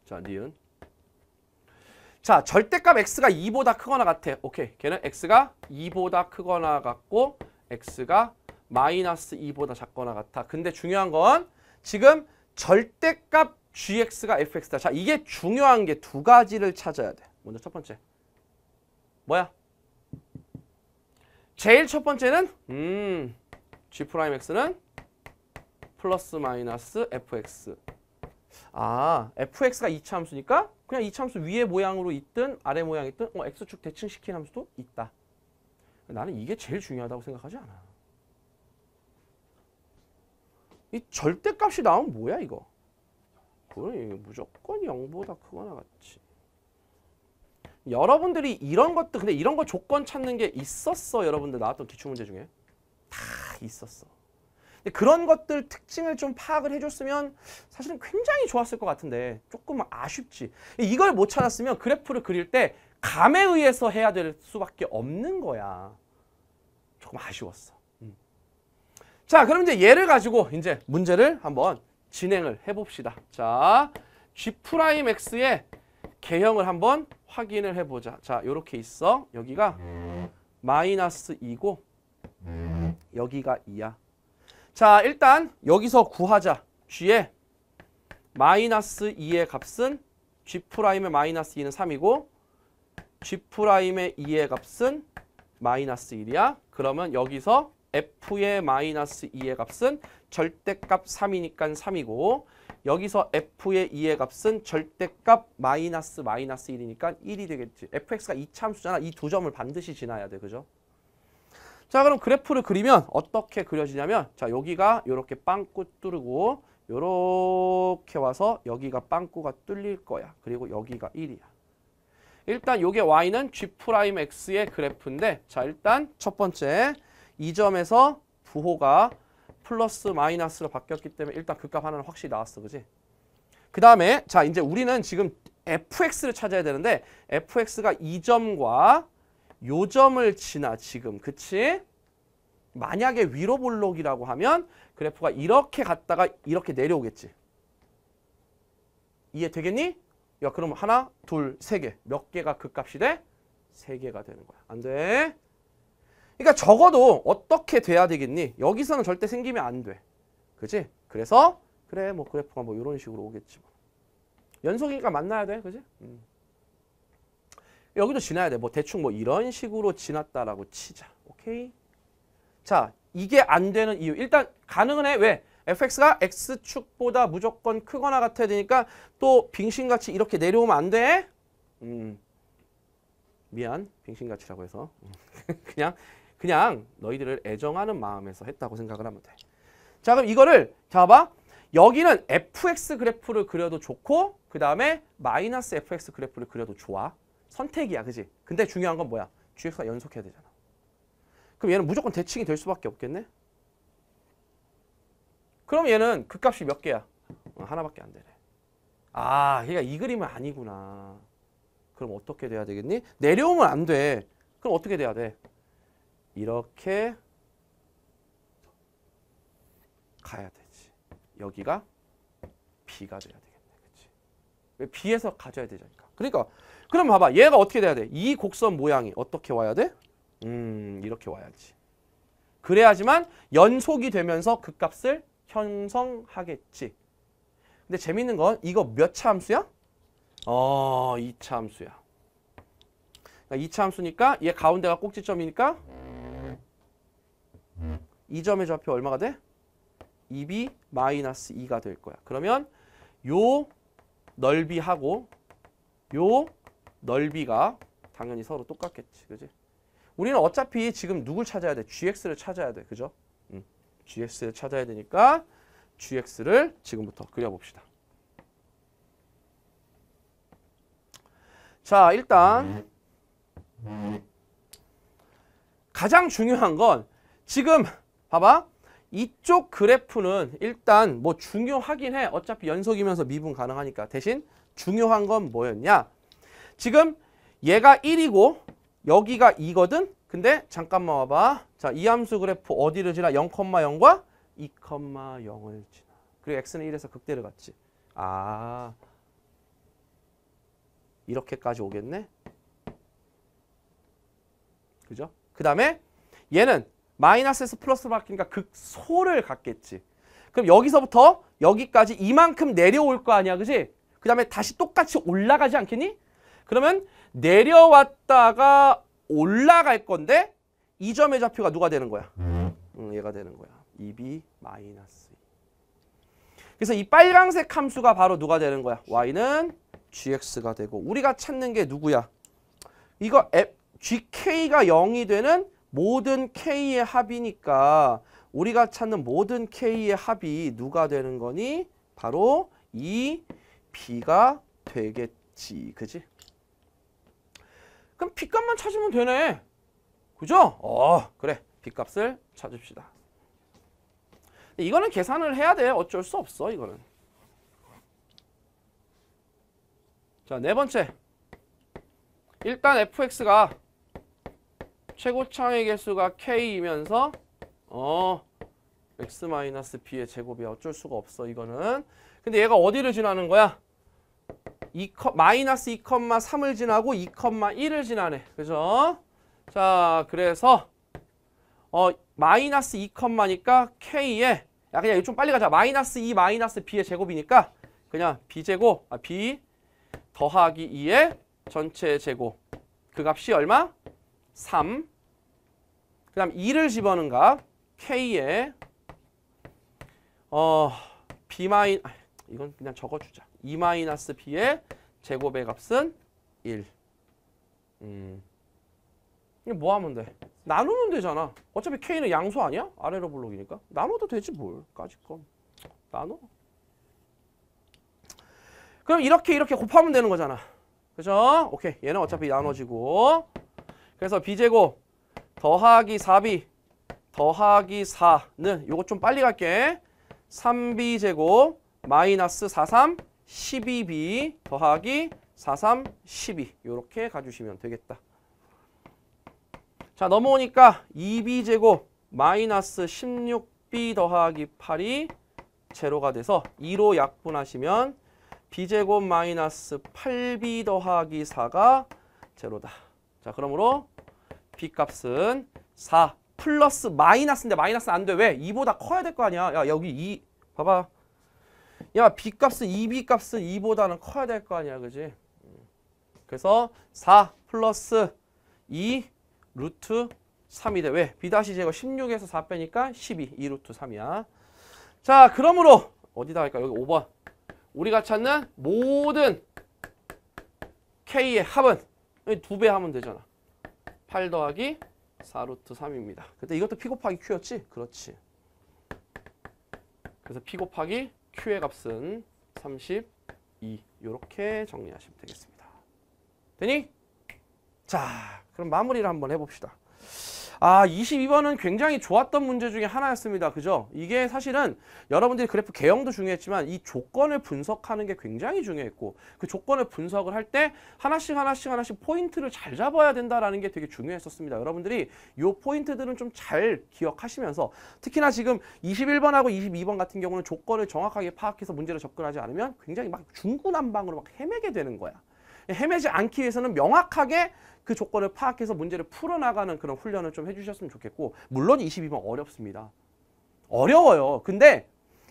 자 니은. 자 절대값 x가 2보다 크거나 같아. 오케이 걔는 x가 2보다 크거나 같고 x가 마이너스 2보다 작거나 같아. 근데 중요한 건 지금 절대값 gx가 fx다. 자, 이게 중요한 게 두 가지를 찾아야 돼. 먼저 첫 번째. 뭐야? 제일 첫 번째는 음, g'x는 플러스 마이너스 fx. 아, fx가 이차함수니까 그냥 이차함수 위에 모양으로 있든 아래 모양 있든 어, x축 대칭시킨 함수도 있다. 나는 이게 제일 중요하다고 생각하지 않아. 이 절대값이 나오면 뭐야 이거. 그럼 무조건 0보다 크거나 같지. 여러분들이 이런 것도 근데 이런 거 조건 찾는 게 있었어. 여러분들 나왔던 기출 문제 중에. 다 있었어. 근데 그런 것들 특징을 좀 파악을 해줬으면 사실은 굉장히 좋았을 것 같은데 조금 아쉽지. 이걸 못 찾았으면 그래프를 그릴 때 감에 의해서 해야 될 수밖에 없는 거야. 조금 아쉬웠어. 음. 자, 그럼 이제 예를 가지고 이제 문제를 한번 진행을 해봅시다. 자, G'X의 개형을 한번 확인을 해보자. 자, 이렇게 있어. 여기가 마이너스 2고 여기가 2야. 자, 일단 여기서 구하자. G의 마이너스 2의 값은 G'의 마이너스 2는 3이고 G'의 2의 값은 마이너스 1이야. 그러면 여기서 F의 마이너스 2의 값은 절대값 3이니까 3이고 여기서 f의 2의 값은 절대값 마이너스 마이너스 1이니까 1이 되겠지. fx가 2참수잖아. 이 두 점을 반드시 지나야 돼. 그죠? 자 그럼 그래프를 그리면 어떻게 그려지냐면 자 여기가 이렇게 빵꾸 뚫고 이렇게 와서 여기가 빵꾸가 뚫릴 거야. 그리고 여기가 1이야. 일단 요게 y는 g'x의 그래프인데 자 일단 첫 번째 이 점에서 부호가 플러스 마이너스로 바뀌었기 때문에 일단 그 값 하나는 확실히 나왔어. 그지? 그 다음에 자 이제 우리는 지금 fx를 찾아야 되는데 fx가 이 점과 요 점을 지나 지금 그치? 만약에 위로 볼록이라고 하면 그래프가 이렇게 갔다가 이렇게 내려오겠지. 이해 되겠니? 야 그럼 하나, 둘, 세 개. 몇 개가 그 값이 돼? 세 개가 되는 거야. 안 돼? 그러니까 적어도 어떻게 돼야 되겠니? 여기서는 절대 생기면 안 돼. 그지? 그래서 그래 뭐 그래프가 뭐 이런 식으로 오겠지 뭐. 연속이니까 만나야 돼. 그지? 음. 여기도 지나야 돼. 뭐 대충 뭐 이런 식으로 지났다라고 치자. 오케이? 자, 이게 안 되는 이유. 일단 가능은 해. 왜? fx가 x축보다 무조건 크거나 같아야 되니까 또 빙신같이 이렇게 내려오면 안 돼. 음. 미안. 빙신같이라고 해서. 그냥 그냥 너희들을 애정하는 마음에서 했다고 생각을 하면 돼. 자 그럼 이거를 잡아 여기는 fx 그래프를 그려도 좋고 그 다음에 마이너스 fx 그래프를 그려도 좋아. 선택이야 그지? 근데 중요한 건 뭐야? gx가 연속해야 되잖아. 그럼 얘는 무조건 대칭이 될 수밖에 없겠네? 그럼 얘는 그값이몇 개야? 어, 하나밖에 안 되네. 아, 얘가 그러니까 이 그림은 아니구나. 그럼 어떻게 돼야 되겠니? 내려오면 안 돼. 그럼 어떻게 돼야 돼? 이렇게 가야 되지. 여기가 B가 돼야 되겠네. 그치? 왜 B에서 가져야 되니까. 그러니까 그럼 봐봐. 얘가 어떻게 돼야 돼? 이 곡선 모양이 어떻게 와야 돼? 음 이렇게 와야지. 그래야지만 연속이 되면서 그 값을 형성하겠지. 근데 재밌는 건 이거 몇 차 함수야? 어, 2차 함수야. 그 그러니까 2차 함수니까 얘 가운데가 꼭지점이니까 이 점의 좌표 얼마가 돼? 2b 마이너스 2가 될 거야. 그러면 요 넓이하고 요 넓이가 당연히 서로 똑같겠지. 그지? 우리는 어차피 지금 누굴 찾아야 돼? gx를 찾아야 돼. 그죠? 음, gx를 찾아야 되니까 gx를 지금부터 그려봅시다. 자, 일단 가장 중요한 건 지금 봐봐. 이쪽 그래프는 일단 뭐 중요하긴 해. 어차피 연속이면서 미분 가능하니까. 대신 중요한 건 뭐였냐? 지금 얘가 1이고 여기가 2거든? 근데 잠깐만 와봐. 자, 이 함수 그래프 어디를 지나? 0,0과 2,0을 지나. 그리고 x는 1에서 극대를 갔지. 아, 이렇게까지 오겠네? 그죠? 그 다음에 얘는 마이너스에서 플러스로 바뀌니까 극소를 갖겠지. 그럼 여기서부터 여기까지 이만큼 내려올 거 아니야, 그지? 그 다음에 다시 똑같이 올라가지 않겠니? 그러면 내려왔다가 올라갈 건데 이 점의 좌표가 누가 되는 거야? 응, 음, 얘가 되는 거야. 2b 마이너스 그래서 이 빨강색 함수가 바로 누가 되는 거야? y는 gx가 되고 우리가 찾는 게 누구야? 이거 f, gk가 0이 되는 모든 k의 합이니까 우리가 찾는 모든 k의 합이 누가 되는 거니? 바로 이 b가 되겠지. 그지? 그럼 b값만 찾으면 되네. 그죠? 어, 그래. b값을 찾읍시다. 이거는 계산을 해야 돼. 어쩔 수 없어, 이거는. 자, 네 번째. 일단 fx가 최고차의 개수가 K이면서 어 X-B의 제곱이야 어쩔 수가 없어 이거는 근데 얘가 어디를 지나는 거야? 2, 마이너스 2,3을 지나고 2,1을 지나네 그죠? 자 그래서 어 마이너스 2,니까 K에 야 그냥 좀 빨리 가자 마이너스 2 마이너스 B의 제곱이니까 그냥 B제곱 아 B 더하기 2의 전체 제곱 그 값이 얼마? 3. 그 다음 2를 집어넣은 가 K에 어, B 마이 아, 이건 그냥 적어주자. 2 e 마이너스 B의 제곱의 값은 1. 음. 이게 뭐 하면 돼? 나누면 되잖아. 어차피 K는 양수 아니야? 아래로 블록이니까. 나눠도 되지 뭘. 까짓 건. 나눠. 그럼 이렇게 이렇게 곱하면 되는 거잖아. 그죠? 오케이. 얘는 어차피 나눠지고 그래서 b제곱 더하기 4b 더하기 4는 요거 좀 빨리 갈게. 3b제곱 마이너스 43 12b 더하기 43 12 요렇게 가주시면 되겠다. 자 넘어오니까 2b제곱 마이너스 16b 더하기 8이 제로가 돼서 2로 약분하시면 b제곱 마이너스 8b 더하기 4가 제로다. 자, 그러므로 B 값은 4 플러스 마이너스인데 마이너스 안 돼. 왜? 2보다 커야 될 거 아니야. 야, 여기 2 봐봐. 야, B 값은 2B 값은 2보다는 커야 될 거 아니야. 그지? 그래서 4 플러스 2 루트 3이 돼. 왜? B 다시 제거 16에서 4 빼니까 12. 2 루트 3이야. 자, 그러므로 어디다 할까? 여기 5번. 우리가 찾는 모든 K의 합은 두배 하면 되잖아. 8 더하기 4루트 3입니다. 근데 이것도 피 곱하기 q였지? 그렇지. 그래서 피 곱하기 q의 값은 32. 이렇게 정리하시면 되겠습니다. 되니? 자, 그럼 마무리를 한번 해봅시다. 아 22번은 굉장히 좋았던 문제 중에 하나였습니다. 그죠? 이게 사실은 여러분들이 그래프 개형도 중요했지만 이 조건을 분석하는 게 굉장히 중요했고 그 조건을 분석을 할 때 하나씩 하나씩 하나씩 포인트를 잘 잡아야 된다라는 게 되게 중요했었습니다. 여러분들이 요 포인트들은 좀 잘 기억하시면서 특히나 지금 21번하고 22번 같은 경우는 조건을 정확하게 파악해서 문제를 접근하지 않으면 굉장히 막 중구난방으로 막 헤매게 되는 거야. 헤매지 않기 위해서는 명확하게 그 조건을 파악해서 문제를 풀어나가는 그런 훈련을 좀 해주셨으면 좋겠고 물론 22번 어렵습니다. 어려워요. 근데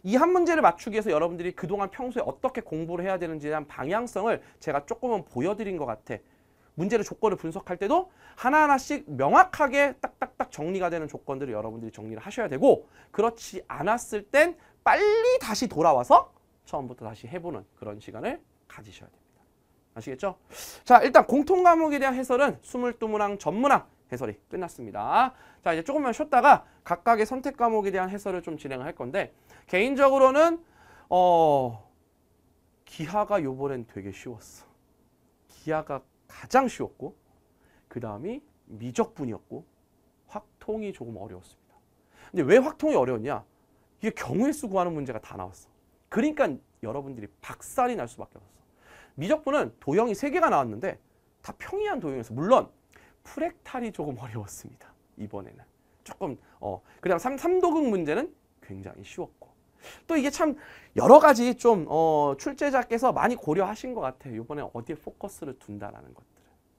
이 한 문제를 맞추기 위해서 여러분들이 그동안 평소에 어떻게 공부를 해야 되는지에 대한 방향성을 제가 조금은 보여드린 것 같아. 문제를 조건을 분석할 때도 하나하나씩 명확하게 딱딱딱 정리가 되는 조건들을 여러분들이 정리를 하셔야 되고 그렇지 않았을 땐 빨리 다시 돌아와서 처음부터 다시 해보는 그런 시간을 가지셔야 돼요. 아시겠죠? 자, 일단 공통 과목에 대한 해설은 22문항 전문항 해설이 끝났습니다. 자, 이제 조금만 쉬었다가 각각의 선택 과목에 대한 해설을 좀 진행을 할 건데 개인적으로는 어 기하가 요번엔 되게 쉬웠어. 기하가 가장 쉬웠고 그 다음이 미적분이었고 확통이 조금 어려웠습니다. 근데 왜 확통이 어려웠냐? 이게 경우의 수 구하는 문제가 다 나왔어. 그러니까 여러분들이 박살이 날 수밖에 없어. 미적분은 도형이 세개가 나왔는데 다 평이한 도형에서 물론 프랙탈이 조금 어려웠습니다. 이번에는. 조금 어 그다음 3, 3도극 문제는 굉장히 쉬웠고 또 이게 참 여러 가지 좀 어, 출제자께서 많이 고려하신 것 같아요. 이번에 어디에 포커스를 둔다라는 것들.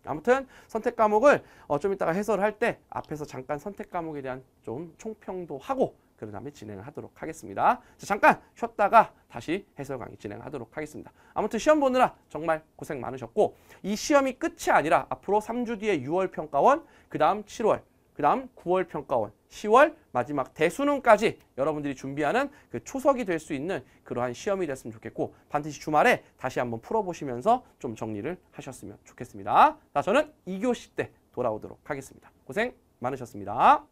아무튼 선택 과목을 어, 좀 이따가 해설을 할 때 앞에서 잠깐 선택 과목에 대한 좀 총평도 하고 그 다음에 진행 하도록 하겠습니다. 자, 잠깐 쉬었다가 다시 해설 강의 진행하도록 하겠습니다. 아무튼 시험 보느라 정말 고생 많으셨고 이 시험이 끝이 아니라 앞으로 3주 뒤에 6월 평가원, 그 다음 7월, 그 다음 9월 평가원, 10월 마지막 대수능까지 여러분들이 준비하는 그 초석이 될 수 있는 그러한 시험이 됐으면 좋겠고 반드시 주말에 다시 한번 풀어보시면서 좀 정리를 하셨으면 좋겠습니다. 자, 저는 2교시 때 돌아오도록 하겠습니다. 고생 많으셨습니다.